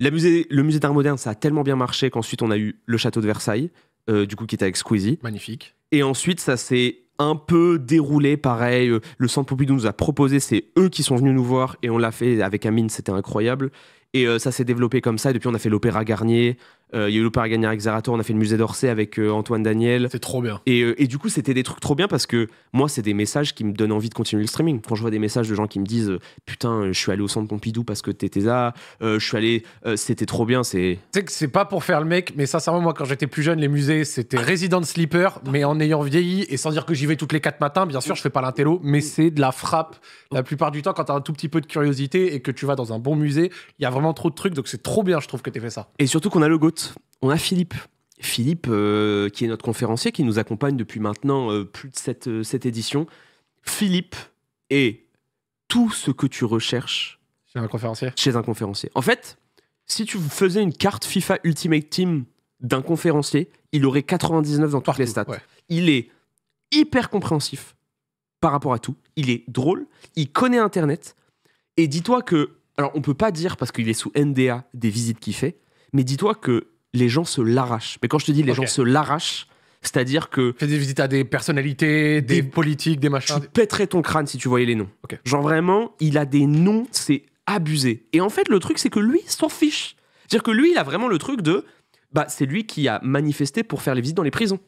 musée, le musée d'art moderne, ça a tellement bien marché qu'ensuite on a eu le château de Versailles, euh, du coup qui était avec Squeezie. Magnifique. Et ensuite, ça s'est un peu déroulé pareil. Euh, le Centre Pompidou nous a proposé, c'est eux qui sont venus nous voir et on l'a fait avec Amine, c'était incroyable. Et ça s'est développé comme ça. Et depuis, on a fait l'Opéra Garnier, euh, il y a eu Gagnard on a fait le musée d'Orsay avec euh, Antoine Daniel. C'est trop bien. Euh, et, du coup, c'était des trucs trop bien parce que moi, c'est des messages qui me donnent envie de continuer le streaming. Quand je vois des messages de gens qui me disent Putain, je suis allé au centre Pompidou parce que t'étais là, je suis allé, c'était trop bien. C'est. Tu sais que c'est pas pour faire le mec, mais sincèrement, moi, quand j'étais plus jeune, les musées, c'était Resident Sleeper, mais en ayant vieilli et sans dire que j'y vais toutes les 4 matins, bien sûr, je fais pas l'intello, mais c'est de la frappe. La plupart du temps, quand t'as un tout petit peu de curiosité et que tu vas dans un bon musée, il y a vraiment trop de trucs, donc c'est trop bien, je trouve, que t'aies fait ça. Et surtout qu'on a le GOAT on a Philippe. Philippe, euh, qui est notre conférencier, qui nous accompagne depuis maintenant euh, plus de cette, euh, cette, édition. Philippe est tout ce que tu recherches. Chez un conférencier Chez un conférencier. En fait, si tu faisais une carte FIFA Ultimate Team d'un conférencier, il aurait 99 dans toutes les stats. Il est hyper compréhensif par rapport à tout. Il est drôle. Il connaît Internet. Et dis-toi que. Alors, on peut pas dire, parce qu'il est sous NDA, des visites qu'il fait. Mais dis-toi que les gens se l'arrachent. Mais quand je te dis les gens se l'arrachent, c'est-à-dire que. Fais des visites à des personnalités, des, politiques, des machins. Tu pèterais ton crâne si tu voyais les noms. Genre vraiment, il a des noms, c'est abusé. Et en fait, le truc, c'est que lui, s'en fiche. C'est-à-dire que lui, il a vraiment le truc de. Bah, c'est lui qui a manifesté pour faire les visites dans les prisons.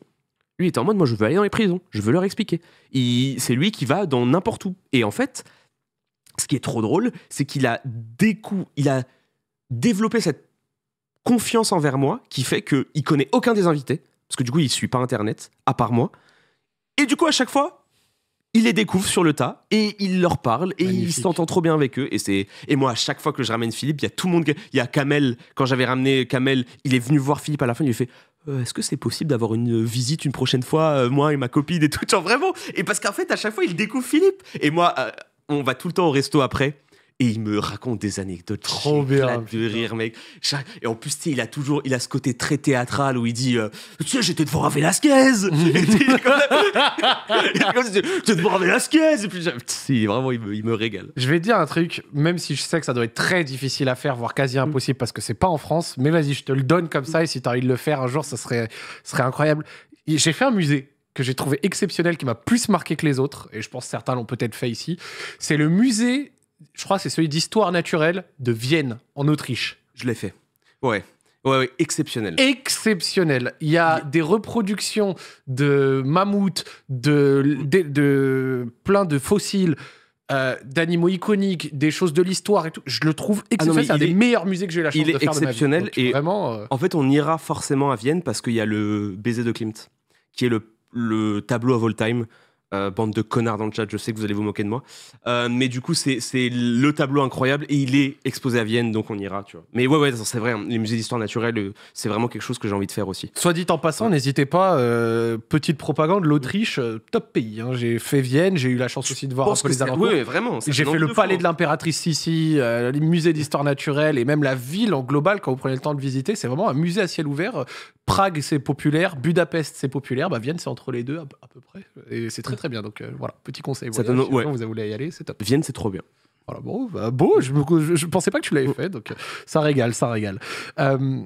Lui est en mode, moi, je veux aller dans les prisons, je veux leur expliquer. C'est lui qui va dans n'importe où. Et en fait, ce qui est trop drôle, c'est qu'il a, il a développé cette confiance envers moi qui fait qu'il connaît aucun des invités, parce que du coup, il suit pas Internet, à part moi. Et du coup, à chaque fois, il les découvre sur le tas et il leur parle et il s'entend trop bien avec eux. Et, c'est... et moi, à chaque fois que je ramène Philippe, il y a tout le monde. Il y a Kamel, quand j'avais ramené Kamel, il est venu voir Philippe à la fin, il lui fait euh, Est-ce que c'est possible d'avoir une visite une prochaine fois, euh, moi et ma copine et tout Genre vraiment Et parce qu'en fait, à chaque fois, il découvre Philippe. Et moi, euh, on va tout le temps au resto après et il me raconte des anecdotes. Trop bien. de rire, mec. Et en plus, il a toujours, il a ce côté très théâtral où il dit, euh, tu sais, j'étais devant un Velasquez. J'étais devant un Velasquez. Et puis, si, vraiment, il me, régale. Je vais te dire un truc, même si je sais que ça doit être très difficile à faire, voire quasi mm. impossible, parce que c'est pas en France. Mais vas-y, je te le donne comme ça. Et si t'as envie de le faire un jour, ça serait, serait incroyable. J'ai fait un musée que j'ai trouvé exceptionnel, qui m'a plus marqué que les autres, et je pense que certains l'ont peut-être fait ici, c'est le musée je crois que c'est celui d'histoire naturelle de Vienne, en Autriche. Je l'ai fait. Ouais. Ouais, exceptionnel. Exceptionnel. Il y a des reproductions de mammouths, de, de, plein de fossiles, euh, d'animaux iconiques, des choses de l'histoire et tout. Je le trouve ah exceptionnel. c'est un des meilleurs musées que j'ai eu la chance de faire. exceptionnel. De ma vie. et vraiment, euh, En fait, on ira forcément à Vienne parce qu'il y a le baiser de Klimt, qui est le, tableau of all euh, bande de connards dans le chat, je sais que vous allez vous moquer de moi. Euh, mais du coup, c'est le tableau incroyable et il est exposé à Vienne, donc on ira, tu vois. Mais ouais, ouais, c'est vrai, hein, les musées d'histoire naturelle, euh, c'est vraiment quelque chose que j'ai envie de faire aussi. Soit dit en passant, n'hésitez pas, petite propagande, l'Autriche, top pays. Hein. J'ai fait Vienne, j'ai eu la chance aussi de voir un les alentours. vraiment. J'ai fait le palais de l'impératrice Sissi, les musées d'histoire naturelle et même la ville en global, quand vous prenez le temps de visiter, c'est vraiment un musée à ciel ouvert. Prague, c'est populaire. Budapest, c'est populaire. Bah, Vienne, c'est entre les deux à, peu près. Et c'est très très bien. Donc euh, voilà, petit conseil. voilà, ça donne... Vous voulez y aller, c'est top. Vienne, c'est trop bien. Voilà, bon, bah, beau. Je, ne pensais pas que tu l'avais oh. fait. Donc euh, ça régale, ça régale. Euh,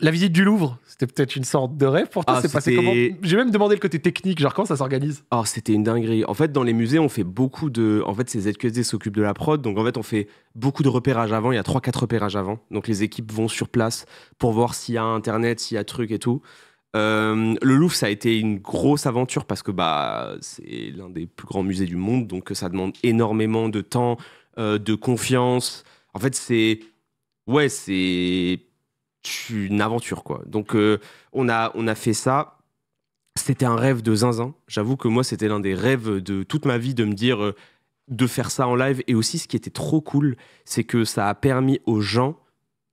la visite du Louvre, c'était peut-être une sorte de rêve pour toi. Ah, c'est passé comment J'ai même demandé le côté technique, genre comment ça s'organise. Ah, c'était une dinguerie. En fait, dans les musées, on fait beaucoup de. En fait, ces ZQSD s'occupent de la prod, donc en fait, on fait beaucoup de repérages avant. Il y a 3-4 repérages avant. Donc les équipes vont sur place pour voir s'il y a internet, s'il y a truc et tout. Euh, le Louvre, ça a été une grosse aventure parce que bah, c'est l'un des plus grands musées du monde, donc ça demande énormément de temps, euh, de confiance. En fait, c'est. Ouais, c'est une aventure, quoi. Donc, euh, on, a, on a fait ça. C'était un rêve de zinzin. J'avoue que moi, c'était l'un des rêves de toute ma vie de me dire euh, de faire ça en live. Et aussi, ce qui était trop cool, c'est que ça a permis aux gens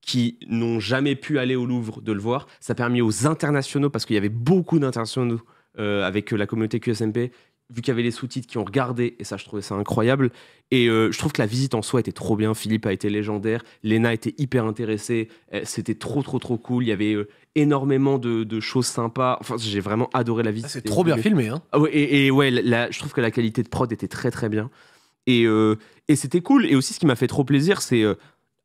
qui n'ont jamais pu aller au Louvre de le voir, ça a permis aux internationaux, parce qu'il y avait beaucoup d'internationaux euh, avec la communauté QSMP vu qu'il y avait les sous-titres qui ont regardé, et ça, je trouvais ça incroyable. Et euh, je trouve que la visite en soi était trop bien. Philippe a été légendaire, Léna était hyper intéressée, c'était trop, trop, trop cool. Il y avait euh, énormément de, choses sympas. Enfin, j'ai vraiment adoré la visite. Ah, c'est trop bien filmé, hein ah et, ouais, je trouve que la qualité de prod était très, très bien. Et, euh, et c'était cool. Et aussi, ce qui m'a fait trop plaisir, c'est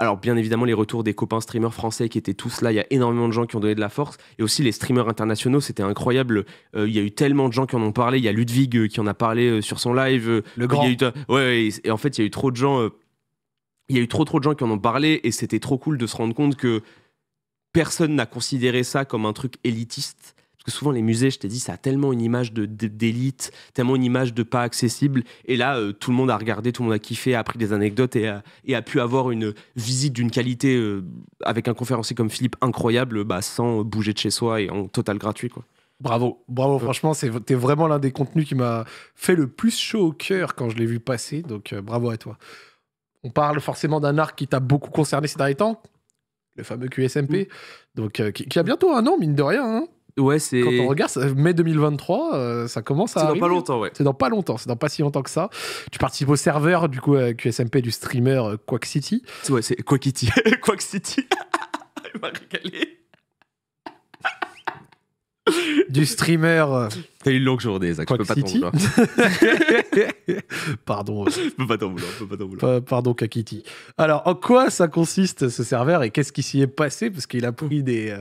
alors bien évidemment les retours des copains streamers français qui étaient tous là, il y a énormément de gens qui ont donné de la force, et aussi les streamers internationaux, c'était incroyable, euh, il y a eu tellement de gens qui en ont parlé, il y a Ludwig euh, qui en a parlé euh, sur son live, le grand. et, en fait il y a eu trop de gens, il y a eu trop trop de gens qui en ont parlé, et c'était trop cool de se rendre compte que personne n'a considéré ça comme un truc élitiste, souvent, les musées, je t'ai dit, ça a tellement une image d'élite, tellement une image de pas accessible. Et là, euh, tout le monde a regardé, tout le monde a kiffé, a appris des anecdotes et a, pu avoir une visite d'une qualité euh, avec un conférencier comme Philippe incroyable, bah, sans bouger de chez soi et en total gratuit. Quoi. Bravo, bravo, franchement, t'es vraiment l'un des contenus qui m'a fait le plus chaud au cœur quand je l'ai vu passer, donc euh, bravo à toi. On parle forcément d'un arc qui t'a beaucoup concerné ces derniers temps, le fameux QSMP, mm. donc, qui, a bientôt un an, mine de rien. Hein. Ouais, c'est. Quand on regarde, mai 2023, euh, ça commence à. C'est dans pas longtemps, ouais. C'est dans pas longtemps, c'est dans pas si longtemps que ça. Tu participes au serveur, du coup, avec euh, QSMP du streamer euh, Quack City. Ouais, c'est Quackity. Quack City. Il m'a régalé. du streamer. T'as eu une longue journée, Zach. je peux City. Pardon. Je peux pas t'en vouloir. Je peux pas vouloir. Pardon, Kakiti. Alors, en quoi ça consiste ce serveur et qu'est-ce qui s'y est passé Parce qu'il a pourri des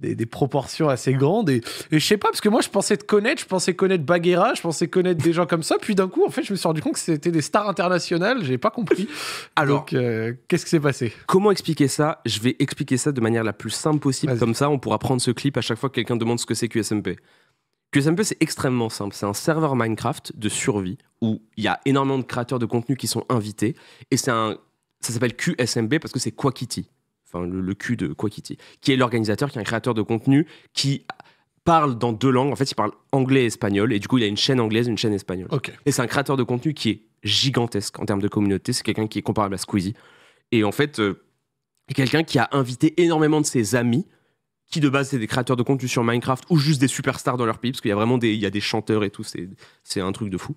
des, proportions assez grandes. Et, je sais pas, parce que moi, je pensais te connaître, je pensais connaître Baguera, je pensais connaître des gens comme ça. Puis d'un coup, en fait, je me suis rendu compte que c'était des stars internationales. J'ai pas compris. Alors, qu'est-ce qui s'est passé Comment expliquer ça Je vais expliquer ça de manière la plus simple possible. Comme ça, on pourra prendre ce clip à chaque fois que quelqu'un demande ce que c'est QSMP. QSMP, c'est extrêmement simple. C'est un serveur Minecraft de survie où il y a énormément de créateurs de contenu qui sont invités. Et c'est un. Ça s'appelle QSMB parce que c'est Quackity enfin le, cul de Quackity, qui est l'organisateur, qui est un créateur de contenu, qui parle dans deux langues. En fait, il parle anglais et espagnol, et du coup, il a une chaîne anglaise, une chaîne espagnole. Et c'est un créateur de contenu qui est gigantesque en termes de communauté. C'est quelqu'un qui est comparable à Squeezie. Et en fait, euh, quelqu'un qui a invité énormément de ses amis qui de base c'est des créateurs de contenu sur Minecraft ou juste des superstars dans leur pays, parce qu'il y a vraiment des, il y a des chanteurs et tout, c'est un truc de fou.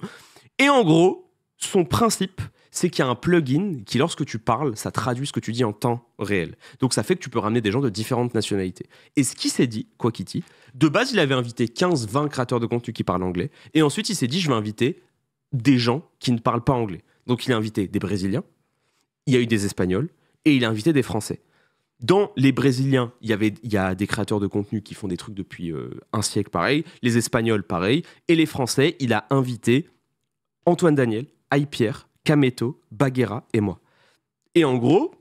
Et en gros, son principe, c'est qu'il y a un plugin qui, lorsque tu parles, ça traduit ce que tu dis en temps réel. Donc ça fait que tu peux ramener des gens de différentes nationalités. Et ce qui s'est dit, quoi Kitty, de base, il avait invité 15-20 créateurs de contenu qui parlent anglais. Et ensuite, il s'est dit, je vais inviter des gens qui ne parlent pas anglais. Donc il a invité des Brésiliens, il y a eu des Espagnols, et il a invité des Français. Dans les Brésiliens, il y, avait, il y a des créateurs de contenu qui font des trucs depuis euh, un siècle pareil, les Espagnols pareil, et les Français, il a invité Antoine Daniel, Aïe Pierre, Kameto, Baguera et moi. Et en gros,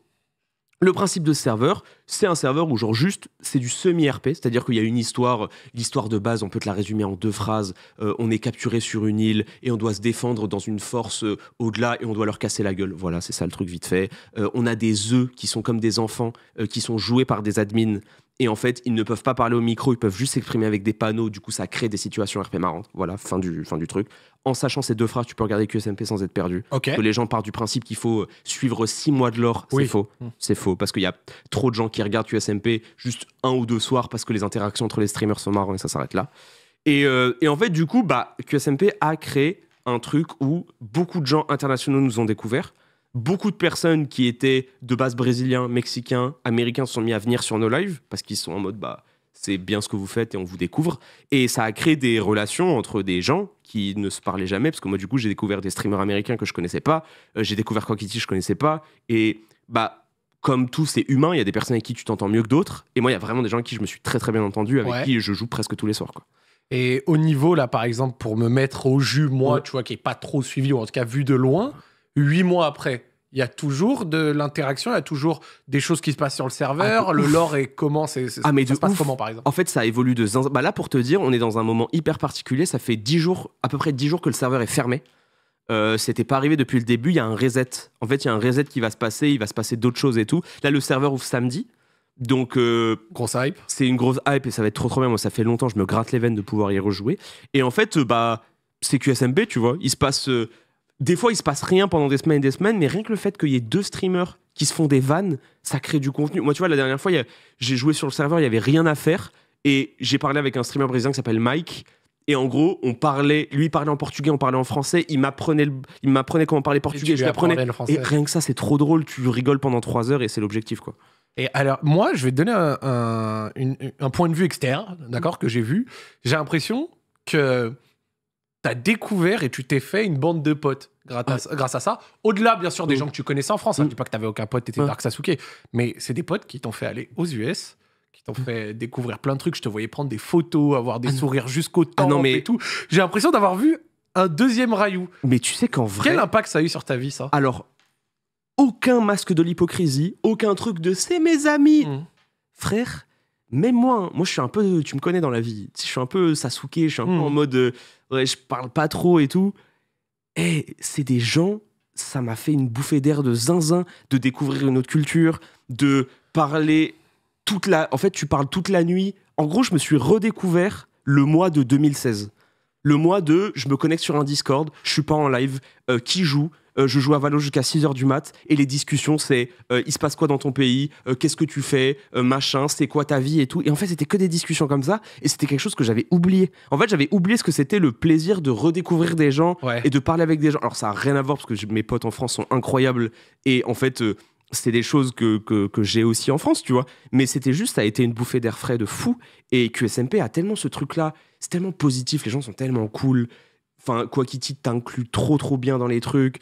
le principe de serveur, c'est un serveur où genre juste c'est du semi-RP, c'est-à-dire qu'il y a une histoire, l'histoire de base, on peut te la résumer en deux phrases. Euh, on est capturé sur une île et on doit se défendre dans une force euh, au-delà et on doit leur casser la gueule. Voilà, c'est ça le truc vite fait. Euh, on a des œufs qui sont comme des enfants, qui sont joués par des admins et en fait ils ne peuvent pas parler au micro, ils peuvent juste s'exprimer avec des panneaux. Du coup, ça crée des situations RP marrantes. Voilà, fin du fin du truc. En sachant ces deux phrases, tu peux regarder QSMP sans être perdu. Que les gens partent du principe qu'il faut suivre six mois de l'or, c'est faux. Hmm. C'est faux parce qu'il y a trop de gens qui regarde QSMP juste un ou deux soirs parce que les interactions entre les streamers sont marrantes et ça s'arrête là. Et, euh, en fait, du coup, bah, QSMP a créé un truc où beaucoup de gens internationaux nous ont découvert, Beaucoup de personnes qui étaient de base brésiliens, mexicains, américains se sont mis à venir sur nos lives parce qu'ils sont en mode bah, c'est bien ce que vous faites et on vous découvre. Et ça a créé des relations entre des gens qui ne se parlaient jamais, parce que moi, du coup, j'ai découvert des streamers américains que je connaissais pas, euh, j'ai découvert que je connaissais pas, et bah, comme tout, c'est humain. Il y a des personnes avec qui tu t'entends mieux que d'autres. Et moi, il y a vraiment des gens avec qui je me suis très très bien entendu, avec qui je joue presque tous les soirs. Et au niveau, là, par exemple, pour me mettre au jus, moi, tu vois, qui est pas trop suivi, ou en tout cas vu de loin, huit mois après, il y a toujours de l'interaction, il y a toujours des choses qui se passent sur le serveur, ah, le lore et comment c'est, ah, ça, se passe comment par exemple En fait, ça évolue de Bah là, pour te dire, on est dans un moment hyper particulier. Ça fait dix jours, à peu près dix jours que le serveur est fermé. Euh, c'était pas arrivé depuis le début, il y a un reset. En fait, il y a un reset qui va se passer, il va se passer d'autres choses et tout. Là, le serveur ouvre samedi. Donc, euh, grosse hype. C'est une grosse hype et ça va être trop trop bien. Moi, ça fait longtemps, je me gratte les veines de pouvoir y rejouer. Et en fait, euh, bah, c'est QSMB, tu vois. Il se passe. des fois, il se passe rien pendant des semaines et des semaines, mais rien que le fait qu'il y ait deux streamers qui se font des vannes, ça crée du contenu. Moi, tu vois, la dernière fois, j'ai joué sur le serveur, il y avait rien à faire. Et j'ai parlé avec un streamer brésilien qui s'appelle Mike, et en gros, on parlait, lui parlait en portugais, on parlait en français, il m'apprenait, il m'apprenait comment parler portugais, je l'apprenais. Et rien que ça, c'est trop drôle, tu rigoles pendant trois heures et c'est l'objectif, quoi. Et alors, moi, je vais te donner un, point de vue externe, d'accord, que j'ai vu. J'ai l'impression que tu as découvert et tu t'es fait une bande de potes grâce, à, ça. Au-delà, bien sûr, des mm. gens que tu connaissais en France. Je hein, ne mm. Je dis pas que tu n'avais aucun pote, tu étais mm. Dark Sasuke. Mais c'est des potes qui t'ont fait aller aux US qui t'ont fait découvrir plein de trucs. Je te voyais prendre des photos, avoir des ah sourires jusqu'au ah temps mais... et tout. J'ai l'impression d'avoir vu un deuxième Rayou. Mais tu sais qu'en vrai. Quel impact ça a eu sur ta vie, ça Alors, aucun masque de l'hypocrisie, aucun truc de c'est mes amis. Mm. Frère, même moi, hein, moi je suis un peu. Tu me connais dans la vie. Je suis un peu Sasuke, je suis un peu mm. en mode. Euh, ouais, je parle pas trop et tout. et eh, c'est des gens ça m'a fait une bouffée d'air de zinzin de découvrir une autre culture, de parler toute En fait, tu parles toute la nuit. En gros, je me suis redécouvert le mois de 2016. Le mois de je me connecte sur un Discord, je suis pas en live, euh, qui joue euh, je joue à Valo jusqu'à 6h du mat et les discussions c'est euh, il se passe quoi dans ton pays, qu'est-ce que tu fais, machin, c'est quoi ta vie et tout. Et en fait c'était que des discussions comme ça et c'était quelque chose que j'avais oublié. En fait j'avais oublié ce que c'était le plaisir de redécouvrir des gens et de parler avec des gens. Alors ça a rien à voir parce que mes potes en France sont incroyables et en fait c'est des choses que, j'ai aussi en France, tu vois. Mais c'était juste, ça a été une bouffée d'air frais de fou. Et QSMP a tellement ce truc-là, c'est tellement positif, les gens sont tellement cool. Enfin, quoi qu'il t'inclut trop, trop bien dans les trucs.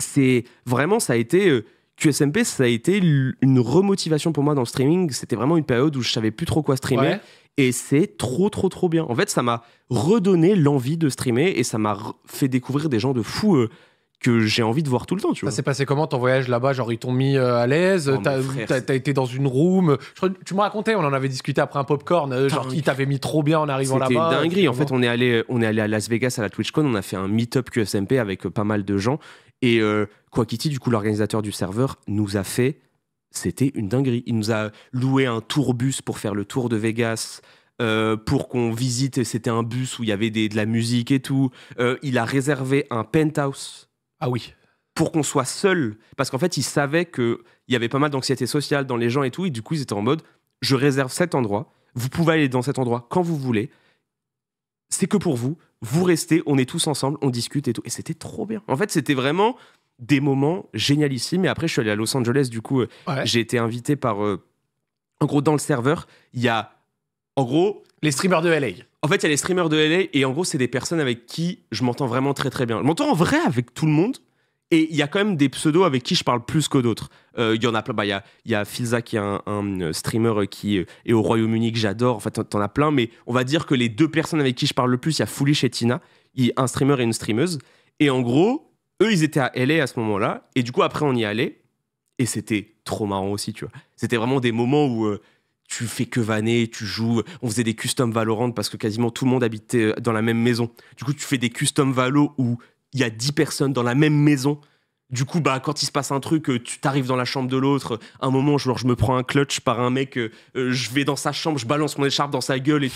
C'est vraiment, ça a été. Euh, QSMP, ça a été une remotivation pour moi dans le streaming. C'était vraiment une période où je savais plus trop quoi streamer. Et c'est trop, trop, trop bien. En fait, ça m'a redonné l'envie de streamer et ça m'a fait découvrir des gens de fou. Euh, que j'ai envie de voir tout le temps. Tu vois. Ça s'est passé comment ton voyage là-bas Genre, ils t'ont mis euh, à l'aise oh, T'as été dans une room Tu me racontais, on en avait discuté après un popcorn. Euh, genre, ils t'avaient mis trop bien en arrivant là-bas. C'était dinguerie. En fait, on est, allé, on est allé à Las Vegas à la TwitchCon. On a fait un meet-up QSMP avec euh, pas mal de gens. Et euh, Kwakiti, du coup, l'organisateur du serveur, nous a fait. C'était une dinguerie. Il nous a loué un tourbus pour faire le tour de Vegas. pour qu'on visite, c'était un bus où il y avait des, de la musique et tout. il a réservé un penthouse ah oui. Pour qu'on soit seul. Parce qu'en fait, ils savaient qu'il y avait pas mal d'anxiété sociale dans les gens et tout. Et du coup, ils étaient en mode je réserve cet endroit. Vous pouvez aller dans cet endroit quand vous voulez. C'est que pour vous. Vous restez, on est tous ensemble, on discute et tout. Et c'était trop bien. En fait, c'était vraiment des moments génialissimes. Et après, je suis allé à Los Angeles. Du coup, euh, j'ai été invité par. Euh, en gros, dans le serveur, il y a. En gros. Les streamers de LA. En fait, il y a les streamers de LA et en gros, c'est des personnes avec qui je m'entends vraiment très très bien. Je m'entends en vrai avec tout le monde et il y a quand même des pseudos avec qui je parle plus que d'autres. Euh, il y en a plein. Bah, il y, a, Filza qui est un, euh, streamer euh, qui est au Royaume-Uni que j'adore. En fait, t'en as plein, mais on va dire que les deux personnes avec qui je parle le plus, il y a Foolish et Tina, y, un streamer et une streameuse. Et en gros, eux, ils étaient à LA à ce moment-là. Et du coup, après, on y allait. Et c'était trop marrant aussi, tu vois. C'était vraiment des moments où tu fais que vanner, tu joues. On faisait des custom Valorant parce que quasiment tout le monde habitait euh, dans la même maison. Du coup, tu fais des custom Valo où il y a 10 personnes dans la même maison. Du coup, bah, quand il se passe un truc, euh, tu t'arrives dans la chambre de l'autre. Euh, un moment, genre, je me prends un clutch par un mec, je vais dans sa chambre, je balance mon écharpe dans sa gueule et.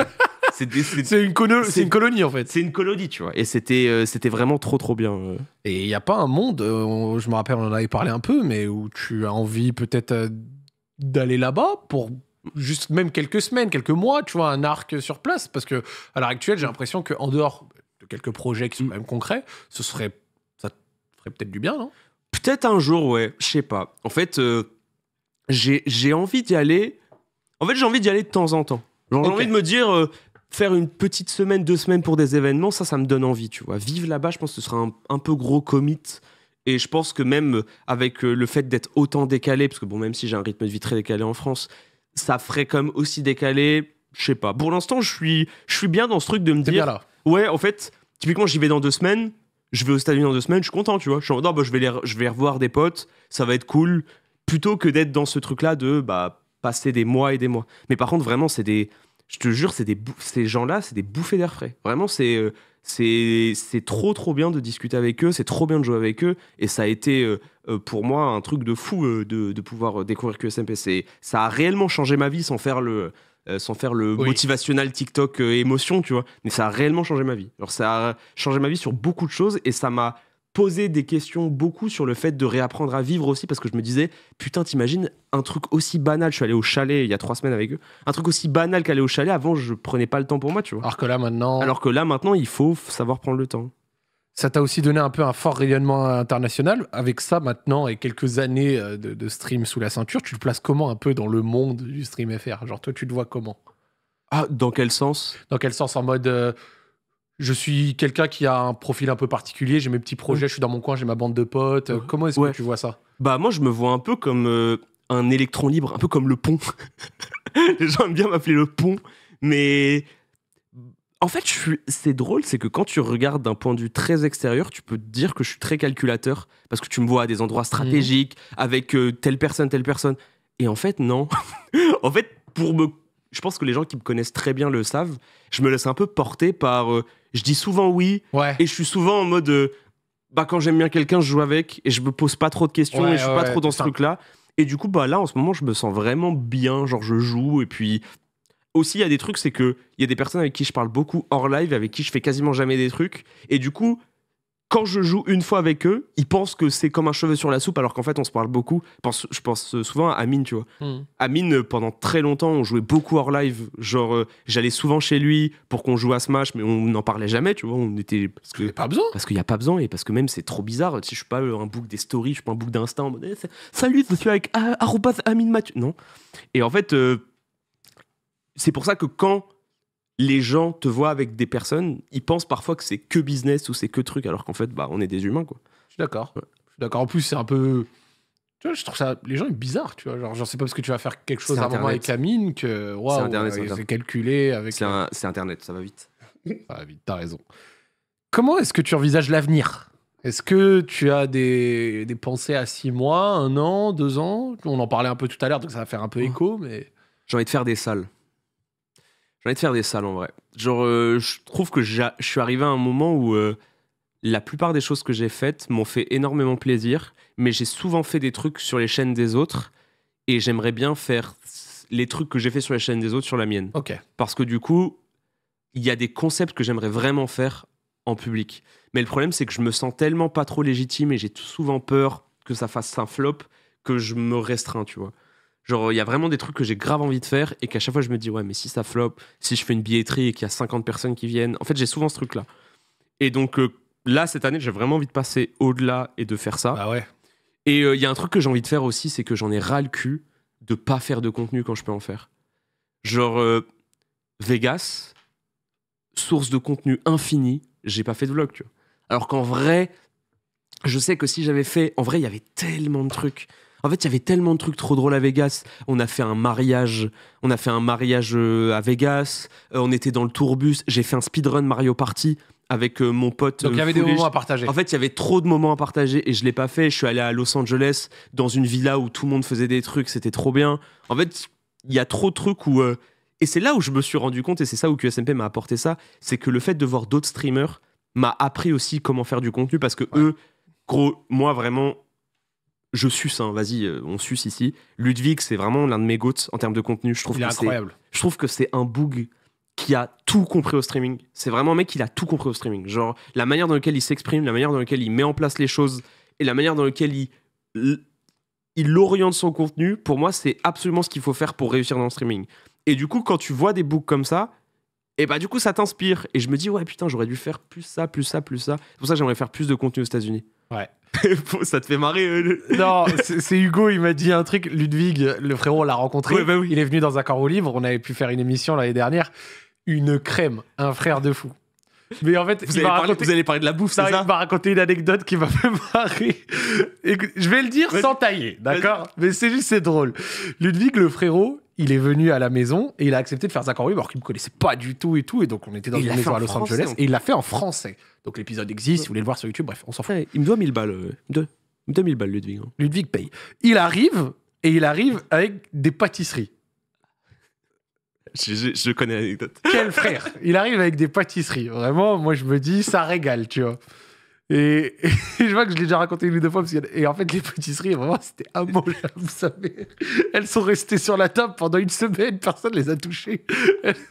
c'est une, une, colonie en fait. C'est une colonie, tu vois. Et c'était vraiment trop trop bien. Et il n'y a pas un monde, je me rappelle, on en avait parlé un peu, mais où tu as envie peut-être d'aller là-bas pour juste même quelques semaines, quelques mois, tu vois, un arc sur place. Parce que à l'heure actuelle, j'ai l'impression qu'en dehors de quelques projets qui sont mm. même concrets, ce serait, ça ferait peut-être du bien, non Peut-être un jour, ouais. Je sais pas. En fait, euh, j'ai envie d'y aller. En fait, j'ai envie d'y aller de temps en temps. J'ai envie de me dire, euh, faire une petite semaine, deux semaines pour des événements, ça, ça me donne envie, tu vois. Vivre là-bas, je pense que ce sera un, un peu gros commit et je pense que même avec euh, le fait d'être autant décalé, parce que bon, même si j'ai un rythme de vie très décalé en France, ça ferait comme aussi décalé. Je sais pas. Pour l'instant, je suis, je suis bien dans ce truc de me dire. Bien là. Ouais, en fait, typiquement, j'y vais dans deux semaines. Je vais aux États-Unis dans deux semaines. Je suis content, tu vois. Je suis en mode, bah, je, vais je vais revoir des potes. Ça va être cool. Plutôt que d'être dans ce truc-là de, bah, passer des mois et des mois. Mais par contre, vraiment, c'est des, je te jure, c'est des ces gens-là, c'est des bouffées d'air frais. Vraiment, euh, c'est c'est trop trop bien de discuter avec eux, c'est trop bien de jouer avec eux, et ça a été euh, euh, pour moi un truc de fou de, pouvoir découvrir que QSMP. Ça a réellement changé ma vie sans faire le, sans faire le motivational TikTok émotion, tu vois, mais ça a réellement changé ma vie. Alors ça a changé ma vie sur beaucoup de choses, et ça m'a poser des questions beaucoup sur le fait de réapprendre à vivre aussi parce que je me disais putain t'imagines un truc aussi banal je suis allé au chalet il y a trois semaines avec eux un truc aussi banal qu'aller au chalet avant je prenais pas le temps pour moi tu vois alors que là maintenant alors que là maintenant il faut savoir prendre le temps ça t'a aussi donné un peu un fort rayonnement international. Avec ça maintenant et quelques années euh, de, stream sous la ceinture, tu te places comment un peu dans le monde du stream FR Genre toi tu te vois comment ah, dans quel sens Dans quel sens En mode euh, je suis quelqu'un qui a un profil un peu particulier, j'ai mes petits projets, mm. je suis dans mon coin, j'ai ma bande de potes. comment est-ce que tu vois ça Bah moi je me vois un peu comme euh, un électron libre, un peu comme le pont. Les gens aiment bien m'appeler le pont, mais en fait c'est drôle, c'est que quand tu regardes d'un point de vue très extérieur, tu peux te dire que je suis très calculateur parce que tu me vois à des endroits stratégiques mm. avec euh, telle personne, telle personne. Et en fait non. en fait pour me je pense que les gens qui me connaissent très bien le savent, je me laisse un peu porter par. Euh, je dis souvent oui, et je suis souvent en mode. Euh, bah, quand j'aime bien quelqu'un, je joue avec, et je me pose pas trop de questions, et je suis pas trop dans ce truc-là. Et du coup, bah là, en ce moment, je me sens vraiment bien. Genre, je joue, et puis. Aussi, il y a des trucs, c'est que il y a des personnes avec qui je parle beaucoup hors live, avec qui je fais quasiment jamais des trucs. Et du coup, quand je joue une fois avec eux, ils pensent que c'est comme un cheveu sur la soupe, alors qu'en fait, on se parle beaucoup. Je pense, je pense souvent à Amine, tu vois. Hmm. Amine, euh, pendant très longtemps, on jouait beaucoup hors live. Genre, euh, j'allais souvent chez lui pour qu'on joue à Smash, mais on n'en parlait jamais, tu vois. On était. Parce qu'il n'y a pas besoin. Parce qu'il n'y a pas besoin, et parce que même, c'est trop bizarre. Tu sais, je suis pas euh, un book des stories, je suis pas un book d'instinct. Eh, salut, je suis avec Amine Mathieu. Non. Et en fait, c'est pour ça que quand les gens te voient avec des personnes, ils pensent parfois que c'est que business ou c'est que truc, alors qu'en fait, bah, on est des humains, quoi. Je suis d'accord. d'accord. En plus, c'est un peu. Tu vois, je trouve ça. Les gens, ils sont bizarres, tu vois. Genre, ne sais pas parce que tu vas faire quelque chose à un moment avec Amine que. c'est calculé avec. C'est Internet, ça va vite. ça va vite, t'as raison. Comment est-ce que tu envisages l'avenir Est-ce que tu as des... des pensées à six mois, un an, deux ans On en parlait un peu tout à l'heure, donc ça va faire un peu oh. écho, mais. J'ai envie de faire des salles. On de faire des salles en vrai. Genre, euh, je trouve que je suis arrivé à un moment où euh, la plupart des choses que j'ai faites m'ont fait énormément plaisir, mais j'ai souvent fait des trucs sur les chaînes des autres et j'aimerais bien faire les trucs que j'ai fait sur les chaînes des autres sur la mienne. Ok. Parce que du coup, il y a des concepts que j'aimerais vraiment faire en public. Mais le problème, c'est que je me sens tellement pas trop légitime et j'ai souvent peur que ça fasse un flop que je me restreins, tu vois. Genre, il y a vraiment des trucs que j'ai grave envie de faire et qu'à chaque fois, je me dis, ouais, mais si ça flop, si je fais une billetterie et qu'il y a 50 personnes qui viennent. En fait, j'ai souvent ce truc-là. Et donc, euh, là, cette année, j'ai vraiment envie de passer au-delà et de faire ça. Ah ouais. Et euh, il y a un truc que j'ai envie de faire aussi, c'est que j'en ai ras le cul de pas faire de contenu quand je peux en faire. Genre, euh, Vegas, source de contenu infini, j'ai pas fait de vlog, tu vois. Alors qu'en vrai, je sais que si j'avais fait. En vrai, il y avait tellement de trucs. En fait, il y avait tellement de trucs trop drôles à Vegas. On a fait un mariage, on a fait un mariage euh, à Vegas. Euh, on était dans le tourbus. J'ai fait un speedrun Mario Party avec euh, mon pote. Donc il y avait des moments à partager. En fait, il y avait trop de moments à partager et je l'ai pas fait. Je suis allé à Los Angeles dans une villa où tout le monde faisait des trucs. C'était trop bien. En fait, il y a trop de trucs où. et c'est là où je me suis rendu compte, et c'est ça où QSMP m'a apporté ça, c'est que le fait de voir d'autres streamers m'a appris aussi comment faire du contenu parce que eux, gros, moi vraiment, je suce, hein, vas-y, euh, on suce ici. Ludwig, c'est vraiment l'un de mes goats en termes de contenu. Je trouve Il est incroyable. Je trouve que c'est un boug qui a tout compris au streaming. C'est vraiment un mec qui a tout compris au streaming. Genre, la manière dans laquelle il s'exprime, la manière dans laquelle il met en place les choses et la manière dans laquelle il, il oriente son contenu, pour moi, c'est absolument ce qu'il faut faire pour réussir dans le streaming. Et du coup, quand tu vois des books comme ça, et eh bah ben, du coup, ça t'inspire. Et je me dis, ouais, putain, j'aurais dû faire plus ça, plus ça, plus ça. C'est pour ça que j'aimerais faire plus de contenu aux États-Unis. Ouais. ça te fait marrer. Euh, non, c'est Hugo, il m'a dit un truc. Ludwig, le frérot, on l'a rencontré. Bah oui. Il est venu dans un corps au livre. On avait pu faire une émission l'année dernière. Une crème, un frère de fou. Mais en fait, vous, allez, parler, vous allez parler de la bouffe, c'est ça Il m'a raconté une anecdote qui m'a fait marrer. je vais le dire sans tailler, d'accord Mais c'est juste, c'est drôle. Ludwig, le frérot, il est venu à la maison et il a accepté de faire Zachary alors qu'il me connaissait pas du tout et tout. Et donc on était dans une maison à Los Angeles et il l'a fait en français. Donc l'épisode existe, si vous voulez le voir sur YouTube, bref, on s'en fout. Eh, il me doit 1000 balles. 2000 euh, balles, Ludwig. Hein. Ludwig paye. Il arrive et il arrive avec des pâtisseries. Je, je connais l'anecdote. Quel frère Il arrive avec des pâtisseries. Vraiment, moi je me dis, ça régale, tu vois. Et, je vois que je l'ai déjà raconté une ou deux fois. Parce et en fait, les pâtisseries, vraiment, c'était amoureux vous savez. Elles sont restées sur la table pendant une semaine, personne les a touchées.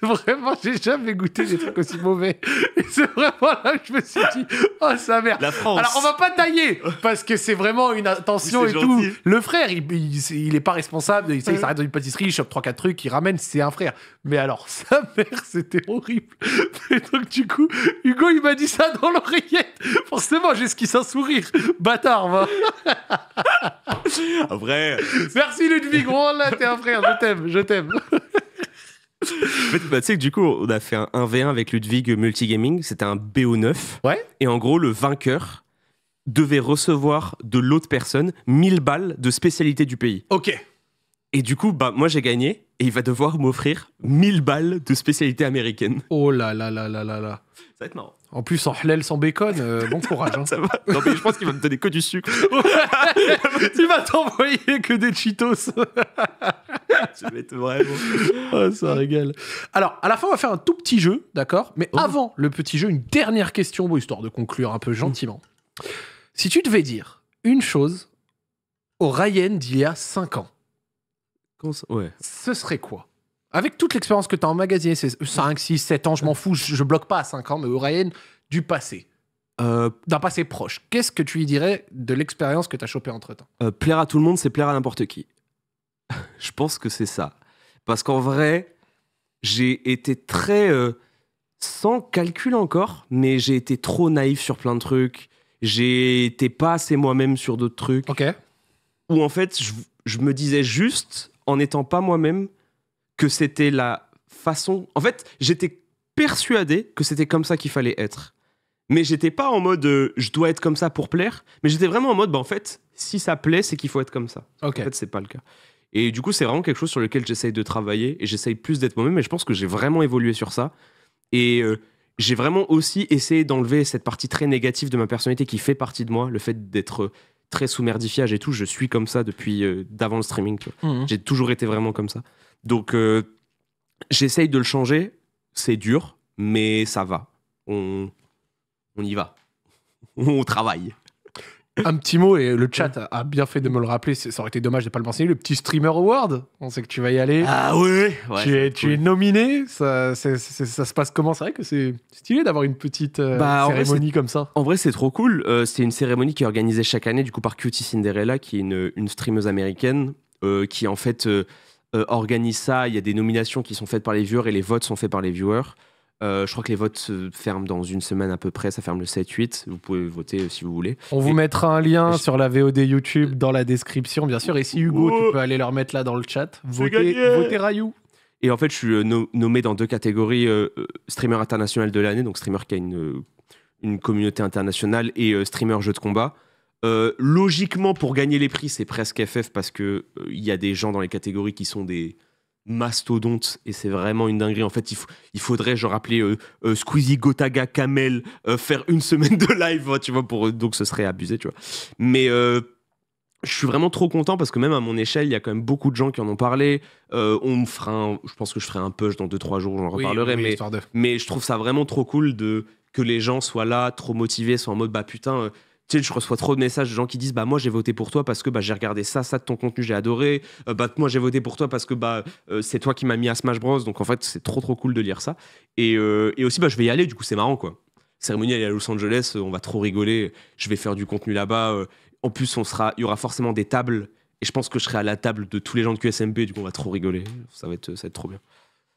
vraiment, j'ai jamais goûté des trucs aussi mauvais. Et c'est vraiment là que je me suis dit, oh sa mère. La France. Alors, on va pas tailler, parce que c'est vraiment une attention et tout. Le frère, il, il, est pas responsable. Il, s'arrête dans une pâtisserie, il chope 3-4 trucs, il ramène, c'est un frère. Mais alors, sa mère, c'était horrible. Et donc, du coup, Hugo, il m'a dit ça dans l'oreillette ce j'esquisse un sourire. Bâtard, va. En vrai. Merci Ludwig, oh là, t'es un frère, je t'aime, je t'aime. Bah, tu sais que du coup, on a fait un 1v1 avec Ludwig Multigaming, c'était un BO9. Ouais. Et en gros, le vainqueur devait recevoir de l'autre personne 1000 balles de spécialité du pays. Ok. Et du coup, bah, moi j'ai gagné et il va devoir m'offrir 1000 balles de spécialité américaine. Oh là là là là là là. Ça va être marrant. En plus, en hlel, sans bacon, euh, bon courage. Hein. Ça Non, mais je pense qu'il va me donner que du sucre. Tu vas t'envoyer que des Cheetos. ça va être vraiment. Oh, ça régale. Alors, à la fin, on va faire un tout petit jeu, d'accord Mais oh. avant le petit jeu, une dernière question, bon, histoire de conclure un peu mm. gentiment. Si tu devais dire une chose au Ryan d'il y a 5 ans, ce serait quoi avec toute l'expérience que tu as emmagasinée, 5, 6, 7 ans, je m'en fous, je, bloque pas à 5 ans, mais Ryan, du passé, euh, d'un passé proche, qu'est-ce que tu lui dirais de l'expérience que tu as chopée entre temps euh, Plaire à tout le monde, c'est plaire à n'importe qui. je pense que c'est ça. Parce qu'en vrai, j'ai été très. Euh, sans calcul encore, mais j'ai été trop naïf sur plein de trucs. J'ai été pas assez moi-même sur d'autres trucs. Ok. Où en fait, je, je me disais juste, en n'étant pas moi-même, que c'était la façon. En fait, j'étais persuadé que c'était comme ça qu'il fallait être. Mais j'étais pas en mode euh, je dois être comme ça pour plaire, mais j'étais vraiment en mode bah, en fait, si ça plaît, c'est qu'il faut être comme ça. En fait, c'est pas le cas. Et du coup, c'est vraiment quelque chose sur lequel j'essaye de travailler et j'essaye plus d'être moi-même. mais je pense que j'ai vraiment évolué sur ça. Et euh, j'ai vraiment aussi essayé d'enlever cette partie très négative de ma personnalité qui fait partie de moi, le fait d'être très sous merdifiage et tout. Je suis comme ça depuis euh, d'avant le streaming. Mhm. J'ai toujours été vraiment comme ça. Donc, euh, j'essaye de le changer. C'est dur, mais ça va. On, on y va. on travaille un petit mot, et le chat a bien fait de me le rappeler, ça aurait été dommage de ne pas le mentionner, le petit Streamer Award, on sait que tu vas y aller. Ah oui. Tu, es, nominé, ça, se passe comment C'est vrai que c'est stylé d'avoir une petite euh, bah, cérémonie comme ça. En vrai, c'est trop cool. Euh, c'est une cérémonie qui est organisée chaque année, du coup, par Cutie Cinderella, qui est une, streameuse américaine, euh, qui en fait organise ça. Il y a des nominations qui sont faites par les viewers et les votes sont faits par les viewers. Euh, je crois que les votes se ferment dans une semaine à peu près, ça ferme le 7-8. Vous pouvez voter euh, si vous voulez. On vous mettra un lien sur la VOD YouTube dans la description, bien sûr. Et si Hugo, tu peux aller leur mettre là dans le chat. Votez, Rayou. Et en fait, je suis euh, nommé dans deux catégories streamer international de l'année, donc streamer qui a une, communauté internationale, et streamer jeu de combat. logiquement, pour gagner les prix, c'est presque FF parce qu'il il y a des gens dans les catégories qui sont des mastodonte et c'est vraiment une dinguerie. En fait, il, faudrait je rappelais euh, euh, Squeezie, Gotaga, Camel euh, faire une semaine de live, tu vois, pour donc ce serait abusé, tu vois. Mais je suis vraiment trop content parce que même à mon échelle, il y a quand même beaucoup de gens qui en ont parlé. on me fera, je pense que je ferai un push dans deux trois jours, j'en reparlerai, mais, mais je trouve ça vraiment trop cool de que les gens soient là, trop motivés, soient en mode bah putain tu sais, je reçois trop de messages de gens qui disent bah moi j'ai voté pour toi parce que bah j'ai regardé ça, ça de ton contenu, j'ai adoré. Euh, bah moi j'ai voté pour toi parce que bah euh, c'est toi qui m'as mis à Smash Bros. Donc en fait c'est trop trop cool de lire ça. Et, euh, et aussi bah je vais y aller, du coup c'est marrant quoi. Cérémonie à Los Angeles, on va trop rigoler. Je vais faire du contenu là-bas. En plus on sera, il y aura forcément des tables et je pense que je serai à la table de tous les gens de QSMP. Du coup on va trop rigoler. Ça va être, ça va être trop bien.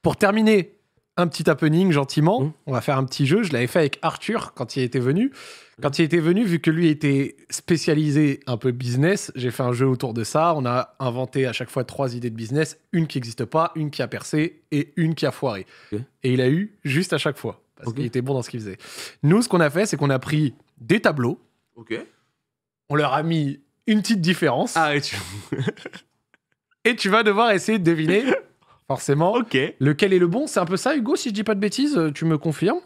Pour terminer, un petit happening gentiment. Mmh. On va faire un petit jeu. Je l'avais fait avec Arthur quand il était venu. Mmh. Quand il était venu, vu que lui était spécialisé un peu business, j'ai fait un jeu autour de ça. On a inventé à chaque fois trois idées de business, une qui n'existe pas, une qui a percé et une qui a foiré. Et il a eu juste à chaque fois, parce qu'il était bon dans ce qu'il faisait. Nous, ce qu'on a fait, c'est qu'on a pris des tableaux. Ok. On leur a mis une petite différence. Ah, et tu vas devoir essayer de deviner forcément. Ok. Lequel est le bon C'est un peu ça, Hugo, si je dis pas de bêtises, euh, tu me confirmes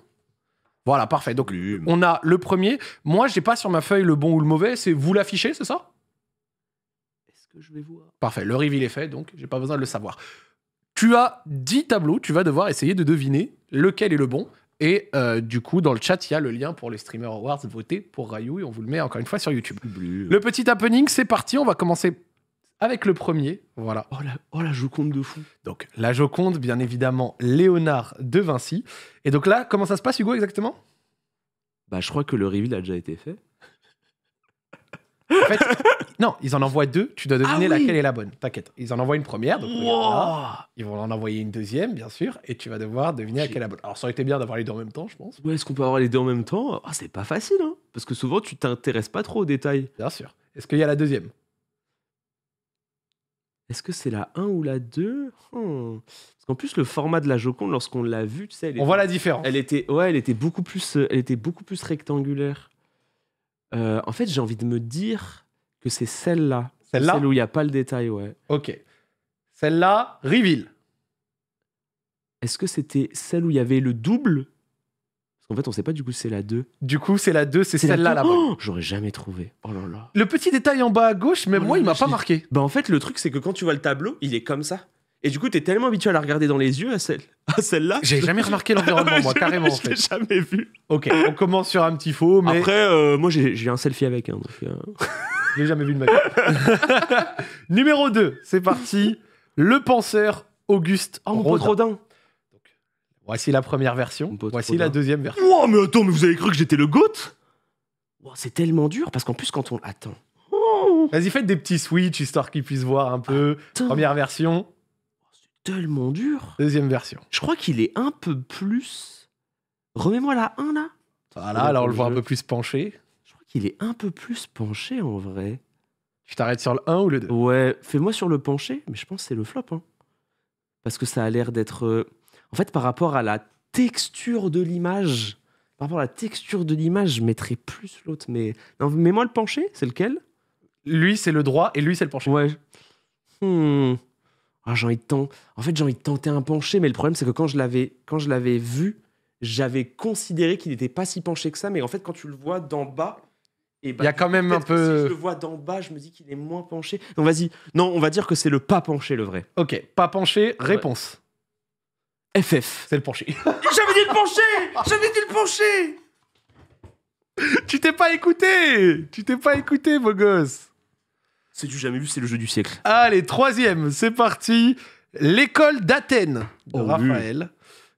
Voilà, parfait. Donc, on a le premier. Moi, j'ai pas sur ma feuille le bon ou le mauvais. C'est vous l'afficher, c'est ça Est-ce que je vais voir Parfait. Le reveal est fait, donc j'ai pas besoin de le savoir. Tu as 10 tableaux. Tu vas devoir essayer de deviner lequel est le bon. Et euh, du coup, dans le chat, il y a le lien pour les Streamer Awards. Votez pour Rayou et on vous le met encore une fois sur YouTube. Le petit happening, c'est parti. On va commencer avec le premier. Voilà. Oh la, oh la Joconde de fou. Donc la Joconde, bien évidemment, Léonard de Vinci. Et donc là, comment ça se passe, Hugo, exactement Bah, je crois que le reveal a déjà été fait. En fait, non, ils en envoient deux. Tu dois ah deviner laquelle est la bonne. T'inquiète. Ils en envoient une première. ils vont en envoyer une deuxième, bien sûr. Et tu vas devoir deviner laquelle est la bonne. Alors, ça aurait été bien d'avoir les deux en même temps, je pense. Ouais, est-ce qu'on peut avoir les deux en même temps ah, C'est pas facile, hein Parce que souvent, tu t'intéresses pas trop aux détails. Bien sûr. Est-ce qu'il y a la deuxième est-ce que c'est la 1 ou la 2 En hmm. Parce qu'en plus, le format de la Joconde, lorsqu'on l'a vue, tu sais, elle on voit la différence. Elle était, ouais, elle était beaucoup plus, euh, elle était beaucoup plus rectangulaire. Euh, en fait, j'ai envie de me dire que c'est celle-là. Celle-là Celle où il n'y a pas le détail, ouais. Ok. Celle-là, Riville. Est-ce que c'était celle où il y avait le double en fait, on sait pas du coup c'est la 2. Du coup, c'est la 2, c'est celle-là là-bas. Oh J'aurais jamais trouvé. Oh là là. Le petit détail en bas à gauche, même oh moi, il m'a pas marqué. Bah en fait, le truc, c'est que quand tu vois le tableau, il est comme ça. Et du coup, t'es tellement habitué à la regarder dans les yeux à celle, à celle-là. J'ai jamais remarqué l'environnement, moi, carrément. Je en fait. jamais vu. Ok, on commence sur un petit faux, après, euh, moi, j'ai un selfie avec. Hein, euh. jamais vu de ma vie. Numéro 2, c'est parti. Le penseur Auguste Rodin. Voici la première version. Voici la deuxième version. Oh, mais attends, mais vous avez cru que j'étais le GOAT oh, C'est tellement dur parce qu'en plus, quand on. attend, Vas-y, faites des petits switches histoire qu'ils puissent voir un peu. Première version. C'est tellement dur. Deuxième version. Je crois qu'il est un peu plus. Remets-moi la 1 là. Voilà, là on le voit un peu plus penché. Je crois qu'il est un peu plus penché en vrai. Tu t'arrêtes sur le 1 ou le 2 Ouais, fais-moi sur le penché, mais je pense c'est le flop. Hein. Parce que ça a l'air d'être. Euh, en fait, par rapport à la texture de l'image, par rapport à la texture de l'image, je mettrais plus l'autre. Mais non, moi le penché, c'est lequel Lui, c'est le droit et lui, c'est le penché. Ouais. Hmm. Ah, j'ai envie de En fait, j'ai envie de tenter un penché, mais le problème, c'est que quand je l'avais, quand je l'avais vu, j'avais considéré qu'il n'était pas si penché que ça. Mais en fait, quand tu le vois d'en bas, et eh ben, il y a quand même un peu. Si je le vois d'en bas, je me dis qu'il est moins penché. Donc vas-y. Non, on va dire que c'est le pas penché, le vrai. Ok, pas penché. Réponse. FF. C'est le pencher. J'avais dit le pencher J'avais dit le pencher Tu t'es pas écouté Tu t'es pas écouté, beau gosse C'est tu jamais vu, c'est le jeu du siècle. Allez, troisième, c'est parti. L'école d'Athènes de oh Raphaël.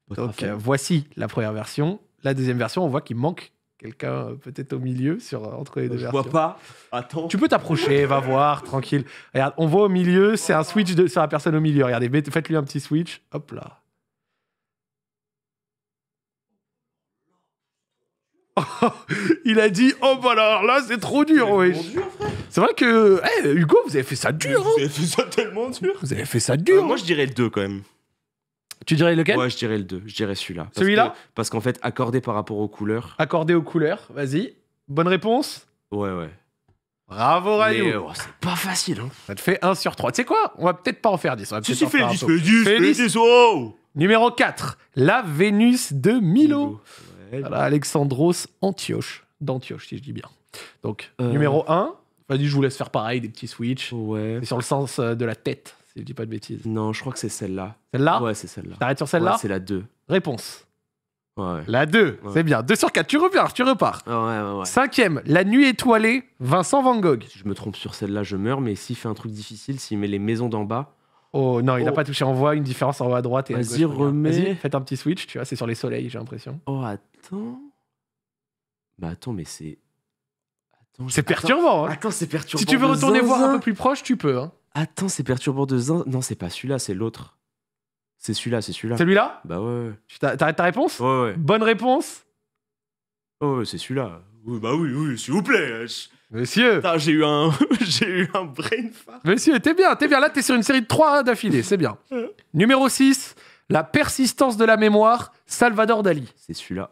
Donc, euh, voici la première version. La deuxième version, on voit qu'il manque quelqu'un euh, peut-être au milieu sur euh, entre les deux Je vois pas. Attends. Tu peux t'approcher, va voir, tranquille. Regarde, on voit au milieu, c'est un switch de, sur la personne au milieu. Regardez, faites-lui un petit switch. Hop là. il a dit Oh bah alors là, c'est trop dur, wesh. C'est vrai que. Eh, Hugo, vous avez fait ça dur. Hein. Vous avez fait ça tellement dur. Vous avez fait ça dur. Euh, moi, hein. je dirais le 2 quand même. Tu dirais lequel Ouais, je dirais le 2. Je dirais celui-là. Celui-là Parce qu'en fait, accordé par rapport aux couleurs. Accordé aux couleurs, vas-y. Bonne réponse Ouais, ouais. Bravo Rayou oh, C'est pas facile. Hein. Ça te fait 1 sur 3. Tu sais quoi On va peut-être pas en faire 10. On va si, si, fais 10, fais 10, fais 10. Oh Numéro 4. La Vénus de Milo. Alexandros Antioche, d'Antioche, si je dis bien. Donc, euh... numéro 1, je vous laisse faire pareil, des petits switch Ouais. C'est sur le sens euh, de la tête, si je dis pas de bêtises. Non, je crois que c'est celle-là. Celle-là Ouais, c'est celle-là. T'arrêtes sur celle-là ouais, C'est la 2. Réponse. Ouais. La 2, c'est bien. 2 sur 4, tu repars, tu ah repars. Ouais, Cinquième, La nuit étoilée, Vincent Van Gogh. Si je me trompe sur celle-là, je meurs, mais s'il fait un truc difficile, s'il met les maisons d'en bas. Oh non, il n'a oh. pas touché en voie, une différence en haut à droite et Vas-y, remets. Vas-y, faites un petit switch, tu vois, c'est sur les soleils, j'ai l'impression. Oh, attends. Bah attends, mais c'est. Attends, C'est perturbant. Hein. Attends, c'est perturbant. si tu veux retourner voir un peu plus proche, tu peux. Hein. Attends, c'est perturbant de Non, c'est pas celui-là, c'est l'autre. C'est celui-là, c'est celui-là. Celui-là Bah ouais. Tu t'a- T'arrêtes ta réponse Ouais, ouais. Bonne réponse Oh, c'est celui-là. Oui, bah oui, oui, s'il vous plaît. Monsieur j'ai eu un, j'ai eu un brain fart. Monsieur, t'es bien, t'es bien. Là, t'es sur une série de 3 hein, d'affilée, c'est bien. Numéro 6, la persistance de la mémoire, Salvador Dali. C'est celui-là.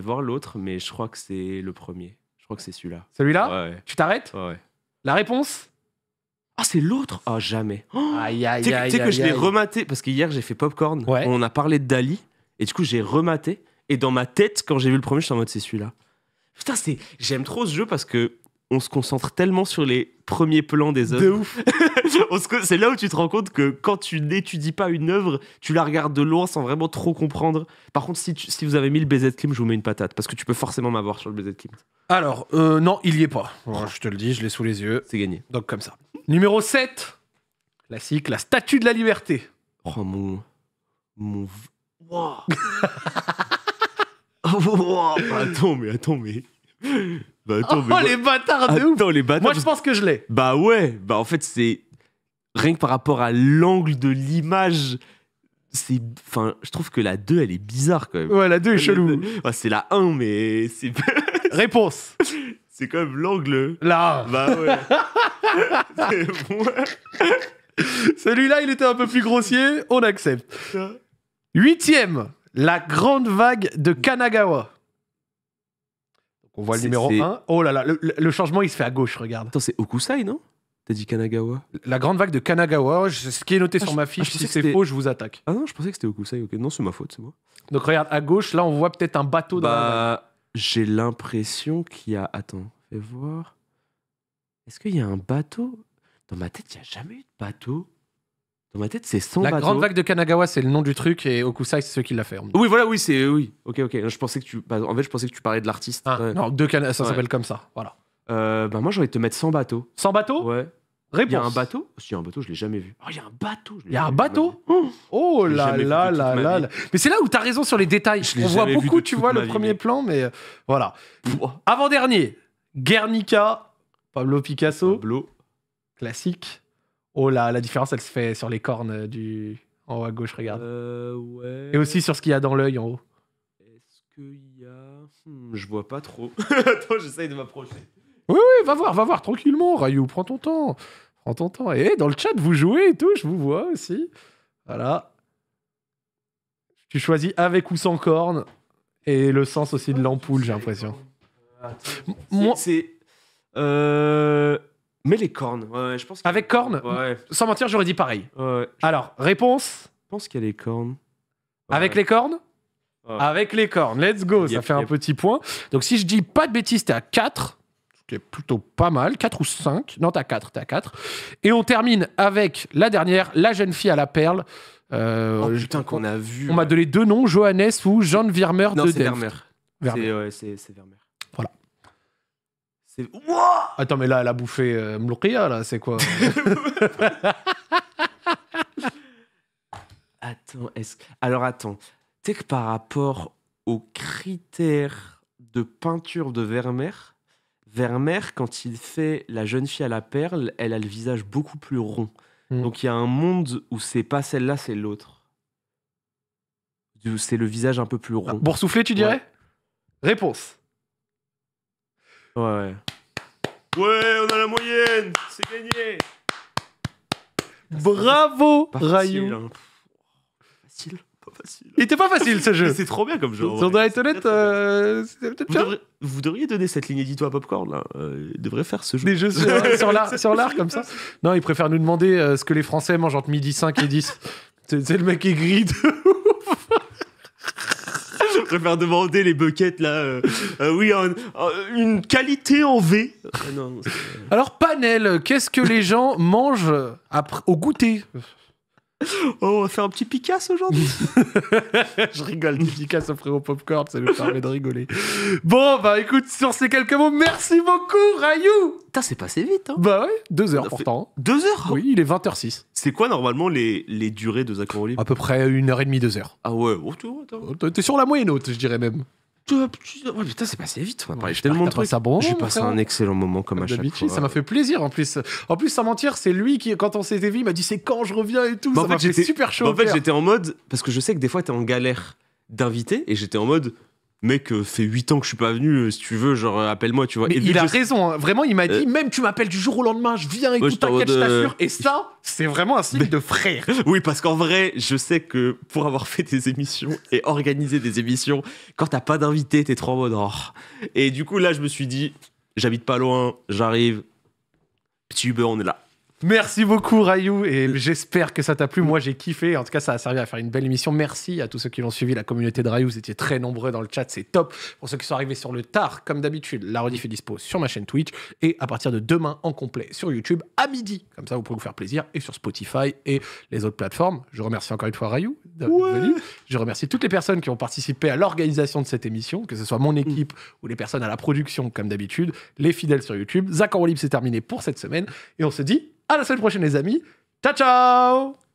voir l'autre, mais je crois que c'est le premier. Je crois que c'est celui-là. Celui-là ouais. Tu t'arrêtes La réponse ah, c'est l'autre Ah, jamais. tu sais, que je l'ai rematé, parce qu'hier j'ai fait Popcorn, on a parlé de Dali, et du coup j'ai rematé, et dans ma tête, quand j'ai vu le premier, je suis en mode c'est celui-là. Putain, j'aime trop ce jeu parce que on se concentre tellement sur les premiers plans des œuvres. De ouf. c'est là où tu te rends compte que quand tu n'étudies pas une œuvre, tu la regardes de loin sans vraiment trop comprendre. Par contre, si, vous avez mis le BZ Klimt, je vous mets une patate parce que tu peux forcément m'avoir sur le BZ Klimt. Alors, euh, non, il y est pas. je te le dis, je l'ai sous les yeux. C'est gagné. Donc, comme ça. Numéro 7, classique, la statue de la liberté. Oh mon. Mon. Wow. Attends, mais attends, mais. Bah, oh, les bâtards de ouf. les Moi, je pense que je l'ai. Bah ouais, bah en fait, c'est rien que par rapport à l'angle de l'image, c'est enfin, je trouve que la 2 elle est bizarre quand même. Ouais, la 2 est chelou. c'est la 1 mais c'est réponse. C'est quand même l'angle. Là. Bah ouais. Celui-là, il était un peu plus grossier, on accepte. Huitième, la grande vague de Kanagawa. On voit le numéro 1. Oh là là, le, changement, il se fait à gauche, regarde. Attends, c'est Okusai, non T'as dit Kanagawa La grande vague de Kanagawa, ce qui est noté ah, sur ma ah, fiche, si c'est faux, je vous attaque. Ah non, je pensais que c'était Okusai, ok. Non, c'est ma faute, c'est moi. Donc regarde, à gauche, là, on voit peut-être un bateau dans la bah, J'ai l'impression qu'il y a. Attends, fais voir. Est-ce qu'il y a un bateau Dans ma tête, il n'y a jamais eu de bateau. Dans ma tête, c'est son La grande vague de Kanagawa, c'est le nom du truc et Okusai, c'est ce qui l'a fait. Oui, voilà, oui, c'est oui. Ok, ok. Je pensais que tu. Bah, en fait, je pensais que tu parlais de l'artiste. Ah, non, deux cana- ça s'appelle comme ça. Voilà. Euh, bah, moi, j'aurais te mettre 100 bateaux. Sans bateaux. Ouais. Réponse. Il y a un bateau Si, il y a un bateau, je l'ai jamais vu. Oh, il y a un bateau. Il y a un bateau Oh, oh là là là là Mais c'est là où tu as raison sur les détails. Je On voit beaucoup, tu vois, le premier plan, mais euh, voilà. Avant-dernier, Guernica, Pablo Picasso, Pablo. classique. Oh là, la différence, elle se fait sur les cornes euh, du en haut à gauche, regarde. Euh, et aussi sur ce qu'il y a dans l'œil en haut. Est-ce qu'il y a. Hmm, je vois pas trop. Attends, j'essaye de m'approcher. Oui, oui, va voir, va voir tranquillement, Rayou, prends ton temps. Prends ton temps. Et dans le chat, vous jouez et tout, je vous vois aussi. Voilà. Tu choisis avec ou sans cornes. Et le sens aussi de l'ampoule, j'ai l'impression. Ah, c'est. Euh... Mais les cornes, je pense. Avec cornes Sans mentir, j'aurais dit pareil. Alors, réponse Je pense qu'il y a les cornes. Avec les cornes Avec les cornes. Let's go, ça fait un petit point. Donc, si je dis pas de bêtises, t'es à 4, tu' plutôt pas mal. 4 ou 5. Non, à 4, à 4. Et on termine avec la dernière, la jeune fille à la perle. Euh, oh, putain, qu'on a vu. On m'a donné deux noms, Johannes ou Jean Virmer non, de Vermeer. C'est Vermeer. C'est. Attends, mais là, elle a bouffé euh, Mloukia, là, c'est quoi Attends, est-ce. Alors, attends. Tu sais que par rapport aux critères de peinture de Vermeer, Vermeer, quand il fait La jeune fille à la perle, elle a le visage beaucoup plus rond. Hmm. Donc, il y a un monde où c'est pas celle-là, c'est l'autre. C'est le visage un peu plus ah, rond. Boursouflé, tu dirais Réponse. Ouais, ouais. on a la moyenne, c'est gagné. Bravo, Rayou. Hein. Facile, pas facile. Il était pas facile ce jeu. C'est trop bien comme jeu. Sur doit euh, vous, devriez, donner cette ligne édito à Popcorn là. Euh, il devrait faire ce jeu. Des jeux sur, l'art comme ça. Non, il préfère nous demander euh, ce que les Français mangent entre midi 5 et 10. C'est le mec gris de je préfère demander les buckets là. Euh, euh, oui, une qualité en V. Ah Alors, panel, qu'est-ce que les gens mangent au goûter Oh, on va faire un petit Picasso aujourd'hui. je rigole, des Picasso frérot Popcorn, ça nous permet de rigoler. Bon, bah écoute, sur ces quelques mots, merci beaucoup, Rayou Putain, c'est passé vite, hein Bah ouais, deux heures pourtant. Deux heures Oui, il est 20h06. C'est quoi normalement les, durées de Zach À peu près une heure et demie, deux heures. Ah ouais, oh, oh t'es sur la moyenne haute, je dirais même. Ouais, putain, c'est passé vite. On a parlé tellement Bon J'ai passé un excellent moment comme, à chaque fois. Ça m'a fait plaisir en plus. En plus, sans mentir, c'est lui qui, quand on s'est vu, il m'a dit c'est quand je reviens et tout. Bah, ça m'a fait super chaud. Bah, en fait, j'étais en mode, parce que je sais que des fois, t'es en galère d'inviter et j'étais en mode mec, euh, fait 8 ans que je suis pas venu, euh, si tu veux, genre, euh, appelle-moi, tu vois. il a raison, hein. vraiment, il m'a dit, même tu m'appelles du jour au lendemain, je viens, écoute, t'inquiète, je t'assure. Et ça, c'est vraiment un signe de frère. Oui, parce qu'en vrai, je sais que pour avoir fait des émissions et organisé des émissions, quand t'as pas d'invité, t'es trop en mode, oh. Et du coup, là, je me suis dit, j'habite pas loin, j'arrive, petit Uber, on est là. Merci beaucoup Rayou et j'espère que ça t'a plu. Moi j'ai kiffé. En tout cas, ça a servi à faire une belle émission. Merci à tous ceux qui l'ont suivi. La communauté de Rayou, vous très nombreux dans le chat, c'est top. Pour ceux qui sont arrivés sur le tard, comme d'habitude, la rediff est dispo sur ma chaîne Twitch et à partir de demain en complet sur YouTube à midi. Comme ça, vous pouvez vous faire plaisir et sur Spotify et les autres plateformes. Je remercie encore une fois Rayou venu. Je remercie toutes les personnes qui ont participé à l'organisation de cette émission, que ce soit mon équipe ou les personnes à la production comme d'habitude, les fidèles sur YouTube. Zach c'est terminé pour cette semaine et on se dit à la semaine prochaine, les amis. Ciao, ciao